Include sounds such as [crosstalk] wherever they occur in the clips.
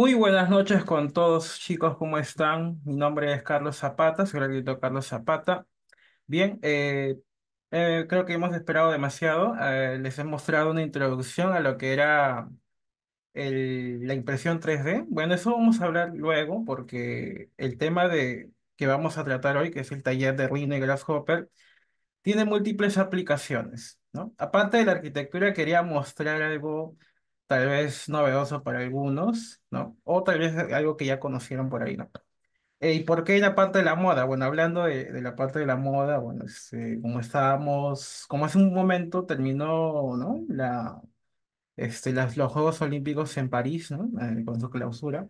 Muy buenas noches con todos, chicos, ¿cómo están? Mi nombre es Carlos Zapata, soy el Carlos Zapata. Bien, eh, eh, creo que hemos esperado demasiado. Eh, les he mostrado una introducción a lo que era la impresión 3D. Bueno, eso vamos a hablar luego, porque el tema de, que vamos a tratar hoy, que es el taller de Rhino Grasshopper, tiene múltiples aplicaciones, ¿no? Aparte de la arquitectura, quería mostrar algo tal vez novedoso para algunos, ¿no? O tal vez algo que ya conocieron por ahí, ¿no? Eh, ¿Y por qué la parte de la moda? Bueno, hablando de, de la parte de la moda, bueno, este, como estábamos, como hace un momento terminó, ¿no? La, este, las, los Juegos Olímpicos en París, ¿no? Eh, con su clausura.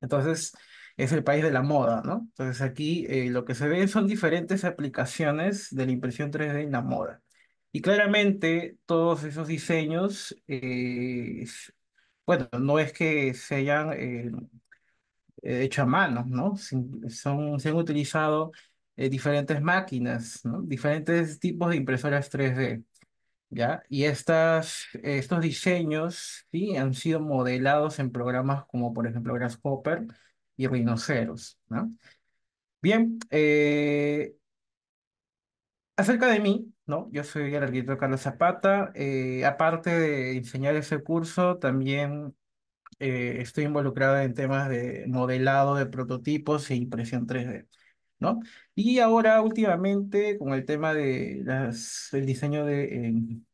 Entonces, es el país de la moda, ¿no? Entonces, aquí eh, lo que se ve son diferentes aplicaciones de la impresión 3D en la moda. Y claramente todos esos diseños, eh, bueno, no es que se hayan eh, eh, hecho a mano, ¿no? son, se han utilizado diferentes máquinas, ¿no? Diferentes tipos de impresoras 3D, ¿ya? Y estas, estos diseños, ¿sí? Han sido modelados en programas como, por ejemplo, Grasshopper y Rhinoceros, ¿no? Bien, acerca de mí, ¿no? Yo soy el arquitecto Carlos Zapata. Eh, aparte de enseñar ese curso, también eh, estoy involucrado en temas de modelado de prototipos e impresión 3D, ¿no? Y ahora últimamente con el tema de el diseño de, em,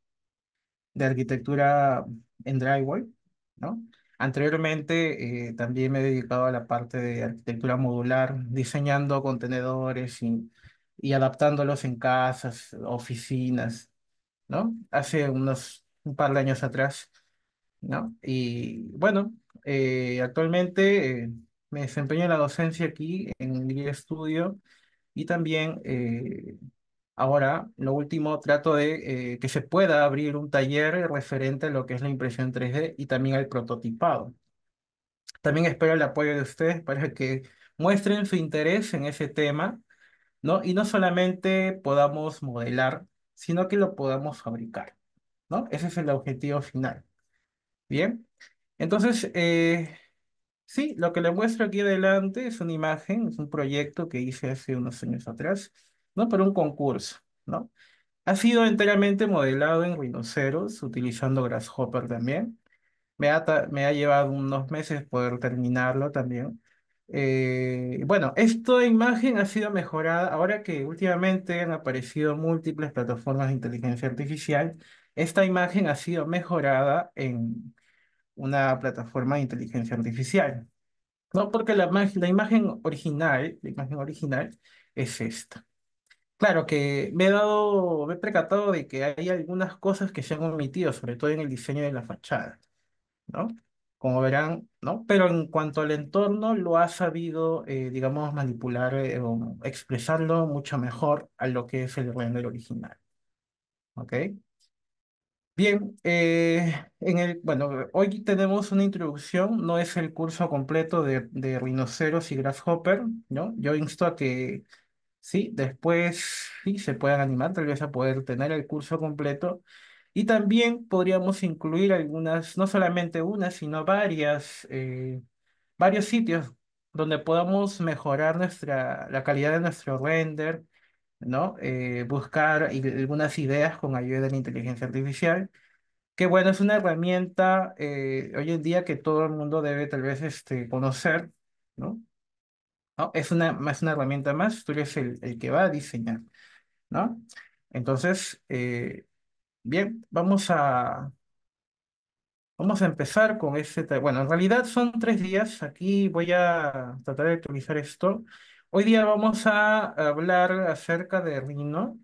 de arquitectura en drywall, ¿no? Anteriormente eh, también me he dedicado a la parte de arquitectura modular, diseñando contenedores y y adaptándolos en casas, oficinas, ¿no? Hace unos un par de años atrás, ¿no? Y bueno, eh, actualmente eh, me desempeño en la docencia aquí en el Estudio y también eh, ahora, lo último, trato de que se pueda abrir un taller referente a lo que es la impresión 3D y también al prototipado. También espero el apoyo de ustedes para que muestren su interés en ese tema ¿no? Y no solamente podamos modelar, sino que lo podamos fabricar, ¿no? Ese es el objetivo final. Bien, entonces, eh, sí, lo que le muestro aquí adelante es una imagen, es un proyecto que hice hace unos años atrás, ¿no? Para un concurso, ¿no? Ha sido enteramente modelado en rinoceros, utilizando Grasshopper también. Me ha, me ha llevado unos meses poder terminarlo también. Eh, bueno, esta imagen ha sido mejorada ahora que últimamente han aparecido múltiples plataformas de inteligencia artificial. Esta imagen ha sido mejorada en una plataforma de inteligencia artificial. No, porque la, la imagen original, la imagen original es esta. Claro que me he dado, me he percatado de que hay algunas cosas que se han omitido, sobre todo en el diseño de la fachada, ¿no? como verán, ¿no? Pero en cuanto al entorno, lo ha sabido, eh, digamos, manipular eh, o expresarlo mucho mejor a lo que es el render original. ¿Ok? Bien, eh, en el, bueno, hoy tenemos una introducción, no es el curso completo de, de rinoceros y grasshopper, ¿no? Yo insto a que sí, después sí se puedan animar tal vez a poder tener el curso completo y también podríamos incluir algunas, no solamente una, sino varias, eh, varios sitios donde podamos mejorar nuestra, la calidad de nuestro render, ¿no? Eh, buscar algunas ideas con ayuda de la inteligencia artificial, que bueno, es una herramienta eh, hoy en día que todo el mundo debe tal vez este, conocer, ¿no? ¿No? Es, una, es una herramienta más, tú eres el, el que va a diseñar, ¿no? Entonces, eh, Bien, vamos a, vamos a empezar con este... Bueno, en realidad son tres días. Aquí voy a tratar de actualizar esto. Hoy día vamos a hablar acerca de Rhino.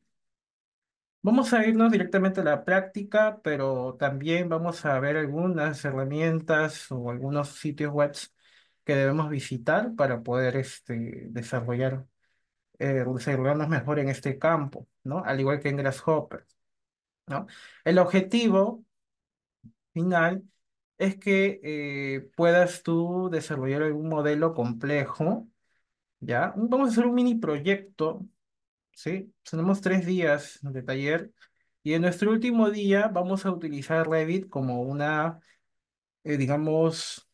Vamos a irnos directamente a la práctica, pero también vamos a ver algunas herramientas o algunos sitios web que debemos visitar para poder este, desarrollar, eh, desarrollarnos mejor en este campo, ¿no? Al igual que en Grasshopper. ¿no? El objetivo final es que eh, puedas tú desarrollar algún modelo complejo, ¿ya? Vamos a hacer un mini proyecto, ¿sí? Tenemos tres días de taller y en nuestro último día vamos a utilizar Revit como una, eh, digamos,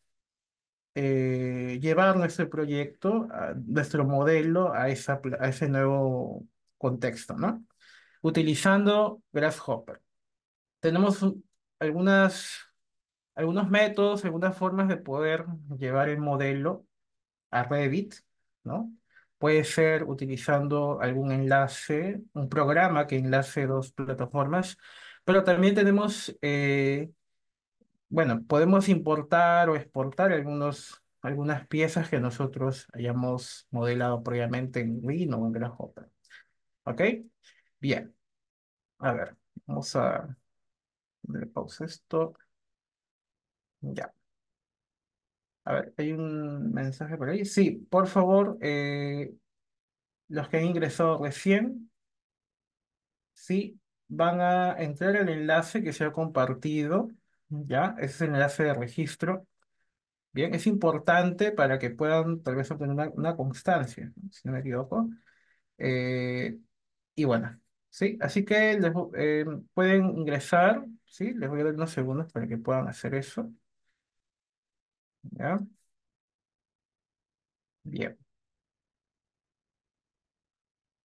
eh, llevar nuestro proyecto, ah, nuestro modelo a, esa, a ese nuevo contexto, ¿no? utilizando Grasshopper. Tenemos algunas, algunos métodos, algunas formas de poder llevar el modelo a Revit, ¿no? Puede ser utilizando algún enlace, un programa que enlace dos plataformas, pero también tenemos, eh, bueno, podemos importar o exportar algunos, algunas piezas que nosotros hayamos modelado previamente en Win o en Grasshopper. ¿Ok? Bien. A ver, vamos a... Le pausa esto. Ya. A ver, hay un mensaje por ahí. Sí, por favor, eh, los que han ingresado recién, sí, van a entrar al enlace que se ha compartido, ¿ya? Ese es el enlace de registro. Bien, es importante para que puedan tal vez obtener una, constancia, si no me equivoco. Eh, y bueno, Sí, así que eh, pueden ingresar, ¿sí? Les voy a dar unos segundos para que puedan hacer eso, ¿ya? Bien,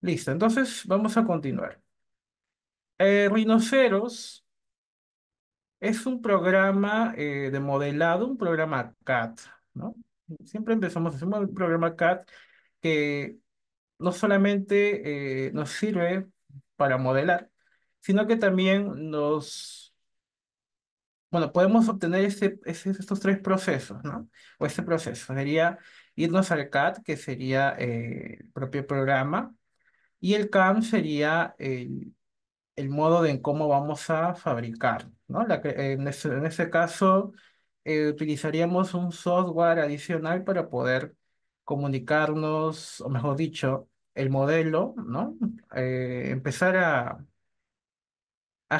listo. Entonces, vamos a continuar. Eh, Rinoceros es un programa eh, de modelado, un programa CAT, ¿no? Siempre empezamos hacemos un programa CAT que no solamente eh, nos sirve para modelar, sino que también nos, bueno, podemos obtener ese, estos tres procesos, ¿no? O este proceso. Sería irnos al CAD, que sería eh, el propio programa, y el CAM sería el, el modo de en cómo vamos a fabricar, ¿no? La, en, este, caso, eh, utilizaríamos un software adicional para poder comunicarnos, o mejor dicho, el modelo, ¿no? Eh, empezar a,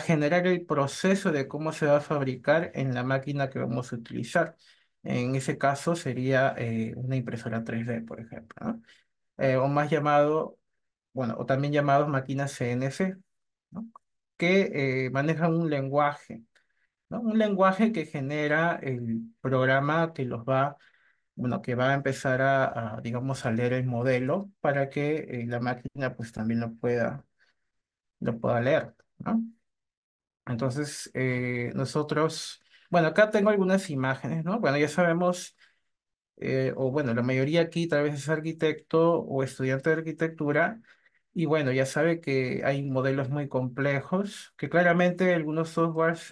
generar el proceso de cómo se va a fabricar en la máquina que vamos a utilizar. En ese caso sería eh, una impresora 3D, por ejemplo, eh, o más llamado, bueno, o también llamados máquinas CNC, que manejan un lenguaje, ¿no? Un lenguaje que genera el programa que los va a bueno, que va a empezar a, digamos, a leer el modelo para que eh, la máquina pues también lo pueda, lo pueda leer, Entonces, eh, nosotros, bueno, acá tengo algunas imágenes, ¿no? Bueno, ya sabemos, eh, o bueno, la mayoría aquí tal vez es arquitecto o estudiante de arquitectura, y bueno, ya sabe que hay modelos muy complejos, que claramente algunos softwares,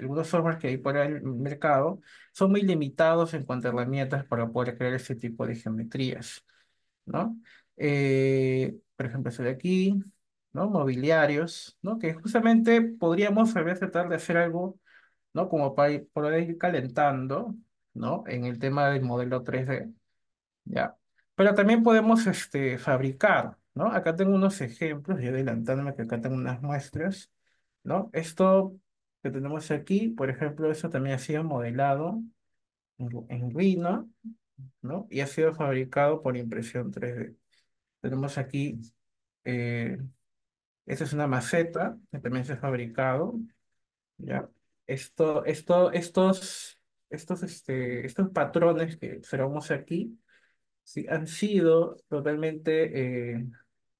algunos softwares que hay por el mercado son muy limitados en cuanto a herramientas para poder crear este tipo de geometrías, ¿no? Eh, por ejemplo, este de aquí, ¿no? Mobiliarios, ¿no? Que justamente podríamos a veces tratar de hacer algo, ¿no? Como para ir, calentando, ¿no? En el tema del modelo 3D, ¿ya? Pero también podemos este, fabricar, ¿no? Acá tengo unos ejemplos, y adelantándome que acá tengo unas muestras, ¿no? Esto que tenemos aquí, por ejemplo, eso también ha sido modelado en Rhino, ¿no? Y ha sido fabricado por impresión 3D. Tenemos aquí, eh, esta es una maceta que también se ha fabricado, ¿ya? Esto, esto, estos, estos, este, estos patrones que observamos aquí, sí, han sido totalmente eh,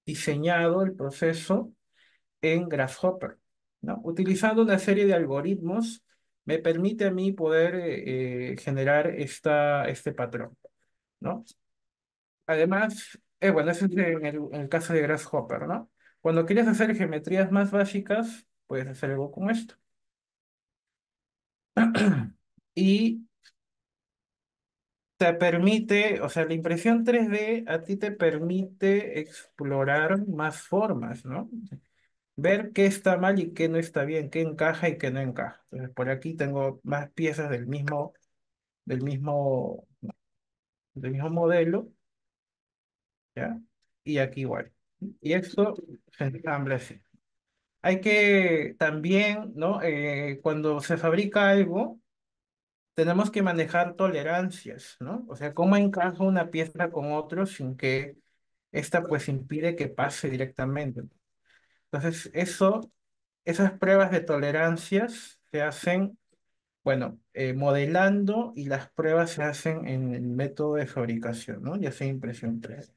diseñado el proceso en Grasshopper. ¿no? Utilizando una serie de algoritmos, me permite a mí poder eh, eh, generar esta, este patrón. ¿no? Además, eh, bueno, es en el, en el, caso de Grasshopper. ¿no? Cuando quieres hacer geometrías más básicas, puedes hacer algo como esto. [clears throat] y te permite, o sea, la impresión 3D a ti te permite explorar más formas, ¿no? Ver qué está mal y qué no está bien, qué encaja y qué no encaja. Entonces, por aquí tengo más piezas del mismo, del mismo, del mismo modelo, ¿ya? Y aquí igual. Y esto se ensambla así. Hay que también, ¿no? Eh, cuando se fabrica algo, tenemos que manejar tolerancias, ¿no? O sea, cómo encaja una pieza con otro sin que esta pues impide que pase directamente. Entonces, eso, esas pruebas de tolerancias se hacen, bueno, eh, modelando y las pruebas se hacen en el método de fabricación, ¿no? Ya sea impresión 3.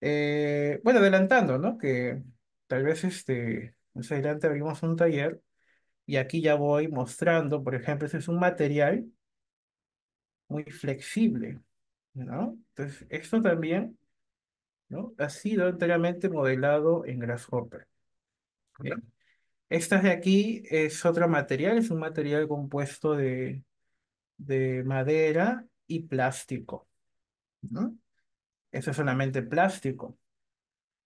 Eh, bueno, adelantando, ¿no? Que tal vez este, más adelante abrimos un taller y aquí ya voy mostrando, por ejemplo, ese es un material muy flexible, Entonces, esto también, ¿no? Ha sido enteramente modelado en Grasshopper. Estas Esta de aquí es otro material, es un material compuesto de, madera y plástico, Eso es solamente plástico.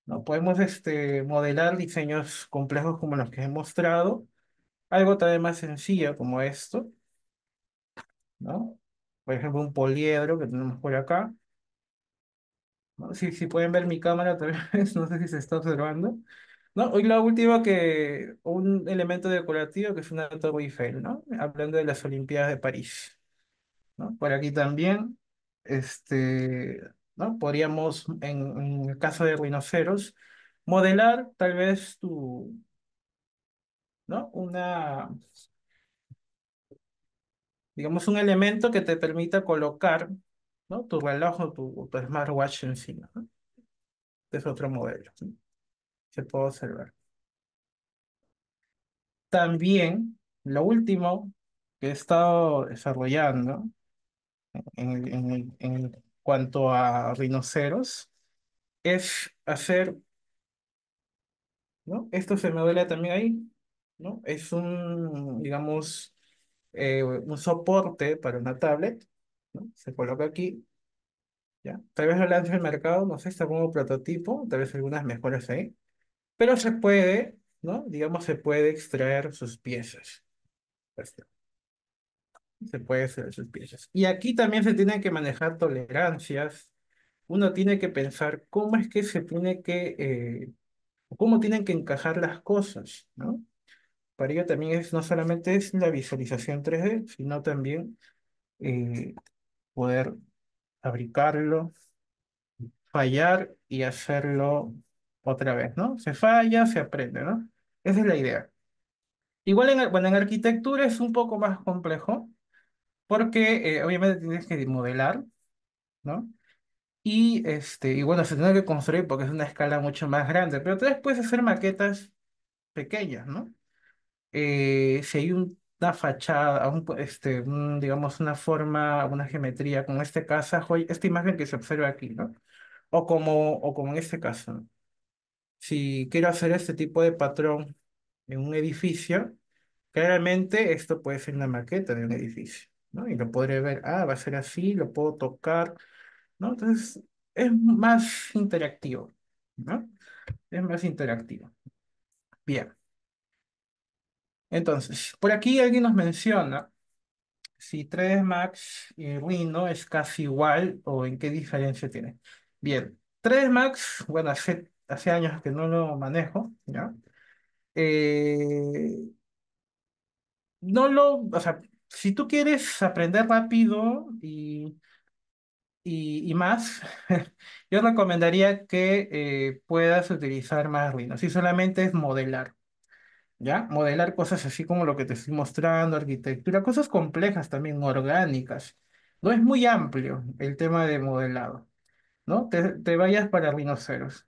¿no? Podemos este, modelar diseños complejos como los que he mostrado, algo también más sencillo como esto, ¿no? Por ejemplo, un poliedro que tenemos por acá. ¿No? Si, si pueden ver mi cámara, tal [laughs] vez, no sé si se está observando. ¿No? Y la última que, un elemento decorativo que es un Torre Eiffel, ¿no? Hablando de las Olimpiadas de París. ¿no? Por aquí también, este, ¿no? Podríamos, en, el caso de rinoceros, modelar tal vez tu, ¿no? Una, digamos, un elemento que te permita colocar, ¿no? Tu reloj o tu, tu smartwatch encima, Este es otro modelo se que puedo observar. También, lo último que he estado desarrollando en, en cuanto a rinoceros es hacer, ¿no? Esto se me duele también ahí, ¿no? Es un, digamos, eh, un soporte para una tablet, ¿no? Se coloca aquí, ¿ya? Tal vez lo lance el mercado, no sé, está como prototipo, tal vez algunas mejoras ahí, pero se puede, ¿no? Digamos, se puede extraer sus piezas. Pues, se puede extraer sus piezas. Y aquí también se tienen que manejar tolerancias, uno tiene que pensar cómo es que se tiene que, eh, cómo tienen que encajar las cosas, ¿no? para ello también es, no solamente es la visualización 3D, sino también eh, poder fabricarlo, fallar y hacerlo otra vez, ¿no? Se falla, se aprende, ¿no? Esa es la idea. Igual en, bueno, en arquitectura es un poco más complejo, porque eh, obviamente tienes que modelar, ¿no? Y, este, y bueno, se tiene que construir porque es una escala mucho más grande, pero tú puedes hacer maquetas pequeñas, ¿no? Eh, si hay una fachada, un, este, digamos, una forma, una geometría, como este caso, esta imagen que se observa aquí, ¿no? O como, o como en este caso. Si quiero hacer este tipo de patrón en un edificio, claramente esto puede ser una maqueta de un edificio, ¿no? Y lo podré ver, ah, va a ser así, lo puedo tocar, ¿no? Entonces, es más interactivo, ¿no? Es más interactivo. Bien. Entonces, por aquí alguien nos menciona si 3 max y Rhino es casi igual o en qué diferencia tiene. Bien, 3 max, bueno, hace, años que no lo manejo, ¿ya? Eh, no lo, o sea, si tú quieres aprender rápido y, y, más, [laughs] yo recomendaría que eh, puedas utilizar más Rhino, si solamente es modelar. ¿ya? Modelar cosas así como lo que te estoy mostrando, arquitectura, cosas complejas también, orgánicas. No es muy amplio el tema de modelado, ¿no? Te, vayas para rinoceros.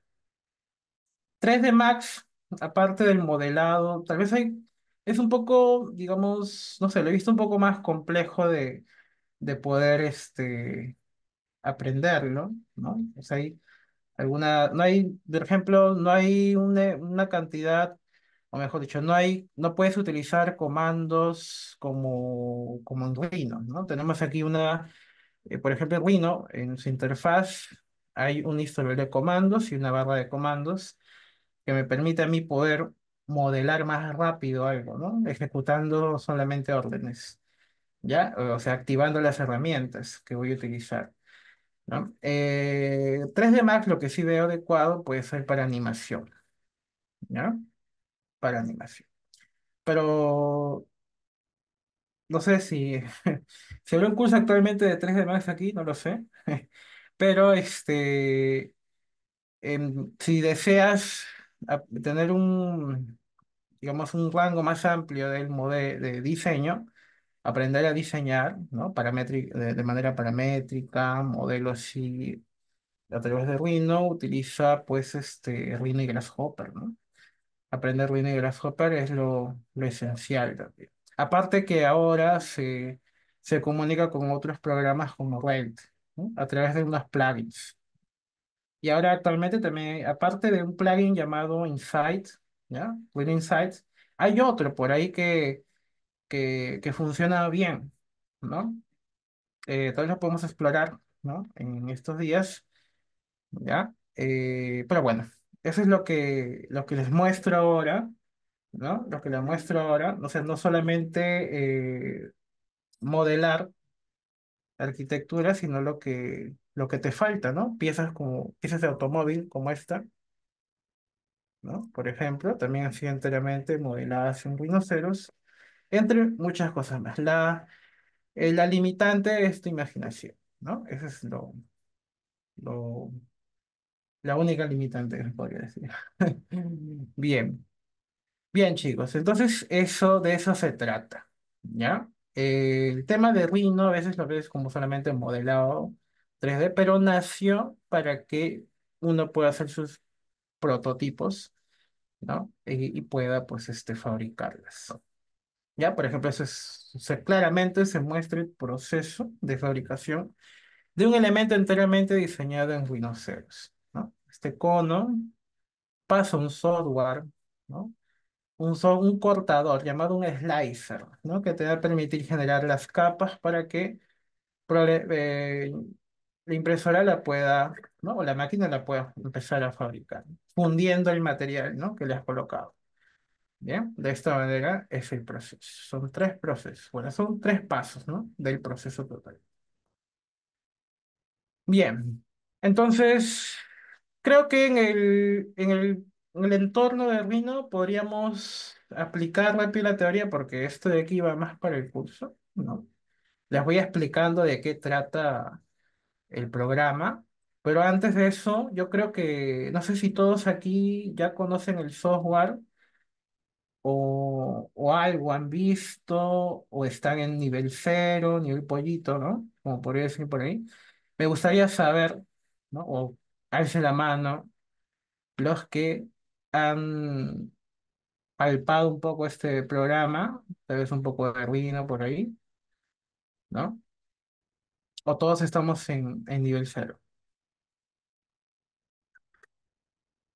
3D Max, aparte del modelado, tal vez hay, es un poco, digamos, no sé, lo he visto un poco más complejo de, poder este, aprenderlo, ¿no? Es ahí alguna, no hay, por ejemplo, no hay una cantidad o mejor dicho, no hay, no puedes utilizar comandos como, como en Rhino, ¿no? Tenemos aquí una, eh, por ejemplo, Rhino, en su interfaz hay un historial de comandos y una barra de comandos que me permite a mí poder modelar más rápido algo, ¿no? Ejecutando solamente órdenes, ¿ya? O sea, activando las herramientas que voy a utilizar. ¿no? Eh, 3D Max lo que sí veo adecuado puede ser para animación. ¿ya? para animación. Pero no sé si, si [laughs] habrá un curso actualmente de 3D Max aquí, no lo sé. [laughs] Pero este, em, si deseas tener un, digamos, un rango más amplio del modelo de diseño, aprender a diseñar, ¿no? paramétrico de, manera paramétrica, modelos y a través de Rhino, utiliza pues este Rhino y Grasshopper, ¿no? aprender Winnie y Grasshopper es lo, lo esencial también. Aparte que ahora se, se comunica con otros programas como Rent, a través de unos plugins. Y ahora actualmente también, aparte de un plugin llamado Insight, ¿ya? Insight, hay otro por ahí que, que, que funciona bien, ¿no? Eh, lo podemos explorar, ¿no? En estos días, ¿ya? Eh, pero bueno, eso es lo que, lo que les muestro ahora, ¿no? Lo que les muestro ahora, o sea, no solamente eh, modelar arquitectura, sino lo que, lo que te falta, ¿no? Piezas como piezas de automóvil como esta, ¿no? Por ejemplo, también así enteramente modeladas en rinoceros, entre muchas cosas más. Eh, la, limitante es tu imaginación, ¿no? Eso es lo, lo, la única limitante que podría decir. Mm. [laughs] Bien. Bien, chicos. Entonces, eso, de eso se trata. ¿Ya? el tema de Rhino a veces lo ves como solamente modelado 3D, pero nació para que uno pueda hacer sus prototipos, ¿no? Y, pueda, pues, este, fabricarlas. ¿Ya? Por ejemplo, eso es, claramente se muestra el proceso de fabricación de un elemento enteramente diseñado en Rhinoceros este cono pasa un software, ¿no? Un, un cortador llamado un slicer, ¿no? Que te va a permitir generar las capas para que eh, la impresora la pueda, ¿no? O la máquina la pueda empezar a fabricar, fundiendo el material, ¿no? Que le has colocado. Bien, de esta manera es el proceso. Son tres procesos, bueno, son tres pasos, ¿no? Del proceso total. Bien, entonces, Creo que en el, en el, en el entorno de Rhino podríamos aplicar rápido la teoría porque esto de aquí va más para el curso, ¿no? Les voy explicando de qué trata el programa, pero antes de eso, yo creo que, no sé si todos aquí ya conocen el software o, o algo han visto o están en nivel cero, nivel pollito, ¿no? Como podría decir por ahí. Me gustaría saber, ¿no? O alce la mano los que han palpado un poco este programa, tal vez un poco de ruido por ahí, ¿no? O todos estamos en, nivel cero.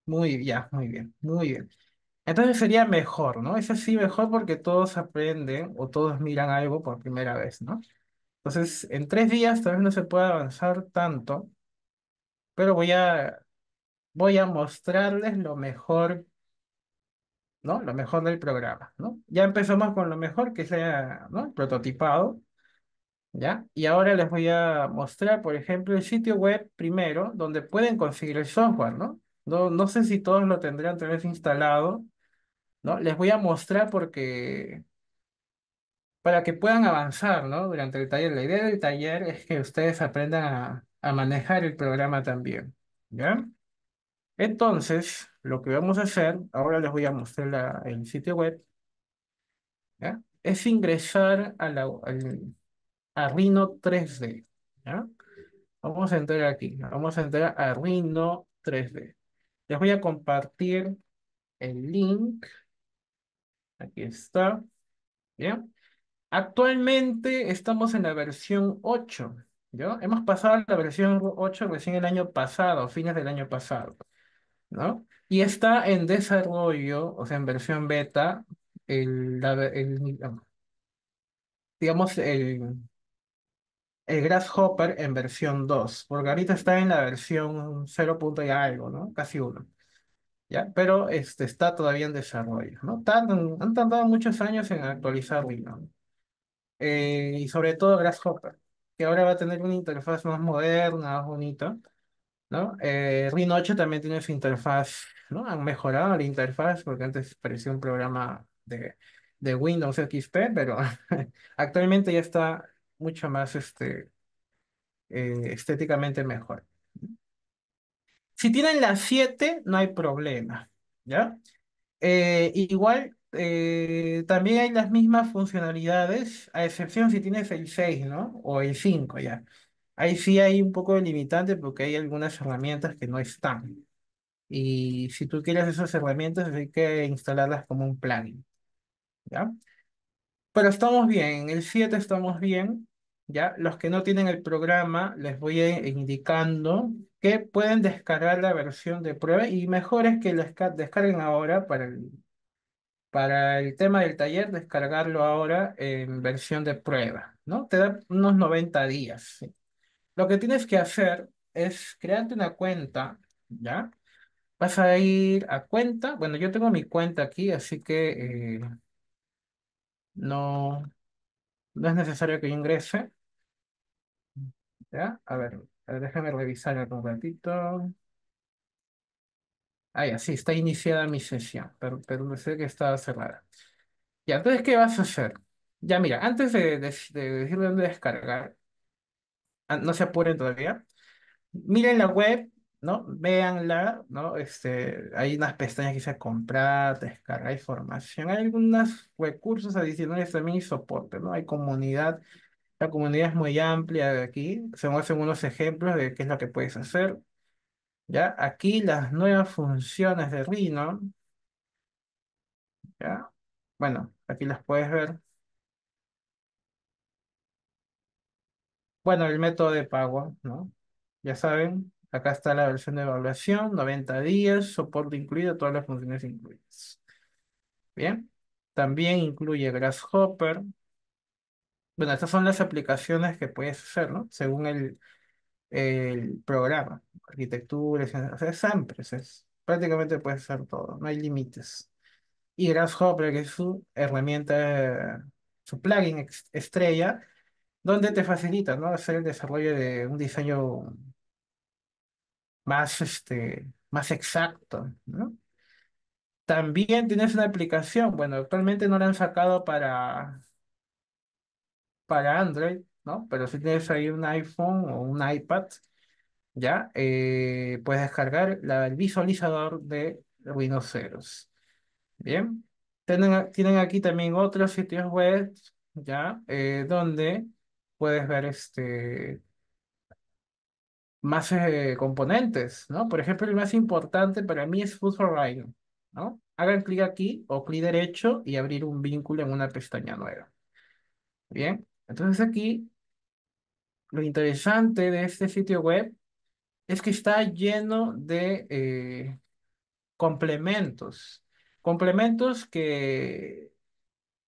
Muy, bien, muy bien, muy bien. Entonces sería mejor, ¿no? Es así mejor porque todos aprenden o todos miran algo por primera vez, ¿no? Entonces, en tres días tal vez no se pueda avanzar tanto, pero voy a, voy a mostrarles lo mejor, ¿no? Lo mejor del programa, ¿no? Ya empezamos con lo mejor que sea, ¿no? prototipado, ¿ya? Y ahora les voy a mostrar, por ejemplo, el sitio web primero, donde pueden conseguir el software, ¿no? No, no sé si todos lo tendrán tal vez instalado, ¿no? Les voy a mostrar porque para que puedan avanzar, ¿no? Durante el taller. La idea del taller es que ustedes aprendan a, a manejar el programa también, ¿ya? Entonces, lo que vamos a hacer, ahora les voy a mostrar la, el sitio web, ¿ya? Es ingresar a, la, a Rhino 3D, ¿ya? Vamos a entrar aquí, vamos a entrar a Rhino 3D. Les voy a compartir el link. Aquí está. ¿Ya? Actualmente estamos en la versión 8. Hemos pasado a la versión 8 recién el año pasado, fines del año pasado, ¿no? Y está en desarrollo, o sea, en versión beta, el, el digamos, el, el Grasshopper en versión 2, porque ahorita está en la versión 0. algo, ¿no? Casi 1. ¿Ya? Pero este, está todavía en desarrollo, ¿no? han tardado muchos años en actualizar Linux eh, y sobre todo Grasshopper que ahora va a tener una interfaz más moderna, más bonita, ¿no? Eh, 8 también tiene su interfaz, ¿no? Han mejorado la interfaz porque antes parecía un programa de, Windows XP, pero [laughs] actualmente ya está mucho más este, eh, estéticamente mejor. Si tienen la 7, no hay problema, ¿ya? Eh, igual eh, también hay las mismas funcionalidades, a excepción si tienes el 6, ¿no? O el 5 ya. Ahí sí hay un poco de limitante porque hay algunas herramientas que no están. Y si tú quieres esas herramientas, hay que instalarlas como un plugin. ¿Ya? Pero estamos bien, en el 7 estamos bien. ¿Ya? Los que no tienen el programa, les voy indicando que pueden descargar la versión de prueba y mejor es que la descarguen ahora para el para el tema del taller, descargarlo ahora en versión de prueba, ¿no? Te da unos 90 días. Lo que tienes que hacer es crearte una cuenta, ¿ya? Vas a ir a cuenta. Bueno, yo tengo mi cuenta aquí, así que eh, no, no es necesario que yo ingrese. ¿Ya? A ver, déjame revisar un ratito. Ah, ya, sí, está iniciada mi sesión, pero, pero me sé que estaba cerrada. Ya, entonces, ¿qué vas a hacer? Ya, mira, antes de, decirle dónde descargar, ah, no se apuren todavía. Miren la web, ¿no? Véanla, ¿no? Este, hay unas pestañas que dice comprar, descargar información. Hay algunos recursos adicionales también y soporte, ¿no? Hay comunidad. La comunidad es muy amplia aquí. Se muestran unos ejemplos de qué es lo que puedes hacer. ¿Ya? Aquí las nuevas funciones de Rhino. ¿Ya? Bueno, aquí las puedes ver. Bueno, el método de pago, ¿no? Ya saben, acá está la versión de evaluación, 90 días, soporte incluido, todas las funciones incluidas. Bien, también incluye Grasshopper. Bueno, estas son las aplicaciones que puedes hacer, ¿no? Según el, el programa, arquitectura, es siempre, es, prácticamente puede ser todo, no hay límites. Y Grasshopper, que es su herramienta, su plugin estrella, donde te facilita, ¿no? Hacer el desarrollo de un diseño más, este, más exacto, ¿no? También tienes una aplicación, bueno, actualmente no la han sacado para, para Android, ¿no? Pero si tienes ahí un iPhone o un iPad, ya eh, puedes descargar el visualizador de Windows Ceros. Bien, tienen, aquí también otros sitios web, ya, eh, donde puedes ver este más eh, componentes, ¿no? Por ejemplo, el más importante para mí es Food for ¿no? Hagan clic aquí o clic derecho y abrir un vínculo en una pestaña nueva. Bien, entonces aquí, lo interesante de este sitio web es que está lleno de eh, complementos. Complementos que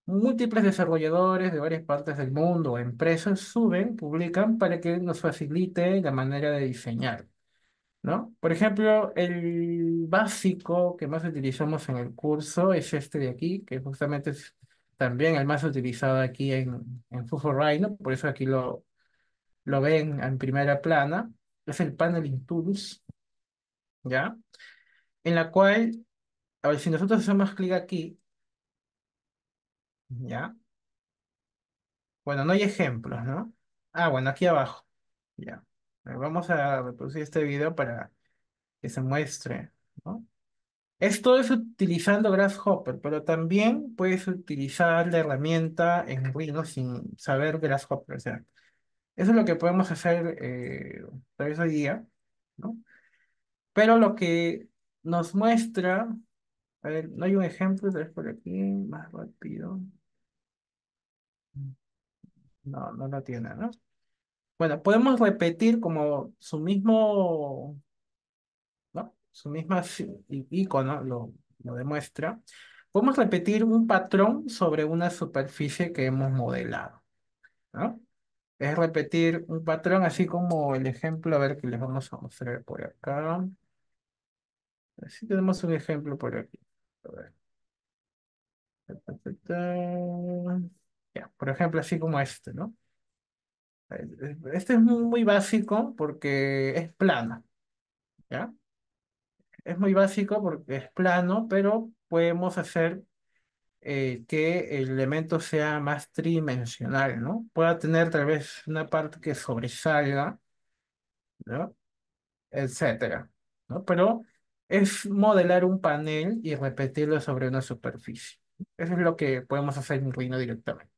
múltiples desarrolladores de varias partes del mundo, empresas, suben, publican para que nos facilite la manera de diseñar. ¿no? Por ejemplo, el básico que más utilizamos en el curso es este de aquí, que justamente es también el más utilizado aquí en, en Fufo Rhino, por eso aquí lo, lo ven en primera plana, es el Paneling Tools, ¿ya? En la cual, a ver, si nosotros hacemos clic aquí, ¿ya? Bueno, no hay ejemplos, ¿no? Ah, bueno, aquí abajo, ya. Vamos a reproducir este video para que se muestre, ¿no? Esto es utilizando Grasshopper, pero también puedes utilizar la herramienta en Rhino sin saber Grasshopper. O sea, eso es lo que podemos hacer eh, hoy día, ¿no? Pero lo que nos muestra, a ver, no hay un ejemplo, tal por aquí, más rápido. No, no lo tiene, ¿no? Bueno, podemos repetir como su mismo su misma icono lo, lo demuestra, podemos repetir un patrón sobre una superficie que hemos modelado. ¿no? Es repetir un patrón, así como el ejemplo, a ver que les vamos a mostrar por acá. Así tenemos un ejemplo por aquí. A ver. Ya, por ejemplo, así como este, ¿no? Este es muy básico porque es plana. ¿Ya? Es muy básico porque es plano, pero podemos hacer eh, que el elemento sea más tridimensional, ¿no? Pueda tener tal vez una parte que sobresalga, ¿no? Etcétera, ¿no? Pero es modelar un panel y repetirlo sobre una superficie. Eso es lo que podemos hacer en Rhino directamente.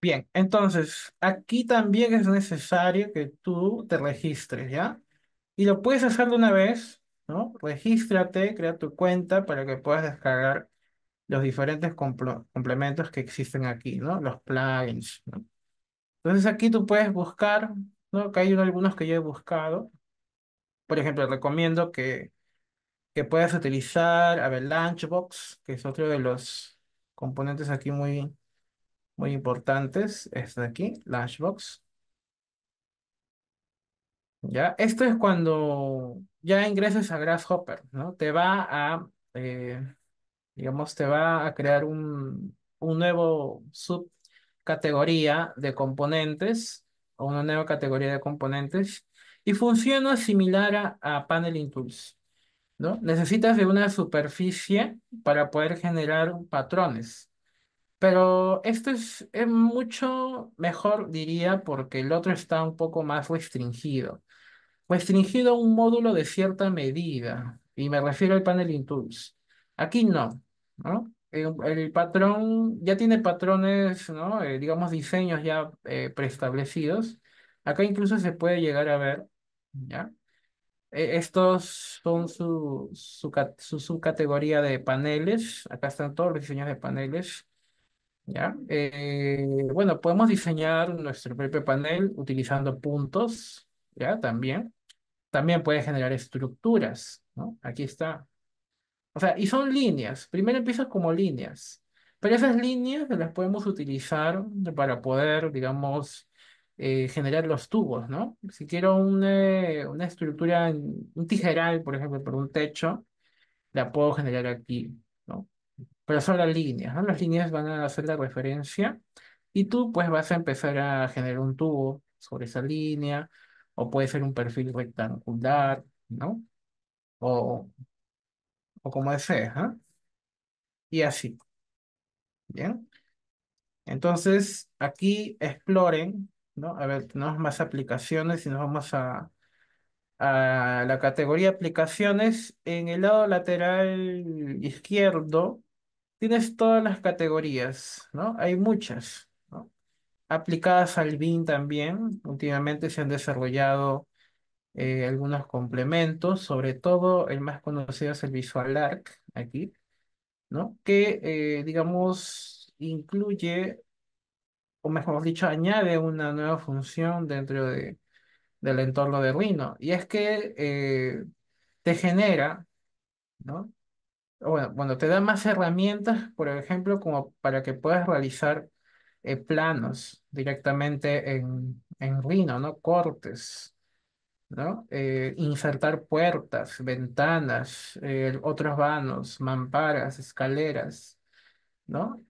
Bien, entonces aquí también es necesario que tú te registres, ¿ya? Y lo puedes hacer de una vez, ¿no? Regístrate, crea tu cuenta para que puedas descargar los diferentes complementos que existen aquí, ¿no? Los plugins, ¿no? Entonces aquí tú puedes buscar, ¿no? Acá hay algunos que yo he buscado. Por ejemplo, recomiendo que, que puedas utilizar, a ver, que es otro de los componentes aquí muy muy importantes. Esta de aquí, Lashbox. ¿Ya? Esto es cuando ya ingreses a Grasshopper, ¿no? Te va a, eh, digamos, te va a crear un, un nuevo subcategoría de componentes o una nueva categoría de componentes y funciona similar a, a Paneling Tools. ¿no? Necesitas de una superficie para poder generar patrones. Pero esto es, es mucho mejor, diría, porque el otro está un poco más restringido. Restringido a un módulo de cierta medida, y me refiero al panel tools. Aquí no, El, el, patrón ya tiene patrones, ¿no? Eh, digamos, diseños ya eh, preestablecidos. Acá incluso se puede llegar a ver, ¿ya? Eh, estos son su, su, categoría de paneles. Acá están todos los diseños de paneles. ¿ya? Eh, bueno, podemos diseñar nuestro propio panel utilizando puntos, ¿ya? También. También puede generar estructuras, ¿no? Aquí está. O sea, y son líneas. Primero empiezas como líneas. Pero esas líneas las podemos utilizar para poder, digamos, eh, generar los tubos, ¿no? Si quiero una, eh, una estructura, un tijeral, por ejemplo, por un techo, la puedo generar aquí pero son las líneas, ¿no? Las líneas van a hacer la referencia y tú pues vas a empezar a generar un tubo sobre esa línea o puede ser un perfil rectangular, ¿no? O, o como deseas, ¿no? ¿ah? Y así. ¿Bien? Entonces, aquí exploren, ¿no? A ver, tenemos más aplicaciones y nos vamos a, a la categoría aplicaciones. En el lado lateral izquierdo Tienes todas las categorías, ¿no? Hay muchas, ¿no? Aplicadas al bin también. Últimamente se han desarrollado eh, algunos complementos, sobre todo el más conocido es el Visual Arc, aquí, ¿no? Que, eh, digamos, incluye, o mejor dicho, añade una nueva función dentro de, del entorno de Rhino. Y es que eh, te genera, ¿no? bueno, te da más herramientas, por ejemplo, como para que puedas realizar eh, planos directamente en, en ¿no? Cortes, ¿no? Eh, insertar puertas, ventanas, eh, otros vanos, mamparas, escaleras, ¿no?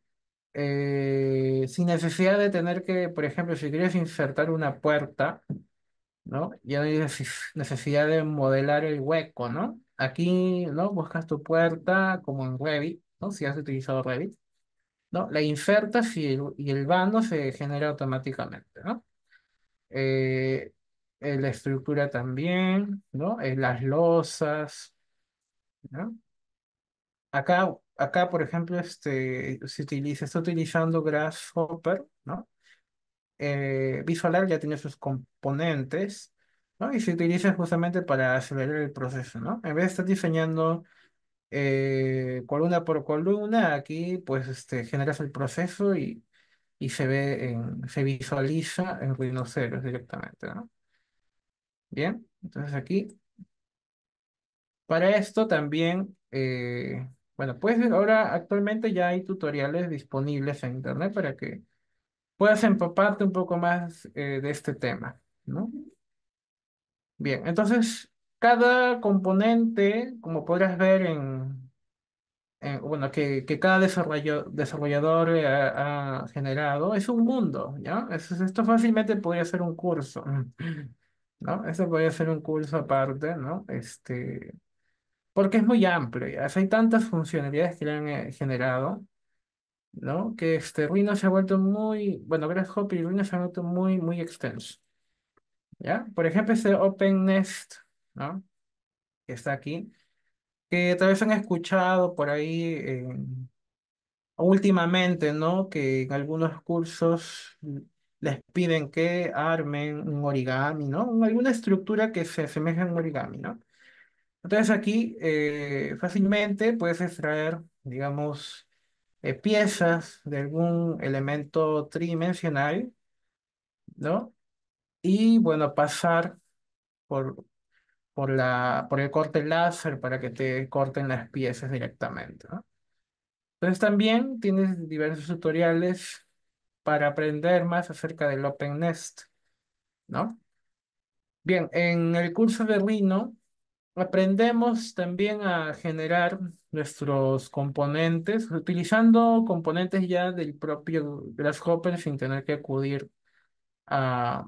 sin necesidad de tener que, por ejemplo, si quieres insertar una puerta, ¿no? Ya no hay necesidad de modelar el hueco, ¿no? Aquí, ¿no? Buscas tu puerta como en Revit, ¿no? Si has utilizado Revit, ¿no? La insertas y el bando se genera automáticamente, ¿no? Eh, eh, la estructura también, ¿no? Eh, las losas, ¿no? Acá, acá, por ejemplo, este, se utiliza, está utilizando Grasshopper, ¿no? Eh, ya tiene sus componentes, ¿no? Y se utiliza justamente para acelerar el proceso, ¿no? En vez de estar diseñando eh, columna por columna, aquí pues este, generas el proceso y, y se ve, en, se visualiza en rinoceros directamente, ¿no? Bien, entonces aquí. Para esto también, eh, bueno, pues ahora actualmente ya hay tutoriales disponibles en internet para que puedas empaparte un poco más eh, de este tema, ¿no? Bien, entonces cada componente, como podrás ver en, bueno, que, que cada desarrollo, desarrollador eh, ha, generado, es un mundo, ¿ya? esto fácilmente podría ser un curso, [laughs] ¿no? Esto podría ser un curso aparte, ¿no? Este, porque es muy amplio, Hay tantas funcionalidades que le han eh, generado, ¿no? Que este Rhino se ha vuelto muy, bueno, Grasshopper y Rhino se ha vuelto muy, muy extenso. ¿ya? Por ejemplo, ese Nest, ¿no? Que está aquí, que tal vez han escuchado por ahí eh, últimamente, ¿no? Que en algunos cursos les piden que armen un origami, ¿no? Alguna estructura que se asemeje a un origami, ¿no? Entonces aquí eh, fácilmente puedes extraer, digamos, eh, piezas de algún elemento tridimensional, ¿no? y bueno, pasar por, por, la, por el corte láser para que te corten las piezas directamente, Entonces también tienes diversos tutoriales para aprender más acerca del OpenNest, ¿no? Bien, en el curso de Rhino aprendemos también a generar nuestros componentes utilizando componentes ya del propio Grasshopper sin tener que acudir a,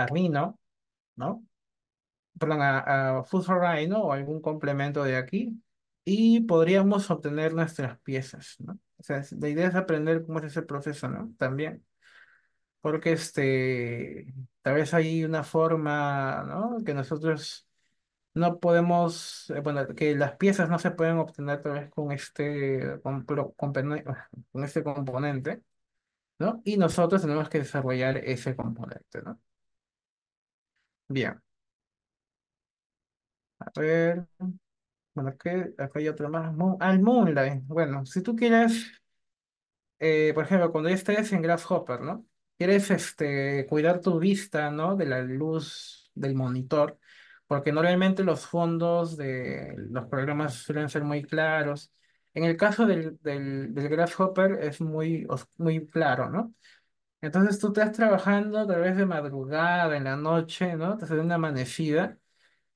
a ¿no? Perdón, a, Food o algún complemento de aquí y podríamos obtener nuestras piezas, ¿no? O sea, la idea es aprender cómo es ese proceso, ¿no? También. Porque este, tal vez hay una forma, ¿no? Que nosotros no podemos, eh, bueno, que las piezas no se pueden obtener tal vez con este, con este componente, ¿no? Y nosotros tenemos que desarrollar ese componente, ¿no? Bien. A ver. Bueno, que acá hay otro más. al ah, Moonlight. Bueno, si tú quieres, eh, por ejemplo, cuando ya estés en Grasshopper, ¿no? Quieres este, cuidar tu vista, ¿no? De la luz del monitor, porque normalmente los fondos de los programas suelen ser muy claros. En el caso del, Grasshopper es muy, muy claro, ¿no? Entonces tú estás trabajando a través de madrugada, en la noche, ¿no? Te sale una amanecida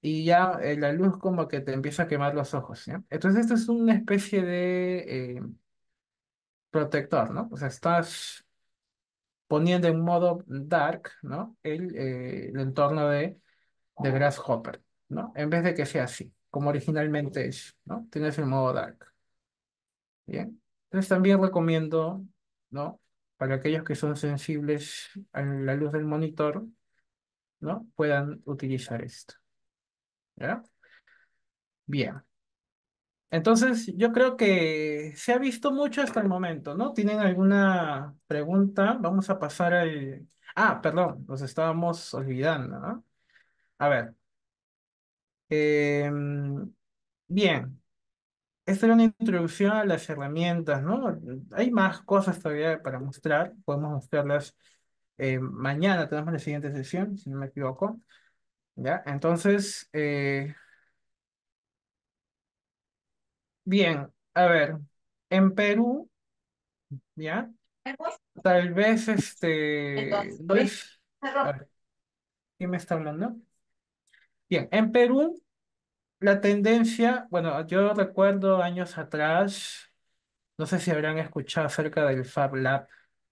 y ya eh, la luz como que te empieza a quemar los ojos, ¿ya? Entonces esto es una especie de eh, protector, ¿no? O sea, estás poniendo en modo dark, ¿no? El, eh, el entorno de, de Grasshopper, ¿no? En vez de que sea así, como originalmente es, ¿no? Tienes el modo dark, ¿bien? Entonces también recomiendo, ¿no? para aquellos que son sensibles a la luz del monitor, ¿no? Puedan utilizar esto. ¿Ya? Bien. Entonces, yo creo que se ha visto mucho hasta el momento, ¿no? ¿Tienen alguna pregunta? Vamos a pasar al... Ah, perdón, nos estábamos olvidando, ¿no? A ver. Em, bien, esta era una introducción a las herramientas, ¿no? Hay más cosas todavía para mostrar, podemos mostrarlas eh, mañana, tenemos la siguiente sesión, si no me equivoco. ¿Ya? Entonces, eh, bien, a ver, en Perú, ¿ya? Tal vez este... ¿quién me está hablando? Bien, en Perú la tendencia, bueno, yo recuerdo años atrás, no sé si habrán escuchado acerca del Fab Lab,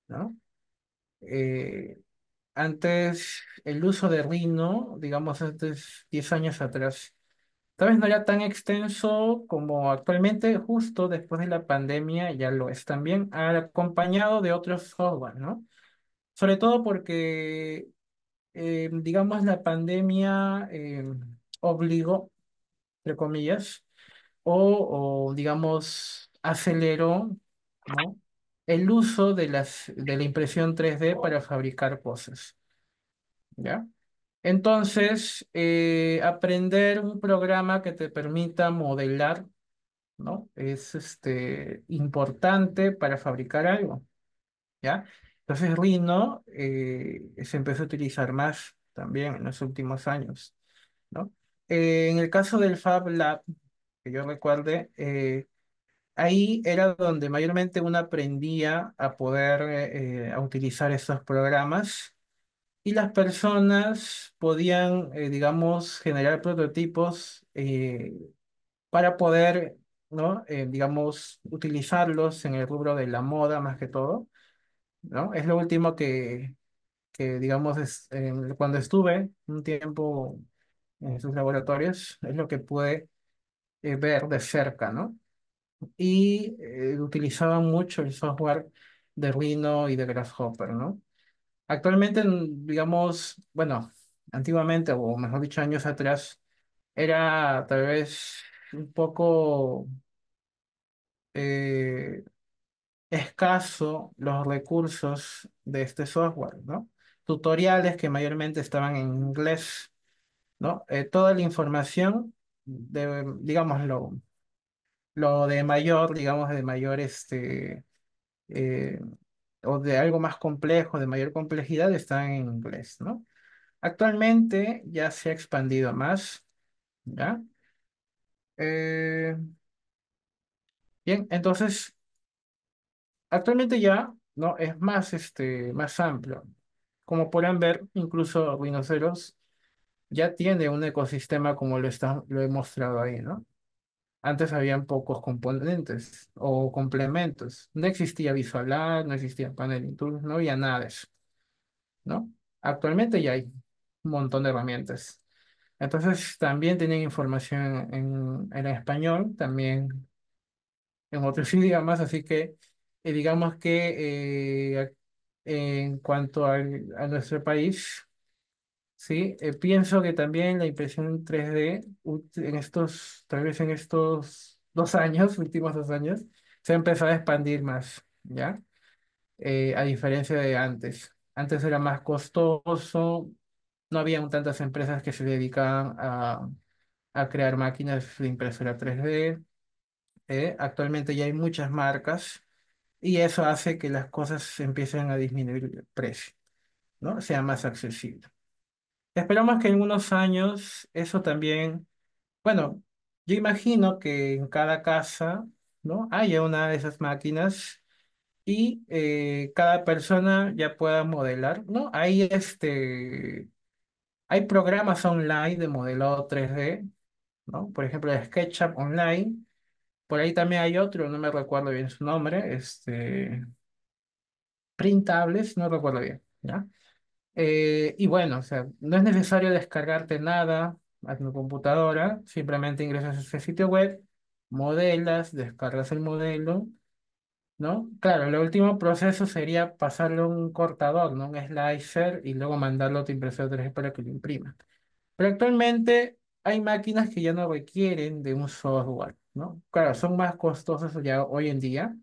¿no? Eh, antes, el uso de rino, digamos, antes 10 años atrás, tal vez no era tan extenso como actualmente, justo después de la pandemia ya lo es también, acompañado de otros software, ¿no? Sobre todo porque, eh, digamos, la pandemia eh, obligó entre comillas, o, digamos, aceleró el uso de, las, de la impresión 3D para fabricar cosas. ¿Ya? Entonces, eh, aprender un programa que te permita modelar, ¿no? Es este, importante para fabricar algo, ¿ya? Entonces, Rhino eh, se empezó a utilizar más también en los últimos años, ¿no? Eh, en el caso del Fab Lab, que yo recuerde, eh, ahí era donde mayormente uno aprendía a poder eh, a utilizar esos programas y las personas podían, digamos, generar prototipos para poder, ¿no? digamos, utilizarlos en el rubro de la moda más que todo, ¿no? Es lo último que, que digamos, es, cuando estuve un tiempo en sus laboratorios, es lo que puede eh, ver de cerca, ¿no? Y eh, utilizaban mucho el software de Rhino y de Grasshopper, ¿no? Actualmente, digamos, bueno, antiguamente, o mejor dicho, años atrás, era tal vez un poco eh, escaso los recursos de este software, ¿no? Tutoriales que mayormente estaban en inglés ¿no? Eh, toda la información de, digamos, lo, de mayor, digamos, de mayor, este, eh, o de algo más complejo, de mayor complejidad, está en inglés, ¿no? Actualmente ya se ha expandido más, ¿ya? Eh, bien, entonces, actualmente ya, ¿no? Es más, este, más amplio. Como podrán ver, incluso rinoceros ya tiene un ecosistema como lo, está, lo he mostrado ahí, ¿no? Antes habían pocos componentes o complementos. No existía Visual no existía Panel no había nada de eso, ¿no? Actualmente ya hay un montón de herramientas. Entonces también tienen información en, español, también en otros [laughs] idiomas, así que eh, digamos que eh, en cuanto a nuestro país, ¿sí? Eh, pienso que también la impresión 3D en estos, tal vez en estos dos años, [laughs] últimos dos años, se ha empezado a expandir más, ¿ya? Eh, a diferencia de antes. Antes era más costoso, no habían tantas empresas que se dedicaban a, crear máquinas de impresora 3D. ¿eh? actualmente ya hay muchas marcas y eso hace que las cosas empiecen a disminuir el precio, ¿no? Sea más accesible. Esperamos que en unos años eso también, bueno, yo imagino que en cada casa, ¿no? Haya una de esas máquinas y eh, cada persona ya pueda modelar, ¿no? Hay este, hay programas online de modelado 3D, ¿no? Por ejemplo, SketchUp Online. Por ahí también hay otro, no me recuerdo bien su nombre, este, printables, no recuerdo bien, ¿ya? Eh, y bueno, o sea, no es necesario descargarte nada a tu computadora, simplemente ingresas a ese sitio web, modelas, descargas el modelo, ¿no? Claro, el último proceso sería pasarlo a un cortador, ¿no? Un slicer y luego mandarlo a tu impresora 3D para que lo imprima. Pero actualmente hay máquinas que ya no requieren de un software, ¿no? Claro, son más costosos ya hoy en día,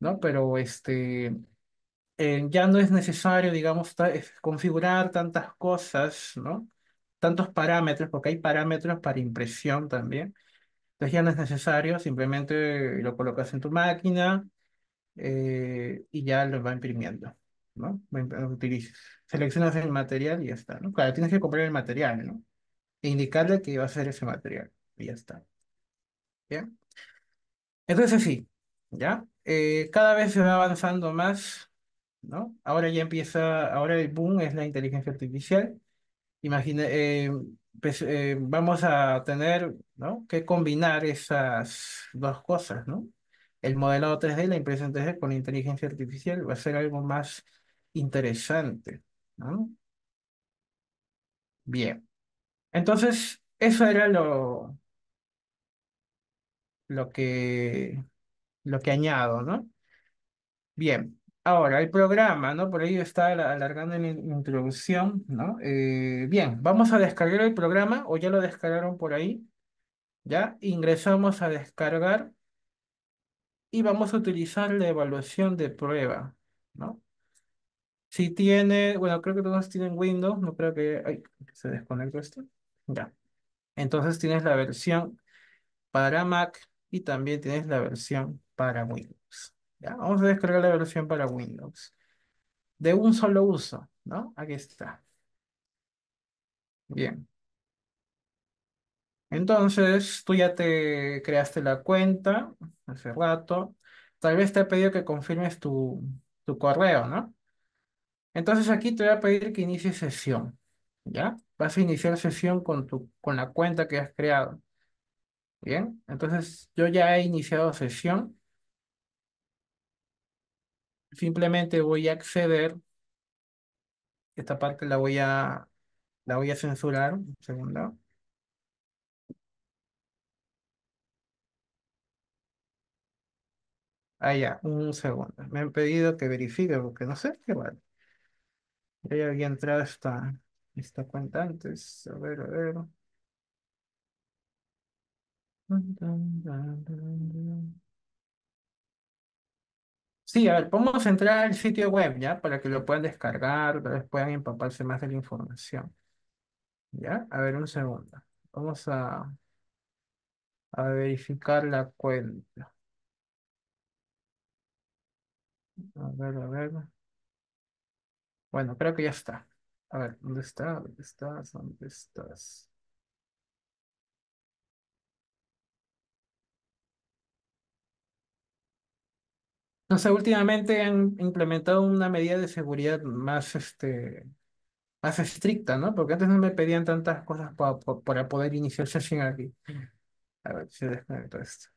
¿no? Pero este eh, ya no es necesario, digamos, configurar tantas cosas, ¿no? Tantos parámetros, porque hay parámetros para impresión también. Entonces ya no es necesario, simplemente lo colocas en tu máquina eh, y ya lo va imprimiendo, ¿no? Utilizas, seleccionas el material y ya está, ¿no? Claro, tienes que comprar el material, ¿no? E indicarle que va a ser ese material y ya está. ¿Bien? Entonces sí, ¿ya? Eh, cada vez se va avanzando más Ahora ya empieza, ahora el boom es la inteligencia artificial. Imagina, eh, pues, eh, vamos a tener, ¿no? que combinar esas dos cosas, ¿no? El modelado 3D, la impresión 3D con inteligencia artificial va a ser algo más interesante, ¿no? Bien. Entonces, eso era lo, lo que, lo que añado, ¿no? Bien. Ahora, el programa, ¿no? Por ahí está alargando la introducción, ¿no? Eh, bien, vamos a descargar el programa, o ya lo descargaron por ahí. Ya, ingresamos a descargar y vamos a utilizar la evaluación de prueba, ¿no? Si tiene, bueno, creo que todos tienen Windows, no creo que, ay, se desconectó esto. Ya. Entonces tienes la versión para Mac y también tienes la versión para Windows vamos a descargar la versión para Windows. De un solo uso, ¿no? Aquí está. Bien. Entonces, tú ya te creaste la cuenta hace rato. Tal vez te ha pedido que confirmes tu, correo, ¿no? Entonces aquí te voy a pedir que inicies sesión, ¿ya? Vas a iniciar sesión con, tu, con la cuenta que has creado. Bien, entonces yo ya he iniciado sesión simplemente voy a acceder. Esta parte la voy a, la voy a censurar. Un segundo. Ah, ya, un segundo. Me han pedido que verifique porque no sé qué vale. ya había entrado esta, esta cuenta antes. A ver, a ver. Sí, a ver, podemos entrar al sitio web, ¿ya? Para que lo puedan descargar, para que puedan empaparse más de la información. ¿Ya? A ver, un segundo. Vamos a, a verificar la cuenta. A ver, a ver. Bueno, creo que ya está. A ver, ¿dónde está? ¿Dónde estás? ¿Dónde estás? sé últimamente han implementado una medida de seguridad más, este, más estricta, ¿no? Porque antes no me pedían tantas cosas para poder iniciar sesión aquí. A ver si desconecto esto.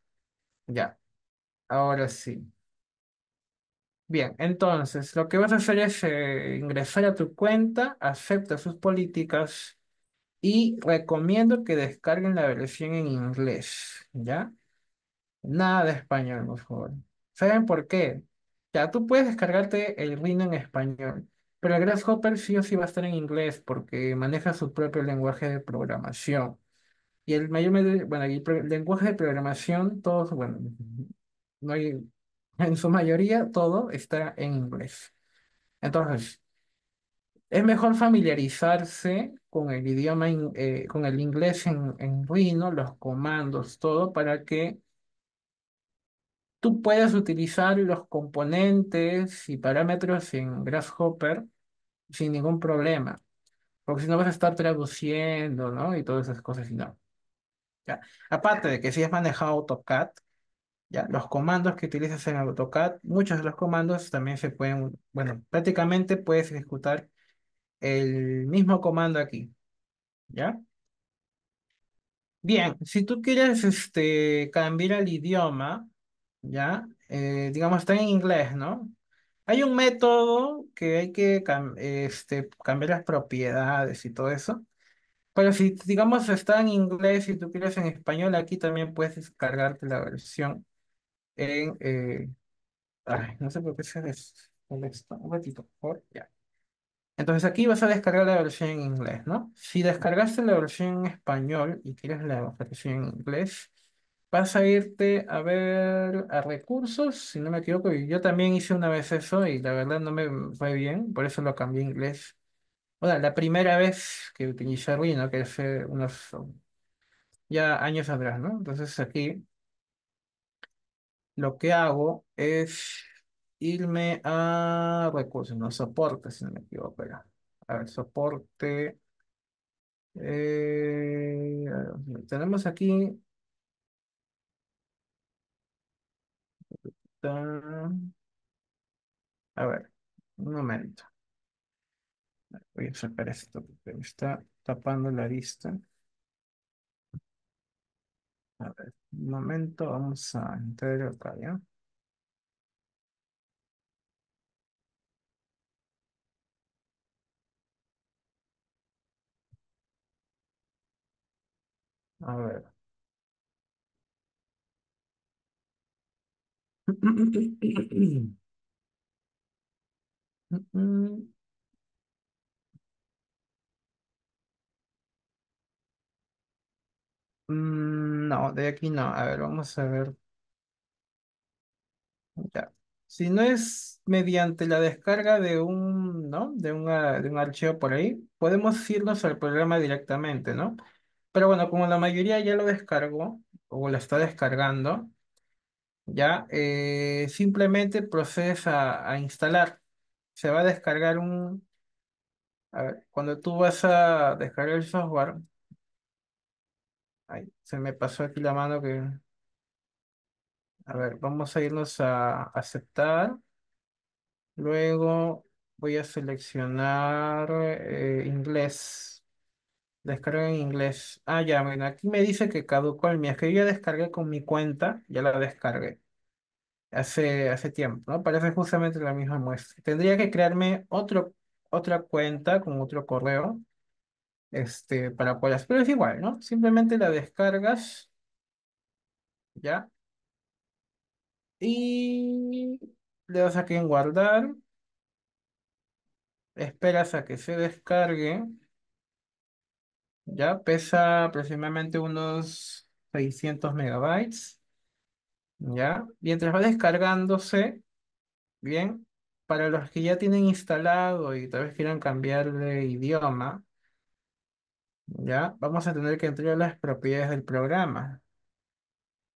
Ya. Ahora sí. Bien, entonces lo que vas a hacer es eh, ingresar a tu cuenta, acepta sus políticas y recomiendo que descarguen la versión en inglés, ¿ya? Nada de español, por favor. ¿Saben por qué? Ya tú puedes descargarte el Rhino en español, pero el Grasshopper sí o sí va a estar en inglés porque maneja su propio lenguaje de programación. Y el mayor, bueno, el lenguaje de programación, todos, bueno, no hay, [laughs] en su mayoría todo está en inglés. Entonces, es mejor familiarizarse con el idioma, eh, con el inglés en, en Rhino, los comandos, todo, para que tú puedes utilizar los componentes y parámetros en Grasshopper sin ningún problema. Porque si no vas a estar traduciendo, ¿no? Y todas esas cosas y no. ¿Ya? Aparte de que si has manejado AutoCAD, ¿ya? los comandos que utilizas en AutoCAD, muchos de los comandos también se pueden, bueno, prácticamente puedes ejecutar el mismo comando aquí. ¿Ya? Bien, si tú quieres este, cambiar el idioma, ¿ya? Eh, digamos, está en inglés, ¿no? Hay un método que hay que este, cambiar las propiedades y todo eso. Pero si, digamos, está en inglés y tú quieres en español, aquí también puedes descargarte la versión en... Eh, ay, no sé por qué se desconecta. Un ratito, por ya. Entonces aquí vas a descargar la versión en inglés, ¿no? Si descargaste la versión en español y quieres la versión en inglés, vas a irte a ver a recursos, si no me equivoco. Yo también hice una vez eso y la verdad no me fue bien, por eso lo cambié a inglés. Bueno, la primera vez que utilicé Arduino, que hace unos ya años atrás, ¿no? Entonces aquí lo que hago es irme a recursos, no soporte, si no me equivoco. A ver, soporte. Eh, tenemos aquí A ver, un momento. Voy a sacar esto porque me está tapando la vista. A ver, un momento, vamos a entrar acá, ¿ya? A ver. Mm, mm, no, de aquí no. A ver, vamos a ver. Si no es mediante la descarga de un, ¿no? De una- de un archivo por ahí, podemos irnos al programa directamente, ¿no? Pero bueno, como la mayoría ya lo descargó o lo está descargando, ¿ya? Eh, simplemente procedes a, instalar. Se va a descargar un... A ver, cuando tú vas a descargar el software... Ay, se me pasó aquí la mano que... A ver, vamos a irnos a aceptar. Luego voy a seleccionar eh, inglés. Descarga en inglés. Ah, ya, bueno, aquí me dice que caducó el mío. Es que yo ya descargué con mi cuenta, ya la descargué hace, hace tiempo, ¿no? Parece justamente la misma muestra. Tendría que crearme otro, otra cuenta con otro correo este, para cualas. Pero es igual, ¿no? Simplemente la descargas, ¿ya? Y le das aquí en guardar. Esperas a que se descargue. Ya pesa aproximadamente unos 600 megabytes. Ya, mientras va descargándose, bien, para los que ya tienen instalado y tal vez quieran cambiar de idioma, ya, vamos a tener que entrar a las propiedades del programa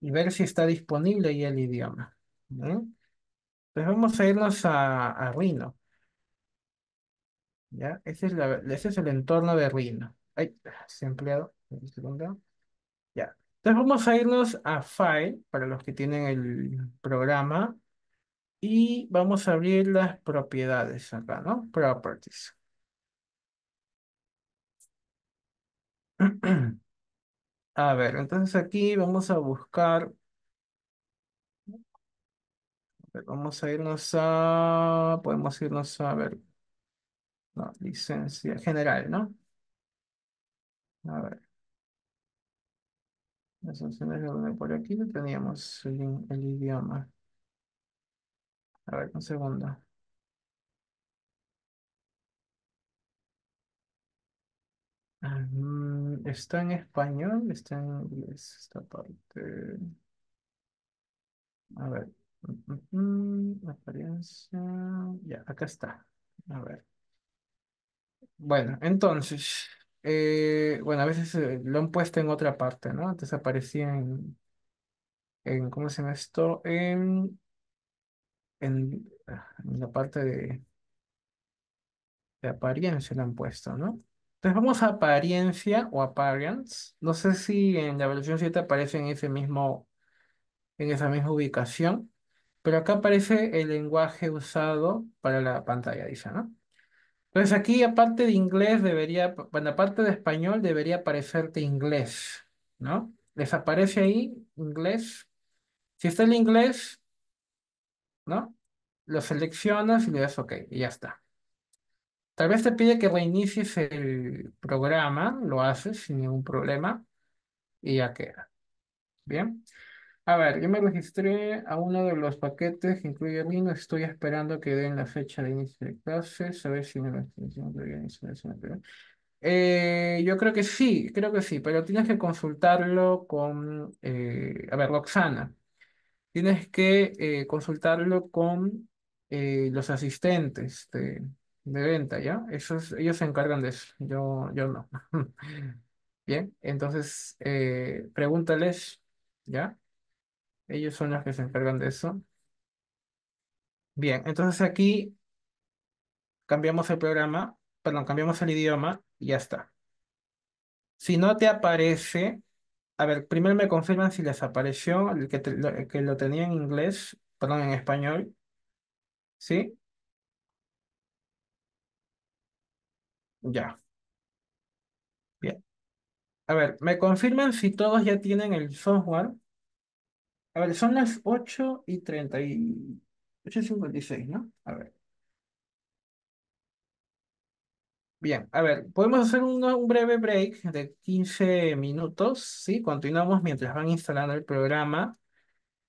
y ver si está disponible ya el idioma. Entonces vamos a irnos a, a Rhino. ¿Ya? Ese es, ese es el entorno de Rhino. Ay, se ha empleado. Ya. Entonces vamos a irnos a File para los que tienen el programa y vamos a abrir las propiedades acá, ¿no? Properties. [clears throat] A ver, entonces aquí vamos a buscar. vamos a irnos a. Podemos irnos a, ver. No, licencia general, ¿no? A ver. Las opciones de por aquí no teníamos el, idioma. A ver, un segundo. Ah, mm, está en español, está en inglés esta parte. A ver. Mm, mm, apariencia. Ya, acá está. A ver. Bueno, entonces, eh, bueno, a veces eh, lo han puesto en otra parte, ¿no? Antes aparecía en, en ¿cómo se llama esto? En, en, ah, en la parte de, de apariencia lo han puesto, ¿no? Entonces vamos a apariencia o appearance. No sé si en la versión 7 aparece en ese mismo, en esa misma ubicación, pero acá aparece el lenguaje usado para la pantalla, dice, ¿no? Entonces aquí, aparte de inglés, debería, bueno, aparte de español, debería aparecerte inglés, ¿no? Desaparece ahí inglés. Si está en inglés, ¿no? Lo seleccionas y le das OK y ya está. Tal vez te pide que reinicies el programa, lo haces sin ningún problema y ya queda. Bien. A ver, yo me registré a uno de los paquetes que incluye No Estoy esperando que den la fecha de inicio de clases. A ver si me lo... eh, yo creo que sí, creo que sí, pero tienes que consultarlo con, eh, a ver, Roxana, tienes que eh, consultarlo con eh, los asistentes de, venta, ¿ya? ellos se encargan de eso, yo, yo no. [laughs] Bien, entonces pregúntales, ¿ya? Ellos son los que se encargan de eso. Bien, entonces aquí cambiamos el programa, perdón, cambiamos el idioma y ya está. Si no te aparece, a ver, primero me confirman si les apareció el que, el que lo tenía en inglés, perdón, en español. ¿Sí? Ya. Bien. A ver, me confirman si todos ya tienen el software a ver, son las 8 y 30 y... 8 y 56, ¿no? A ver. Bien, a ver, podemos hacer un, un breve break de 15 minutos, ¿sí? Continuamos mientras van instalando el programa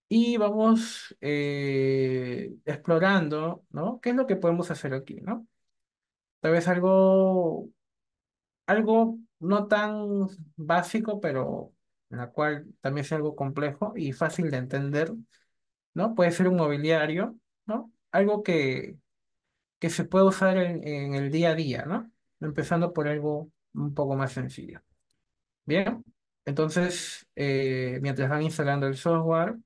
y vamos eh, explorando, ¿no? ¿Qué es lo que podemos hacer aquí, ¿no? Tal vez algo, algo no tan básico, pero la cual también es algo complejo y fácil de entender, ¿no? Puede ser un mobiliario, ¿no? Algo que, que se puede usar en, el día a día, ¿no? Empezando por algo un poco más sencillo. Bien, entonces, eh, mientras van instalando el software,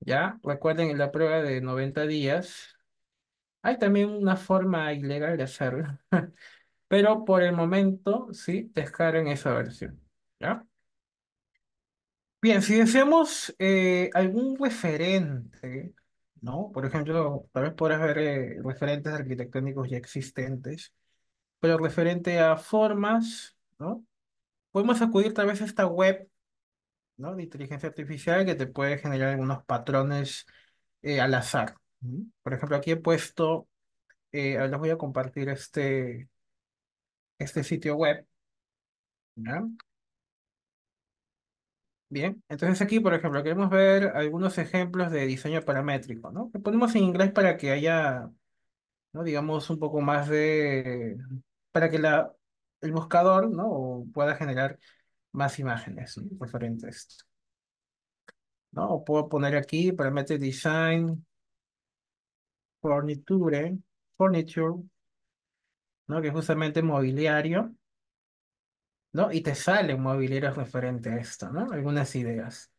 ya recuerden en la prueba de 90 días, hay también una forma ilegal de hacerlo, [laughs] pero por el momento, sí, descarguen esa versión, ¿ya? Bien, si deseamos eh, algún referente, ¿no? Por ejemplo, tal vez podrás ver eh, referentes arquitectónicos ya existentes, pero referente a formas, ¿no? Podemos acudir tal vez a esta web, ¿no? De inteligencia artificial que te puede generar algunos patrones eh, al azar. Por ejemplo, aquí he puesto, ahora voy a compartir este, este sitio web, Bien, entonces aquí, por ejemplo, queremos ver algunos ejemplos de diseño paramétrico, ¿no? Que ponemos en inglés para que haya, ¿no? Digamos, un poco más de... para que la, el buscador, ¿no? pueda generar más imágenes ¿no? favor, ¿No? puedo poner aquí parametric design, furniture, furniture, ¿no? Que es justamente mobiliario ¿no? Y te sale un mobiliario referente a esto, ¿no? Algunas ideas.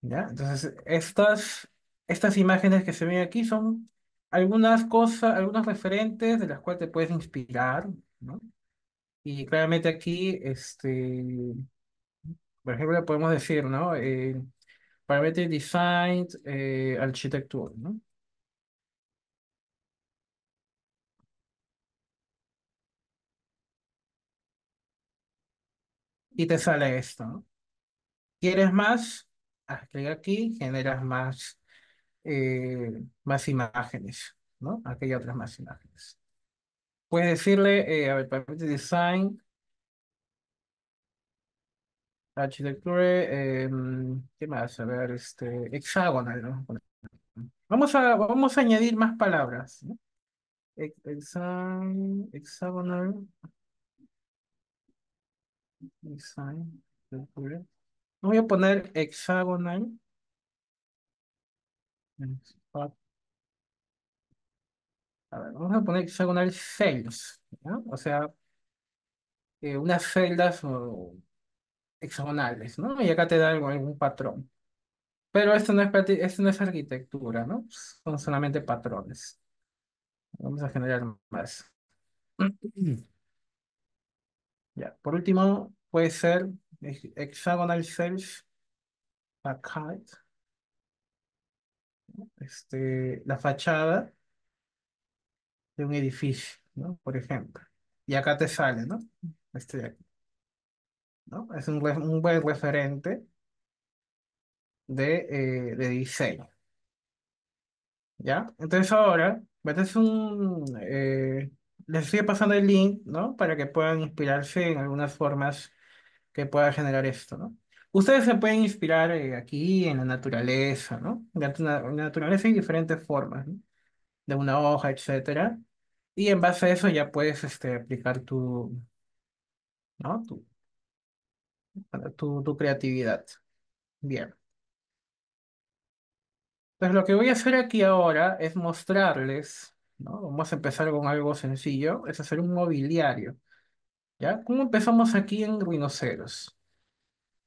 ¿Ya? Entonces, estas, estas imágenes que se ven aquí son algunas cosas, algunos referentes de las cuales te puedes inspirar, ¿no? Y claramente aquí, este, por ejemplo, podemos decir, ¿no? Eh, design, eh, ¿no? y te sale esto. ¿no? ¿Quieres más? Haz ah, clic aquí, generas más, eh, más imágenes, ¿no? Aquí hay otras más imágenes. Puedes decirle, eh, a ver, de design, architecture em, ¿qué más? A ver, este, hexagonal, ¿no? Vamos a, vamos a añadir más palabras. ¿no? Hexagonal, Voy a poner hexagonal. ver, vamos a poner hexagonal cells, O sea, eh, unas celdas hexagonales, ¿no? Y acá te da algo, algún patrón. Pero esto no es, esto no arquitectura, ¿no? Son solamente patrones. Vamos a generar más. [clears throat] Por último, puede ser hexagonal cells facade. Este, la fachada de un edificio, ¿no? Por ejemplo. Y acá te sale, ¿no? Este de aquí. ¿No? Es un, un buen referente de, eh, de diseño. ¿Ya? Entonces ahora, metes un, eh, les estoy pasando el link, ¿no? Para que puedan inspirarse en algunas formas que pueda generar esto, ¿no? Ustedes se pueden inspirar eh, aquí en la naturaleza, ¿no? La, la naturaleza hay diferentes formas, De una hoja, etcétera. Y en base a eso ya puedes este, aplicar tu, ¿no? Tu, tu, tu creatividad. Bien. Entonces pues lo que voy a hacer aquí ahora es mostrarles ¿no? Vamos a empezar con algo sencillo, es hacer un mobiliario. ¿Ya? ¿Cómo empezamos aquí en Ruinoceros?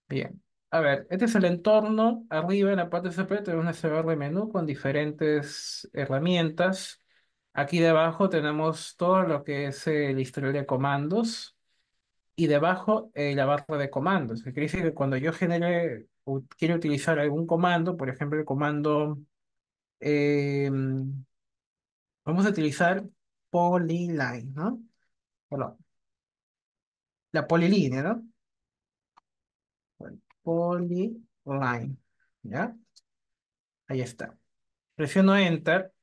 Bien, a ver, este es el entorno. Arriba en la parte superior tenemos un barra de menú con diferentes herramientas. Aquí debajo tenemos todo lo que es el historial de comandos y debajo eh, la barra de comandos. Que quiere decir que cuando yo genere quiero utilizar algún comando, por ejemplo, el comando eh, Vamos a utilizar polyline, ¿no? La polilínea, ¿no? Polyline, ¿ya? Ahí está. Presiono Enter.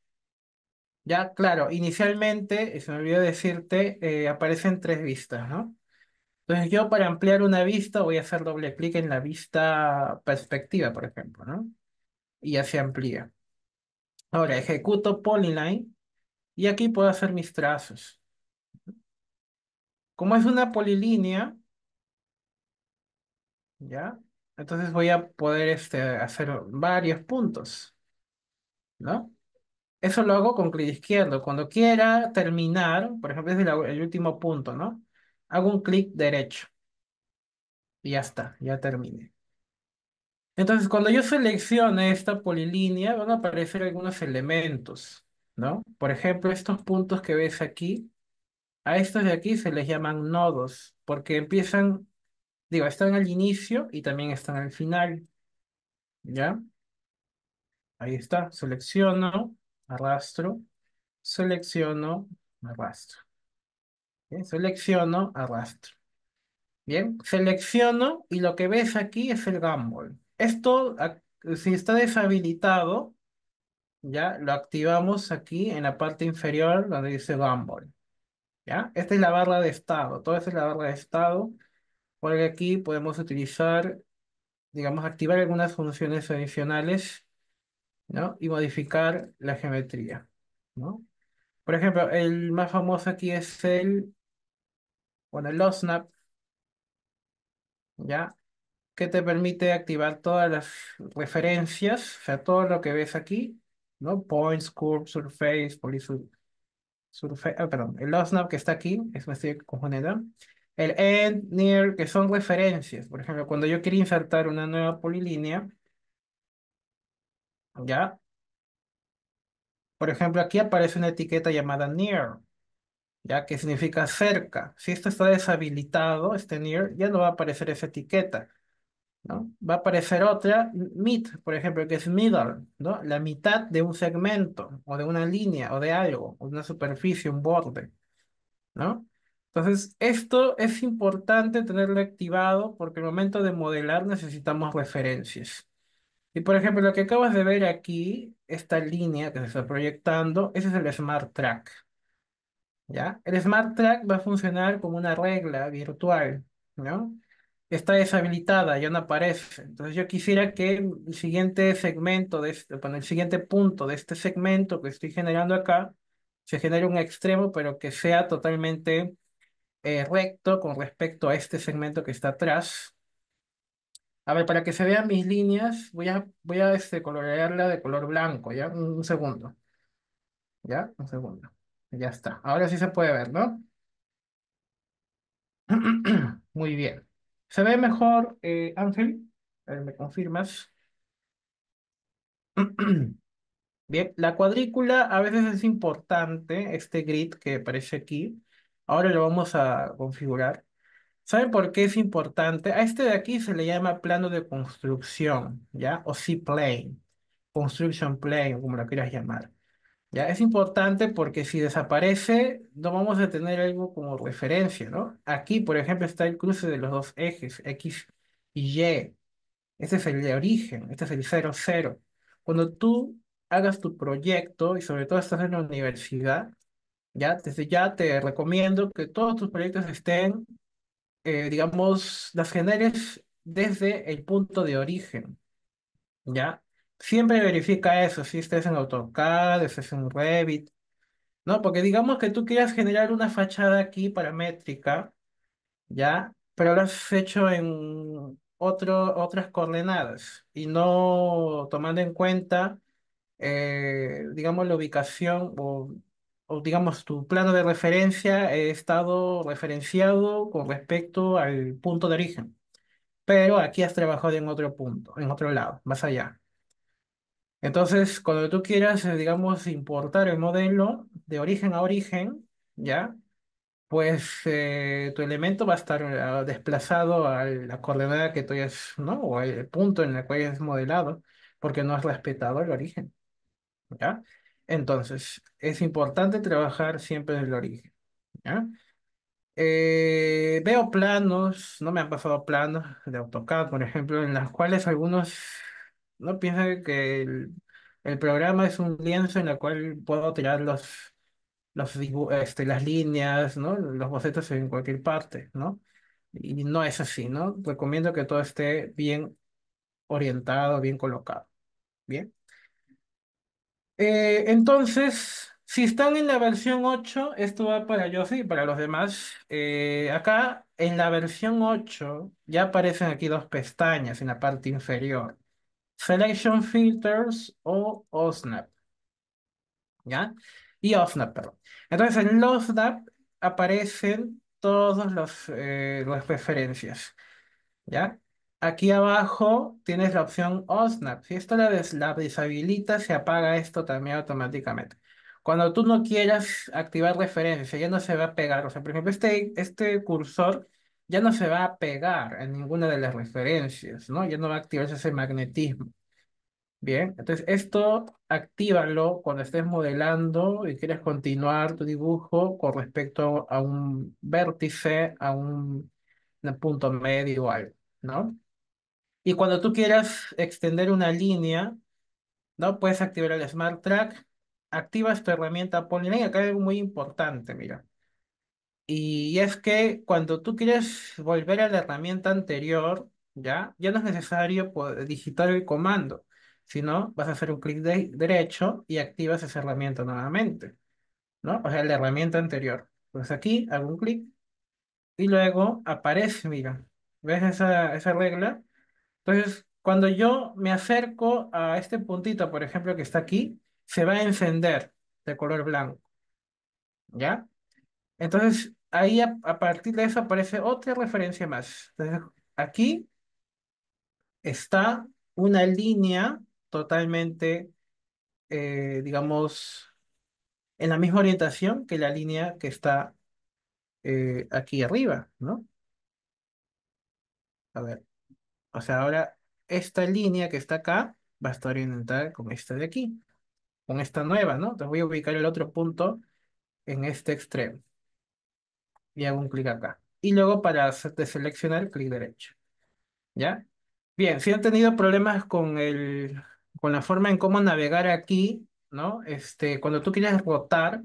Ya, claro, inicialmente, eh, se me olvidó decirte, eh, aparecen tres vistas, ¿no? Entonces yo para ampliar una vista voy a hacer doble clic en la vista perspectiva, por ejemplo, ¿no? Y ya se amplía. Ahora ejecuto Polyline y aquí puedo hacer mis trazos. Como es una polilínea, ¿ya? Entonces voy a poder este, hacer varios puntos, ¿no? Eso lo hago con clic izquierdo. Cuando quiera terminar, por ejemplo, es el, último punto, ¿no? Hago un clic derecho. Y ya está, ya terminé. Entonces, cuando yo seleccione esta polilínea, van a aparecer algunos elementos. ¿no? Por ejemplo, estos puntos que ves aquí, a estos de aquí se les llaman nodos, porque empiezan, digo, están al inicio y también están al final, ¿ya? Ahí está, selecciono, arrastro, selecciono, arrastro. Selecciono, arrastro. Bien, selecciono y lo que ves aquí es el gamble. Esto, si está deshabilitado, ¿ya? Lo activamos aquí en la parte inferior donde dice Gumball, ¿ya? Esta es la barra de estado, toda esta es la barra de estado, porque aquí podemos utilizar, digamos, activar algunas funciones adicionales, ¿no? Y modificar la geometría, ¿no? Por ejemplo, el más famoso aquí es el, bueno, el OSNAP ¿ya? Que te permite activar todas las referencias, o sea, todo lo que ves aquí, ¿no? Points, curve, surface, polysurface, surface, ah, perdón, el last snap que está aquí, es más estoy confundiendo. El end, near, que son referencias. Por ejemplo, cuando yo quiero insertar una nueva polilínea, ¿ya? Por ejemplo, aquí aparece una etiqueta llamada near, ¿ya? Que significa cerca. Si esto está deshabilitado, este near, ya no va a aparecer esa etiqueta. ¿no? Va a aparecer otra, mid, por ejemplo, que es middle, ¿no? La mitad de un segmento, o de una línea, o de algo, o una superficie, un borde, ¿no? Entonces, esto es importante tenerlo activado porque el momento de modelar necesitamos referencias. Y por ejemplo, lo que acabas de ver aquí, esta línea que se está proyectando, ese es el Smart Track. ¿Ya? El Smart Track va a funcionar como una regla virtual, ¿no? está deshabilitada, ya no aparece. Entonces yo quisiera que el siguiente segmento de este, bueno, el siguiente punto de este segmento que estoy generando acá, se genere un extremo, pero que sea totalmente eh, recto con respecto a este segmento que está atrás. A ver, para que se vean mis líneas, voy a, voy a este, colorearla de color blanco, ¿ya? un segundo. ¿Ya? Un segundo. Ya está. Ahora sí se puede ver, ¿no? [clears throat] Muy bien. ¿Se ve mejor, eh, Ángel? ¿me confirmas? [clears throat] Bien, la cuadrícula a veces es importante, este grid que aparece aquí. Ahora lo vamos a configurar. ¿Saben por qué es importante? A este de aquí se le llama plano de construcción, ¿ya? O C-plane, construction plane, como lo quieras llamar. Ya es importante porque si desaparece, no vamos a tener algo como referencia, ¿no? Aquí, por ejemplo, está el cruce de los dos ejes, X y Y. Este es el de origen, este es el 0, 0. Cuando tú hagas tu proyecto, y sobre todo estás en la universidad, ya desde ya te recomiendo que todos tus proyectos estén, eh, digamos, las generes desde el punto de origen, ¿ya? Siempre verifica eso, si estás en AutoCAD, si estás en Revit, ¿no? Porque digamos que tú quieras generar una fachada aquí paramétrica, ¿ya? Pero lo has hecho en otras coordenadas y no tomando en cuenta, eh, digamos, la ubicación o, o, digamos, tu plano de referencia he estado referenciado con respecto al punto de origen. Pero aquí has trabajado en otro punto, en otro lado, más allá. Entonces, cuando tú quieras, eh, digamos, importar el modelo de origen a origen, ¿ya? Pues eh, tu elemento va a estar ah, desplazado a la coordenada que tú es, ¿no? O al punto en el cual es modelado, porque no has respetado el origen, ¿ya? Entonces, es importante trabajar siempre en el origen, ¿ya? Eh, veo planos, no me han pasado planos de AutoCAD, por ejemplo, en las cuales algunos no piensa que el, programa es un lienzo en el cual puedo tirar los, los este, las líneas, ¿no? Los bocetos en cualquier parte, ¿no? Y no es así, ¿no? Recomiendo que todo esté bien orientado, bien colocado. Bien. Eh, entonces, si están en la versión 8, esto va para yo, sí, para los demás. Eh, acá en la versión 8 ya aparecen aquí dos pestañas en la parte inferior. Selection Filters o OSNAP. ¿Ya? Y OSNAP, perdón. Entonces, en OSNAP aparecen todas eh, las referencias. ¿Ya? Aquí abajo tienes la opción OSNAP. Si esto la, des deshabilita, se apaga esto también automáticamente. Cuando tú no quieras activar referencias, ya no se va a pegar. O sea, por ejemplo, este, este cursor ya no se va a pegar en ninguna de las referencias, ¿no? Ya no va a activarse ese magnetismo. Bien, entonces esto actívalo cuando estés modelando y quieres continuar tu dibujo con respecto a un vértice, a un, punto medio o algo, ¿no? Y cuando tú quieras extender una línea, ¿no? Puedes activar el Smart Track, activas tu herramienta Polyline. Acá hay algo muy importante, mira. Y es que cuando tú quieres volver a la herramienta anterior, ¿ya? Ya no es necesario poder digitar el comando, sino vas a hacer un clic de derecho y activas esa herramienta nuevamente, ¿no? O sea, la herramienta anterior. Pues aquí hago un clic y luego aparece, mira, ¿ves esa, esa regla? Entonces, cuando yo me acerco a este puntito, por ejemplo, que está aquí, se va a encender de color blanco, ¿ya? Entonces, ahí a, partir de eso aparece otra referencia más. Entonces, aquí está una línea totalmente, eh, digamos, en la misma orientación que la línea que está eh, aquí arriba, ¿no? A ver, o sea, ahora esta línea que está acá va a estar orientada con esta de aquí, con esta nueva, ¿no? Entonces voy a ubicar el otro punto en este extremo y hago un clic acá. Y luego para deseleccionar, clic derecho. ¿Ya? Bien, si han tenido problemas con, el, con la forma en cómo navegar aquí, ¿no? Este, cuando tú quieres rotar,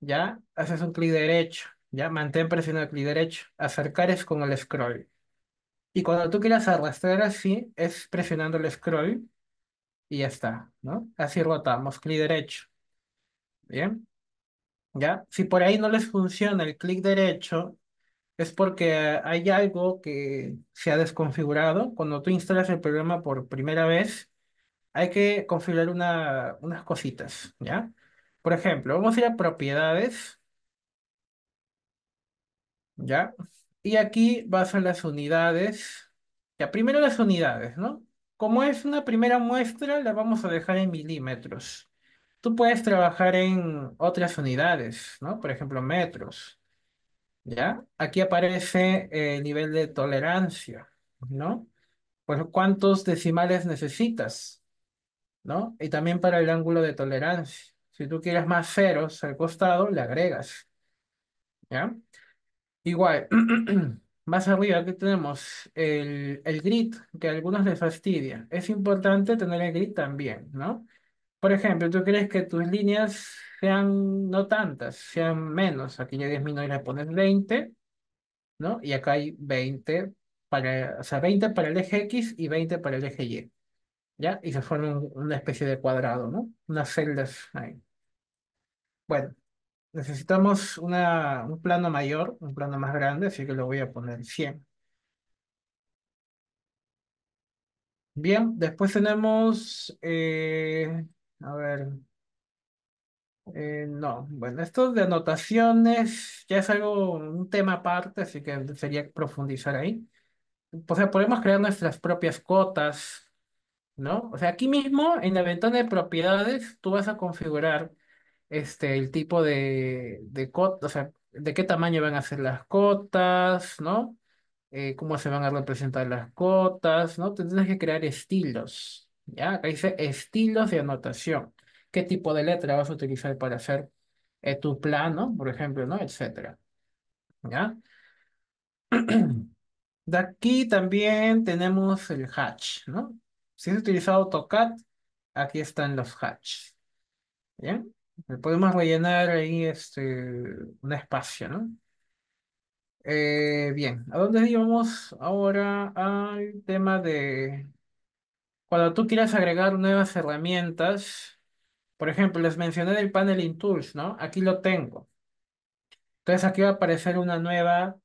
¿ya? Haces un clic derecho, ¿ya? Mantén presionado el clic derecho. Acercar es con el scroll. Y cuando tú quieras arrastrar así, es presionando el scroll y ya está, ¿no? Así rotamos, clic derecho. Bien. ¿ya? Si por ahí no les funciona el clic derecho, es porque hay algo que se ha desconfigurado. Cuando tú instalas el programa por primera vez, hay que configurar una, unas cositas, ¿ya? Por ejemplo, vamos a ir a propiedades, ¿ya? Y aquí vas a las unidades, ya, primero las unidades, ¿no? Como es una primera muestra, la vamos a dejar en milímetros. Tú puedes trabajar en otras unidades, ¿no? Por ejemplo, metros, ¿ya? Aquí aparece el nivel de tolerancia, ¿no? Pues cuántos decimales necesitas, ¿no? Y también para el ángulo de tolerancia. Si tú quieres más ceros al costado, le agregas, ¿ya? Igual, [clears throat] más arriba aquí tenemos el, el grid, que a algunos les fastidia. Es importante tener el grid también, ¿no? Por ejemplo, ¿tú crees que tus líneas sean no tantas, sean menos? Aquí ya disminuye, le pones 20, ¿no? Y acá hay 20 para, o sea, 20 para el eje X y 20 para el eje Y. ¿Ya? Y se forma una especie de cuadrado, ¿no? Unas celdas ahí. Bueno, necesitamos una, un plano mayor, un plano más grande, así que lo voy a poner 100. Bien, después tenemos eh, a ver. Eh, no, bueno, esto de anotaciones ya es algo, un tema aparte, así que sería profundizar ahí. O sea, podemos crear nuestras propias cotas, ¿no? O sea, aquí mismo en la ventana de propiedades tú vas a configurar este, el tipo de, de o sea, de qué tamaño van a ser las cotas, ¿no? Eh, cómo se van a representar las cotas, ¿no? Tendrás que crear estilos. Ya, acá dice estilos de anotación. ¿Qué tipo de letra vas a utilizar para hacer eh, tu plano, por ejemplo, ¿no? Etcétera. ¿Ya? [clears throat] De aquí también tenemos el hatch, ¿no? Si has utilizado AutoCAD, aquí están los hatch. ¿Bien? Podemos rellenar ahí este, un espacio, ¿no? Eh, bien, ¿a dónde íbamos ahora al tema de cuando tú quieras agregar nuevas herramientas, por ejemplo, les mencioné el panel Tools, ¿no? Aquí lo tengo. Entonces aquí va a aparecer una nueva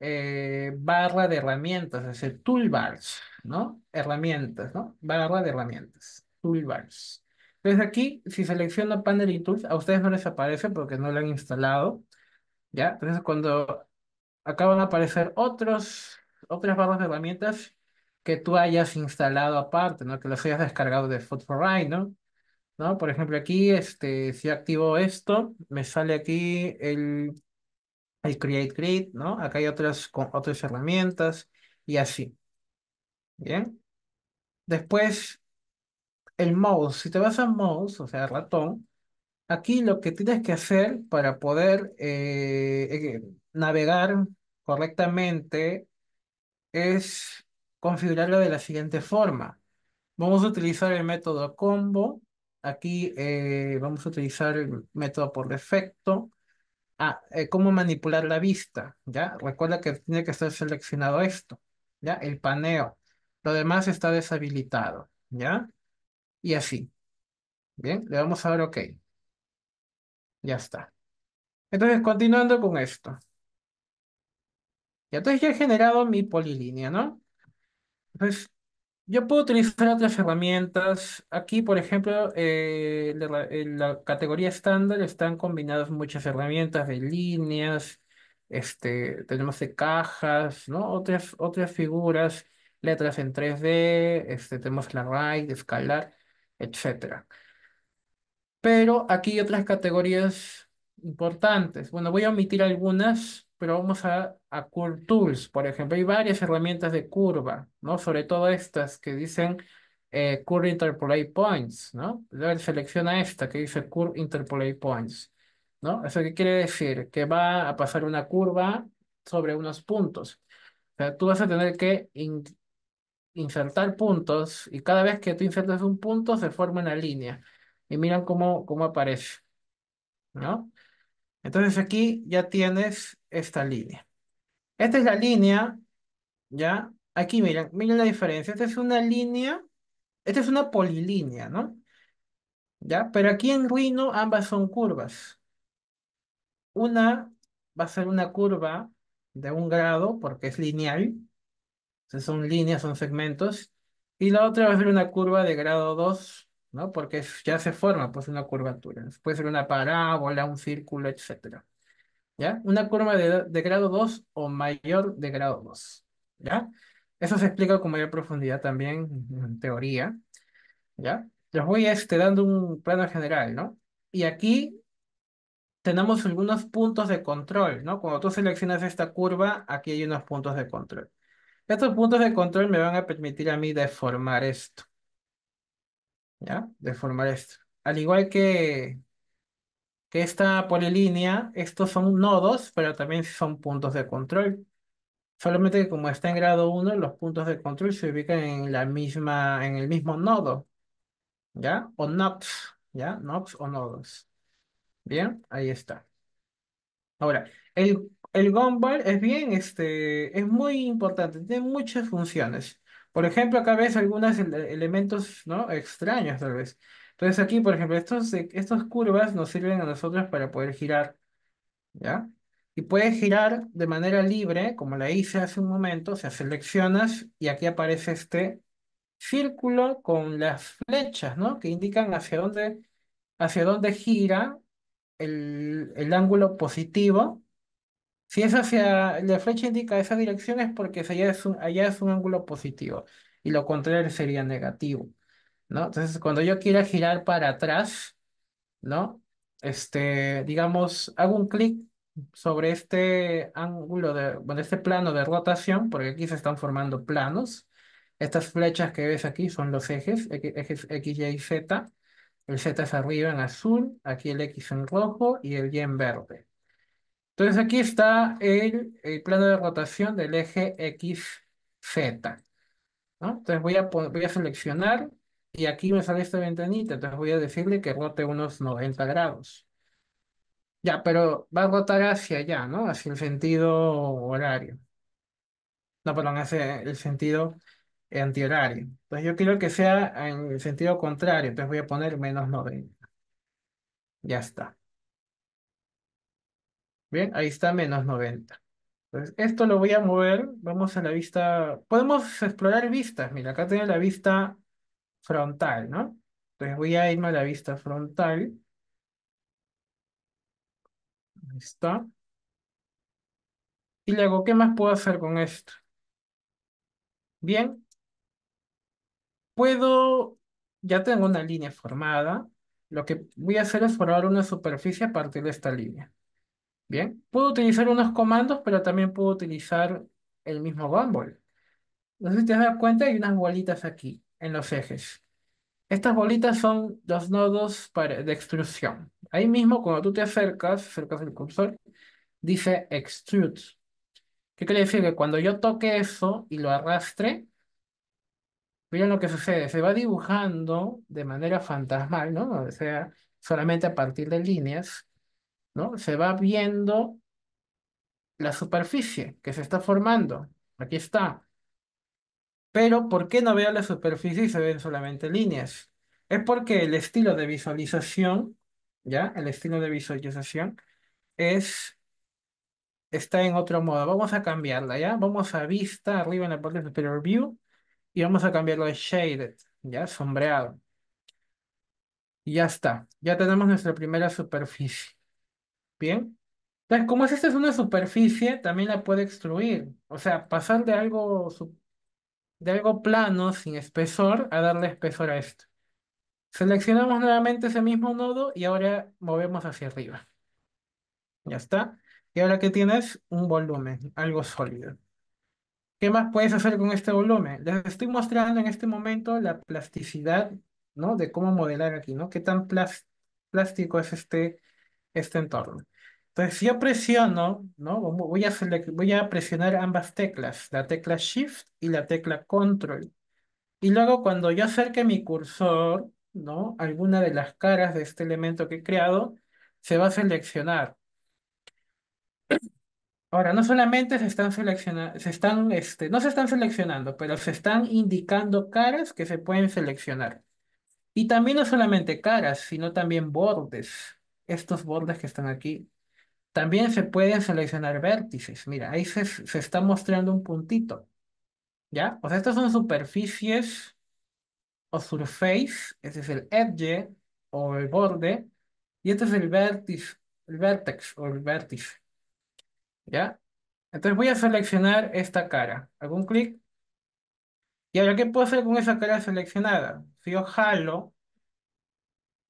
eh, barra de herramientas, es decir, toolbars, ¿no? Herramientas, ¿no? Barra de herramientas, toolbars. Entonces aquí, si selecciono panel Tools, a ustedes no les aparece porque no lo han instalado, ¿ya? Entonces cuando acá van a aparecer otras barras de herramientas, que tú hayas instalado aparte, ¿no? Que los hayas descargado de Foot for Ride, ¿no? ¿No? Por ejemplo, aquí, este, si activo esto, me sale aquí el, el Create Grid, ¿no? Acá hay otras, otras herramientas y así. Bien. Después, el mouse. Si te vas a mouse, o sea, ratón, aquí lo que tienes que hacer para poder eh, eh, navegar correctamente es configurarlo de la siguiente forma. Vamos a utilizar el método combo. Aquí eh, vamos a utilizar el método por defecto. Ah, eh, cómo manipular la vista, ¿ya? Recuerda que tiene que estar seleccionado esto, ¿ya? El paneo. Lo demás está deshabilitado, ¿ya? Y así. Bien, le vamos a dar OK. Ya está. Entonces, continuando con esto. Y entonces ya he generado mi polilínea, ¿no? Pues yo puedo utilizar otras herramientas. Aquí, por ejemplo, en eh, la categoría estándar están combinadas muchas herramientas de líneas, este, tenemos de cajas, ¿no? Otras, otras figuras, letras en 3D, este, tenemos la RAID, escalar, etcétera. Pero aquí hay otras categorías importantes. Bueno, voy a omitir algunas pero vamos a, a Curve Tools, por ejemplo. Hay varias herramientas de curva, ¿no? Sobre todo estas que dicen eh, Curve Interpolate Points, ¿no? Selecciona esta que dice Curve Interpolate Points, ¿no? ¿Eso qué quiere decir? Que va a pasar una curva sobre unos puntos. O sea, tú vas a tener que insertar puntos y cada vez que tú insertas un punto se forma una línea. Y miran cómo, cómo aparece, ¿no? Entonces aquí ya tienes esta línea. Esta es la línea, ¿ya? Aquí miren, miren la diferencia. Esta es una línea, esta es una polilínea, ¿no? ¿Ya? Pero aquí en ruino ambas son curvas. Una va a ser una curva de un grado porque es lineal. Entonces son líneas, son segmentos. Y la otra va a ser una curva de grado 2 porque ya se forma pues una curvatura. Puede ser una parábola, un círculo, etc. ¿Ya? Una curva de, grado 2 o mayor de grado 2. ¿Ya? Eso se explica con mayor profundidad también en teoría. ¿Ya? Les voy este, dando un plano general, ¿no? Y aquí tenemos algunos puntos de control, ¿no? Cuando tú seleccionas esta curva, aquí hay unos puntos de control. Estos puntos de control me van a permitir a mí deformar esto. ¿ya? De formar esto. Al igual que, que esta polilínea, estos son nodos, pero también son puntos de control. Solamente que como está en grado 1, los puntos de control se ubican en, la misma, en el mismo nodo, ¿ya? O nodes, ¿ya? Nodes o nodos. Bien, ahí está. Ahora, el, el Gumball es bien, este, es muy importante, tiene muchas funciones. Por ejemplo, acá ves algunos elementos, ¿no? Extraños, tal vez. Entonces aquí, por ejemplo, estos, estas curvas nos sirven a nosotros para poder girar, ¿ya? Y puedes girar de manera libre, como la hice hace un momento, o sea, seleccionas y aquí aparece este círculo con las flechas, ¿no? Que indican hacia dónde, hacia dónde gira el, el ángulo positivo si es hacia la flecha indica esa dirección es porque allá es un, allá es un ángulo positivo y lo contrario sería negativo, ¿no? Entonces, cuando yo quiera girar para atrás, ¿no? Este, digamos, hago un clic sobre este ángulo de, bueno, este plano de rotación, porque aquí se están formando planos. Estas flechas que ves aquí son los ejes, ejes X, Y y Z. El Z es arriba en azul, aquí el X en rojo y el Y en verde. Entonces aquí está el, el plano de rotación del eje XZ. ¿no? Entonces voy a, voy a seleccionar y aquí me sale esta ventanita. Entonces voy a decirle que rote unos 90 grados. Ya, pero va a rotar hacia allá, ¿no? Hacia el sentido horario. No, perdón, hacia el sentido antihorario. Entonces yo quiero que sea en el sentido contrario. Entonces voy a poner menos 90. Ya está. Bien, ahí está menos 90. Entonces, esto lo voy a mover. Vamos a la vista. Podemos explorar vistas. Mira, acá tengo la vista frontal, ¿no? Entonces voy a irme a la vista frontal. Ahí está. Y luego, ¿qué más puedo hacer con esto? Bien. Puedo, ya tengo una línea formada. Lo que voy a hacer es formar una superficie a partir de esta línea. Bien, puedo utilizar unos comandos, pero también puedo utilizar el mismo Gumball. No si te das cuenta, hay unas bolitas aquí en los ejes. Estas bolitas son los nodos de extrusión. Ahí mismo, cuando tú te acercas, acercas el cursor, dice extrude. ¿Qué quiere decir? Que cuando yo toque eso y lo arrastre, miren lo que sucede. Se va dibujando de manera fantasmal, ¿no? O sea, solamente a partir de líneas ¿no? Se va viendo la superficie que se está formando. Aquí está. Pero, ¿por qué no veo la superficie y se ven solamente líneas? Es porque el estilo de visualización, ¿ya? El estilo de visualización es, está en otro modo. Vamos a cambiarla, ¿ya? Vamos a vista, arriba en la parte superior view, y vamos a cambiarlo a shaded, ¿ya? Sombreado. Y ya está. Ya tenemos nuestra primera superficie. Bien. Entonces, como es esta es una superficie, también la puede extruir. O sea, pasar de algo, de algo plano, sin espesor, a darle espesor a esto. Seleccionamos nuevamente ese mismo nodo y ahora movemos hacia arriba. Ya está. Y ahora que tienes un volumen, algo sólido. ¿Qué más puedes hacer con este volumen? Les estoy mostrando en este momento la plasticidad, ¿no? De cómo modelar aquí, ¿no? ¿Qué tan plástico es este este entorno. Entonces, si yo presiono, ¿no? voy, a voy a presionar ambas teclas, la tecla Shift y la tecla Control. Y luego cuando yo acerque mi cursor, ¿no? alguna de las caras de este elemento que he creado, se va a seleccionar. Ahora, no solamente se están seleccionando, se están, este, no se están seleccionando, pero se están indicando caras que se pueden seleccionar. Y también no solamente caras, sino también bordes estos bordes que están aquí. También se pueden seleccionar vértices. Mira, ahí se, está mostrando un puntito. ¿Ya? O sea, estas son superficies o surface. Este es el edge o el borde. Y este es el vértice, el vertex o el vértice. ¿Ya? Entonces voy a seleccionar esta cara. Hago un clic. Y ahora, ¿qué puedo hacer con esa cara seleccionada? Si yo jalo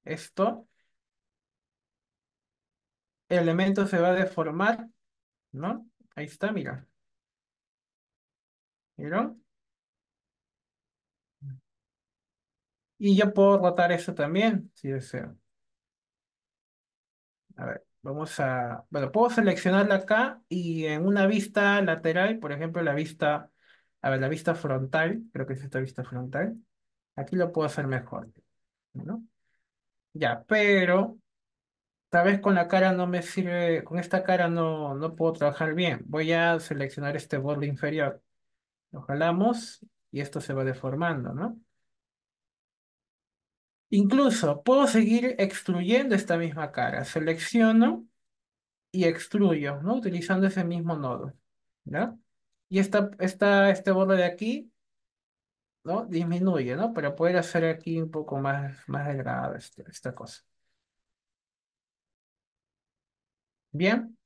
esto, el elemento se va a deformar, ¿no? Ahí está, mira. ¿Vieron? Y yo puedo rotar eso también, si deseo. A ver, vamos a... Bueno, puedo seleccionarla acá y en una vista lateral, por ejemplo, la vista... A ver, la vista frontal, creo que es esta vista frontal. Aquí lo puedo hacer mejor. ¿no? Ya, pero tal vez con la cara no me sirve, con esta cara no, no puedo trabajar bien. Voy a seleccionar este borde inferior. Lo jalamos y esto se va deformando, ¿no? Incluso puedo seguir extruyendo esta misma cara. Selecciono y extruyo, ¿no? Utilizando ese mismo nodo, ¿no? Y esta, esta, este borde de aquí, ¿no? Disminuye, ¿no? Para poder hacer aquí un poco más, más este, esta cosa. Bien,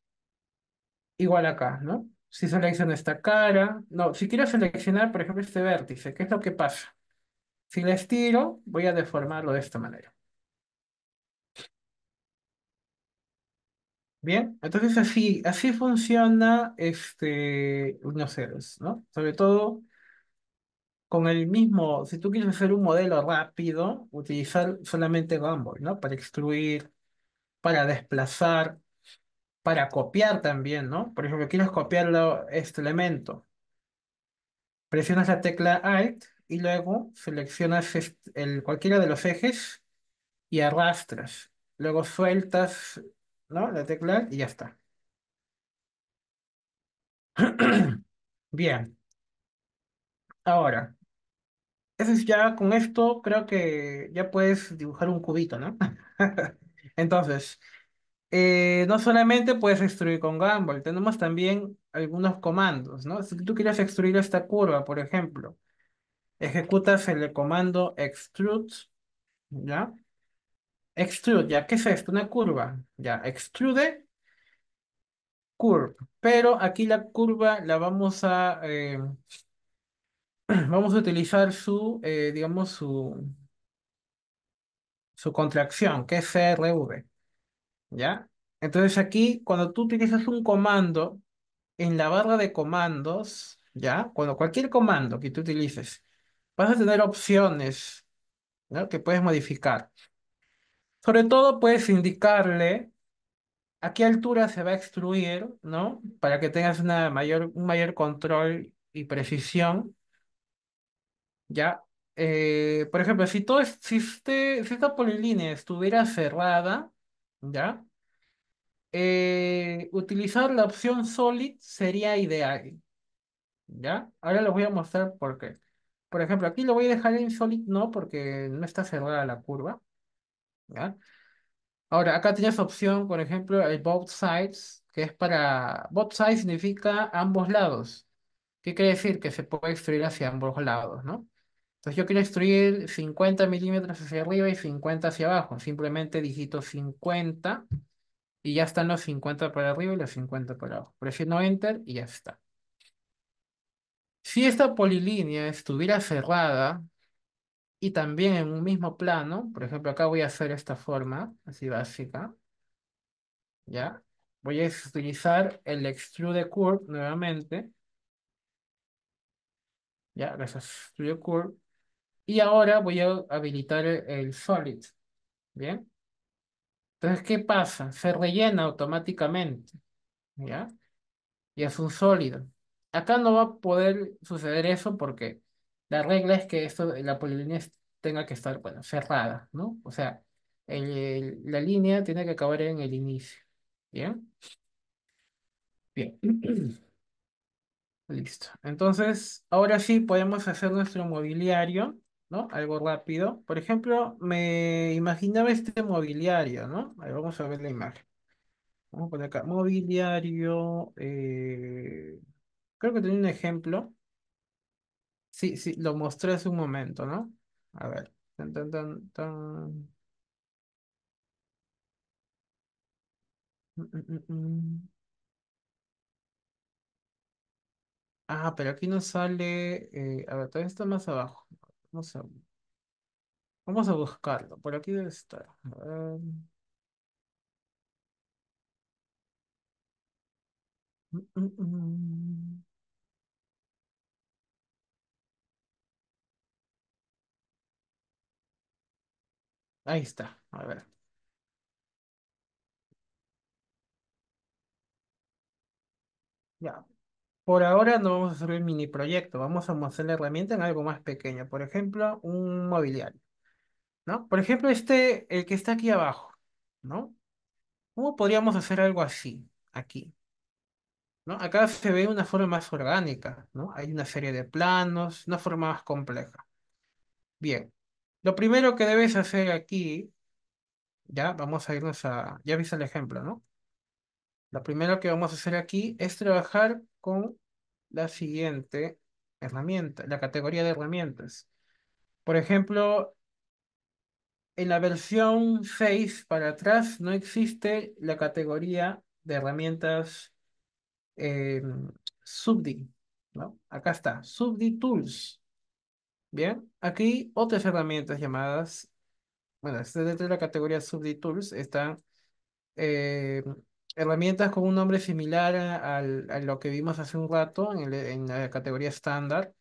igual acá, ¿no? Si selecciono esta cara, no, si quiero seleccionar, por ejemplo, este vértice, ¿qué es lo que pasa? Si la estiro, voy a deformarlo de esta manera. Bien, entonces así, así funciona este, unos ceros, ¿no? Sobre todo con el mismo, si tú quieres hacer un modelo rápido, utilizar solamente Gumball, ¿no? Para excluir, para desplazar, para copiar también, ¿no? Por ejemplo, quieres copiar este elemento. Presionas la tecla Alt y luego seleccionas el, cualquiera de los ejes y arrastras. Luego sueltas ¿no? la tecla Alt y ya está. [clears throat] Bien. Ahora, eso es ya con esto creo que ya puedes dibujar un cubito, ¿no? [laughs] Entonces, eh, no solamente puedes extruir con Gumball, tenemos también algunos comandos, ¿no? Si tú quieres extruir esta curva, por ejemplo, ejecutas el comando extrude, ¿ya? Extrude, ¿ya? ¿Qué es esto? Una curva, ¿ya? Extrude, curve, pero aquí la curva la vamos a, eh, [clears throat] vamos a utilizar su, eh, digamos, su, su contracción, que es CRV. ¿ya? Entonces aquí, cuando tú utilizas un comando, en la barra de comandos, ¿ya? Cuando cualquier comando que tú utilices, vas a tener opciones, ¿no? Que puedes modificar. Sobre todo puedes indicarle a qué altura se va a extruir, ¿no? Para que tengas una mayor, un mayor control y precisión, ¿ya? Eh, por ejemplo, si, todo, este, si esta polilínea estuviera cerrada, ¿ya? Eh, utilizar la opción solid sería ideal, ¿ya? Ahora les voy a mostrar por qué. Por ejemplo, aquí lo voy a dejar en solid no porque no está cerrada la curva, ¿ya? Ahora, acá tienes opción, por ejemplo, el both sides, que es para... Both sides significa ambos lados. ¿Qué quiere decir? Que se puede extruir hacia ambos lados, ¿no? Entonces yo quiero extruir 50 milímetros hacia arriba y 50 hacia abajo. Simplemente digito 50 y ya están los 50 para arriba y los 50 para abajo. Presiono Enter y ya está. Si esta polilínea estuviera cerrada y también en un mismo plano, por ejemplo acá voy a hacer esta forma, así básica, ¿ya? Voy a utilizar el Extrude Curve nuevamente. Ya, gracias. Extrude Curve y ahora voy a habilitar e-, el Solid. ¿Bien? Entonces, ¿qué pasa? Se rellena automáticamente. ¿Ya? Y es un sólido. Acá no va a poder suceder eso porque la regla es que esto, la polilínea tenga que estar, bueno, cerrada, ¿no? O sea, la línea tiene que acabar en el inicio. ¿Bien? Bien. [clears throat] Listo. Entonces, ahora sí podemos hacer nuestro mobiliario. ¿no? Algo rápido. Por ejemplo, me imaginaba este mobiliario, ¿no? A vamos a ver la imagen. Vamos a poner acá. Mobiliario. Eh, creo que tenía un ejemplo. Sí, sí, lo mostré hace un momento, ¿no? A ver. Mm, mm, mm, ah, pero aquí no sale. Eh, a ver, todavía está más abajo. Vamos a, vamos a buscarlo. Por aquí debe estar. Mm, mm, mm. Ahí está. A ver. Ya, por ahora no vamos a hacer un mini proyecto, vamos a mostrar la herramienta en algo más pequeño, por ejemplo, un mobiliario, ¿no? Por ejemplo, este, el que está aquí abajo, ¿no? ¿Cómo podríamos hacer algo así, aquí? ¿No? Acá se ve una forma más orgánica, ¿no? Hay una serie de planos, una forma más compleja. Bien, lo primero que debes hacer aquí, ya vamos a irnos a, ya viste el ejemplo, ¿no? Lo primero que vamos a hacer aquí es trabajar con la siguiente herramienta, la categoría de herramientas. Por ejemplo, en la versión 6 para atrás no existe la categoría de herramientas eh, subdi. ¿no? Acá está, subdi tools. Bien, aquí otras herramientas llamadas, bueno, dentro de la categoría subdi tools están eh, herramientas con un nombre similar a, lo que vimos hace un rato en, la categoría estándar.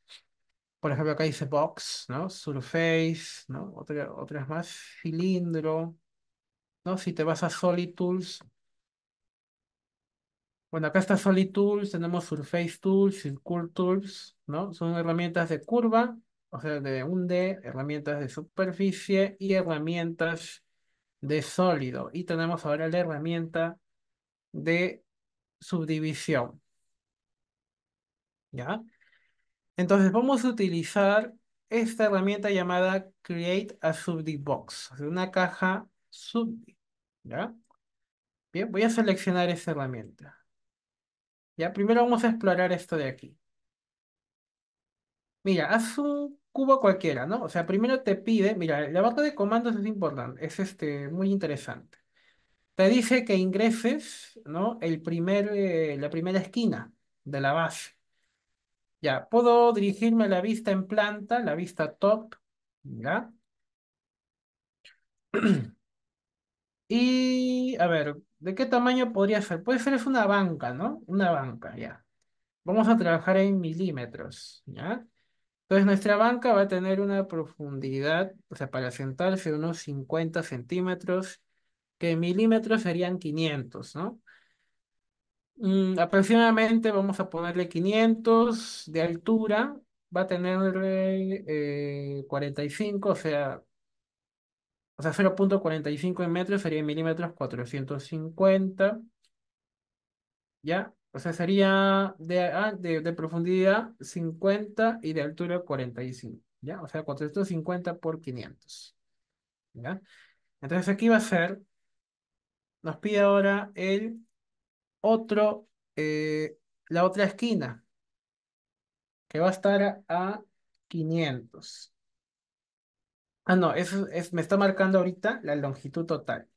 Por ejemplo, acá dice box, ¿no? Surface, ¿no? Otra, otras más, cilindro, ¿no? Si te vas a Solid Tools. Bueno, acá está Solid Tools, tenemos Surface Tools, Circle Tools, ¿no? Son herramientas de curva, o sea, de un D, herramientas de superficie y herramientas de sólido. Y tenemos ahora la herramienta de subdivisión. ¿Ya? Entonces vamos a utilizar esta herramienta llamada Create a Subdiv Box, una caja subdiv. ¿Ya? Bien, voy a seleccionar esta herramienta. Ya, primero vamos a explorar esto de aquí. Mira, haz un cubo cualquiera, ¿no? O sea, primero te pide, mira, la barra de comandos es importante, es este, muy interesante. Te dice que ingreses, ¿no? El primer, eh, la primera esquina de la base. Ya, puedo dirigirme a la vista en planta, la vista top, ¿ya? [clears throat] Y, a ver, ¿de qué tamaño podría ser? Puede ser una banca, ¿no? Una banca, ya. Vamos a trabajar en milímetros, ¿ya? Entonces nuestra banca va a tener una profundidad, o sea, para sentarse unos 50 centímetros que milímetros serían 500, ¿no? Mm, aproximadamente vamos a ponerle 500 de altura, va a tener 45, eh, o sea, o sea 0.45 en metros sería milímetros 450, ¿ya? O sea, sería de, ah, de, profundidad 50 y de altura 45, ¿ya? O sea, 450 por 500, ¿ya? Entonces aquí va a ser nos pide ahora el otro, eh, la otra esquina, que va a estar a 500. Ah, no, eso me está marcando ahorita la longitud total.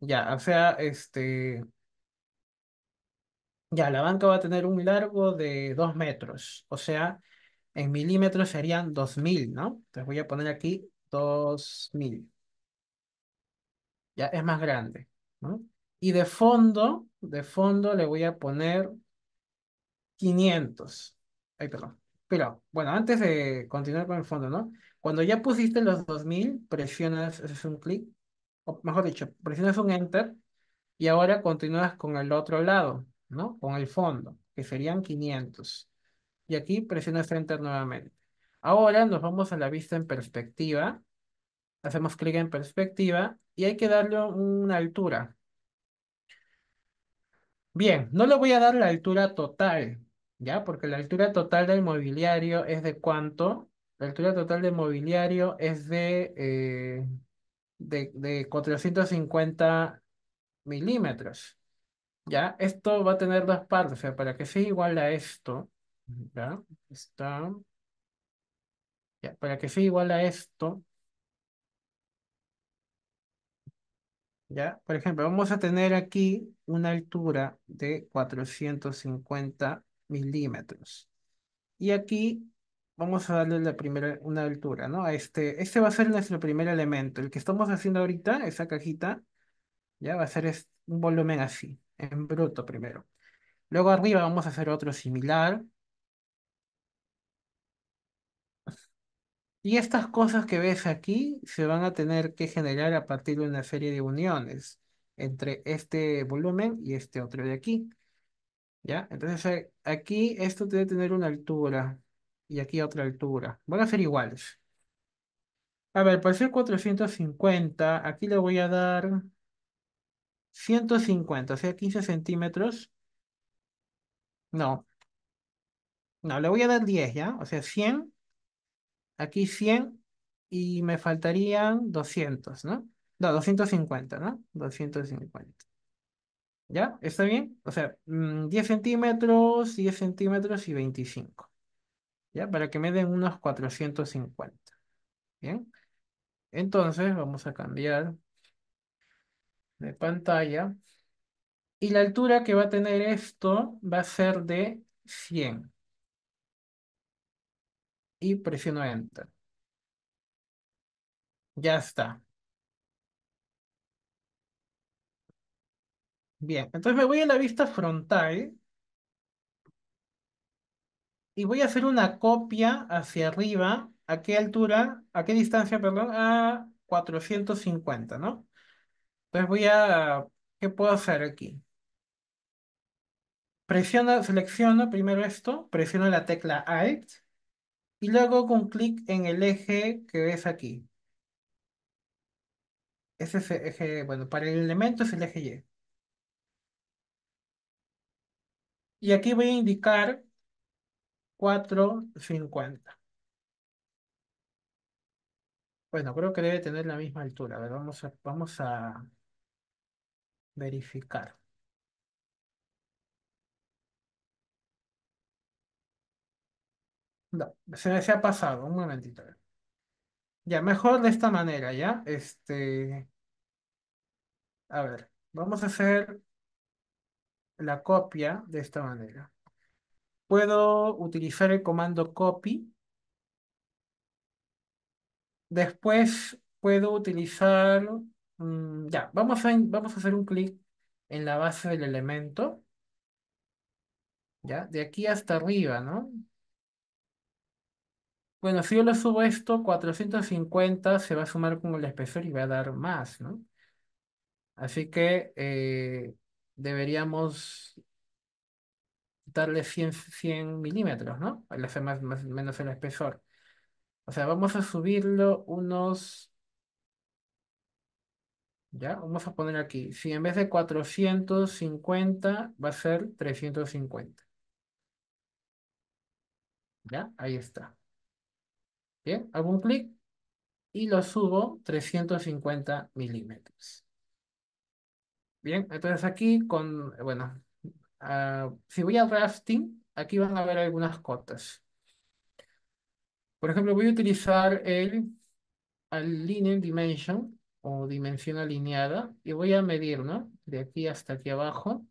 Ya, o sea, este... Ya, la banca va a tener un largo de 2 metros, o sea, en milímetros serían 2000, ¿no? Entonces voy a poner aquí 2000. Ya, es más grande. Y de fondo, de fondo le voy a poner 500. Ay, perdón. Pero, bueno, antes de continuar con el fondo, ¿no? Cuando ya pusiste los 2000, presionas, un clic, o mejor dicho, presionas un enter y ahora continúas con el otro lado, ¿no? Con el fondo, que serían 500. Y aquí presionas enter nuevamente. Ahora nos vamos a la vista en perspectiva hacemos clic en perspectiva y hay que darle una altura. Bien, no le voy a dar la altura total, ¿ya? Porque la altura total del mobiliario es de cuánto? La altura total del mobiliario es de, eh, de, 450 milímetros, ¿ya? Esto va a tener dos partes, o sea, para que sea igual a esto, ¿ya? Está... Ya, para que sea igual a esto, ¿Ya? Por ejemplo, vamos a tener aquí una altura de 450 milímetros. Y aquí vamos a darle la primera, una altura, ¿no? este, este va a ser nuestro primer elemento. El que estamos haciendo ahorita, esa cajita, ya va a ser un volumen así, en bruto primero. Luego arriba vamos a hacer otro similar, Y estas cosas que ves aquí se van a tener que generar a partir de una serie de uniones entre este volumen y este otro de aquí. ¿Ya? Entonces eh, aquí esto debe tener una altura y aquí otra altura. Van a ser iguales. A ver, para ser 450, aquí le voy a dar 150, o sea, 15 centímetros. No. No, le voy a dar 10, ¿ya? O sea, 100 aquí 100 y me faltarían 200, ¿no? No, 250, ¿no? 250. ¿Ya? ¿Está bien? O sea, 10 mm, centímetros, 10 centímetros y 25. ¿Ya? Para que me den unos 450. ¿Bien? Entonces vamos a cambiar de pantalla. Y la altura que va a tener esto va a ser de 100 y presiono Enter. Ya está. Bien, entonces me voy a la vista frontal y voy a hacer una copia hacia arriba. ¿A qué altura? ¿A qué distancia, perdón? A 450, ¿no? Entonces voy a... ¿Qué puedo hacer aquí? Presiono, selecciono primero esto, presiono la tecla Alt y luego con clic en el eje que ves aquí. Ese eje, bueno, para el elemento es el eje Y. Y aquí voy a indicar 450. Bueno, creo que debe tener la misma altura. vamos a, vamos a verificar. No, se, se ha pasado, un momentito. Ya, mejor de esta manera, ¿ya? Este, a ver, vamos a hacer la copia de esta manera. Puedo utilizar el comando copy. Después puedo utilizar, mm, ya, vamos a, vamos a hacer un clic en la base del elemento. Ya, de aquí hasta arriba, ¿no? Bueno, si yo le subo esto, 450 se va a sumar con el espesor y va a dar más, ¿no? Así que eh, deberíamos darle 100, milímetros, ¿no? al hacer más, menos el espesor. O sea, vamos a subirlo unos... ¿Ya? Vamos a poner aquí. Si en vez de 450 va a ser 350. ¿Ya? Ahí está. Bien, hago un clic y lo subo 350 milímetros. Bien, entonces aquí con, bueno, ah, si voy al drafting, aquí van a ver algunas cotas. Por ejemplo, voy a utilizar el, el dimension o dimensión alineada y voy a medir, ¿no? De aquí hasta aquí abajo.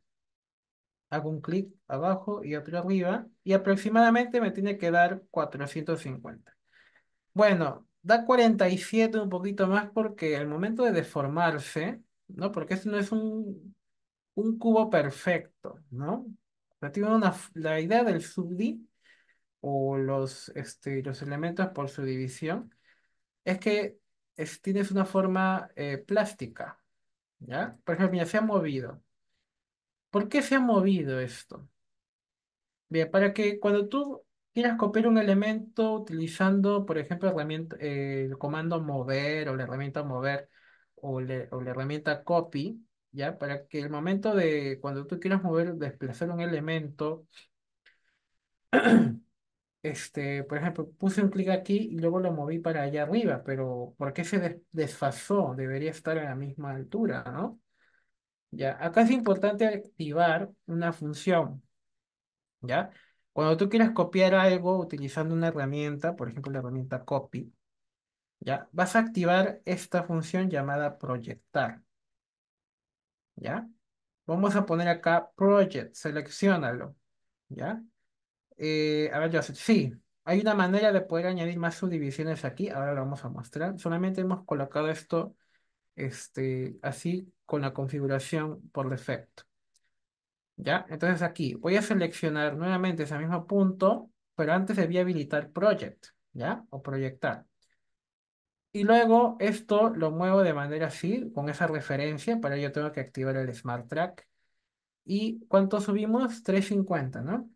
Hago un clic abajo y otro arriba y aproximadamente me tiene que dar 450. Bueno, da 47 un poquito más porque al momento de deformarse, ¿no? Porque esto no es un, un cubo perfecto, ¿no? tiene la idea del subdi o los, este, los elementos por su división es que tienes una forma eh, plástica, ¿ya? Por ejemplo, mira, se ha movido. ¿Por qué se ha movido esto? Bien, para que cuando tú quieras copiar un elemento utilizando, por ejemplo, eh, el comando mover o la herramienta mover o, la herramienta copy, ¿ya? Para que el momento de cuando tú quieras mover, desplazar un elemento, [clears throat] este, por ejemplo, puse un clic aquí y luego lo moví para allá arriba, pero ¿por qué se desfasó? Debería estar a la misma altura, ¿no? Ya, acá es importante activar una función, ¿ya? Cuando tú quieras copiar algo utilizando una herramienta, por ejemplo la herramienta copy, ¿ya? Vas a activar esta función llamada proyectar. ¿Ya? Vamos a poner acá project, seleccionalo. ¿Ya? Eh, a sí. Hay una manera de poder añadir más subdivisiones aquí. Ahora lo vamos a mostrar. Solamente hemos colocado esto este, así con la configuración por defecto. ¿Ya? Entonces aquí voy a seleccionar nuevamente ese mismo punto, pero antes debía habilitar Project, ¿ya? O proyectar. Y luego esto lo muevo de manera así, con esa referencia, para ello tengo que activar el Smart Track. ¿Y cuánto subimos? 350, ¿no?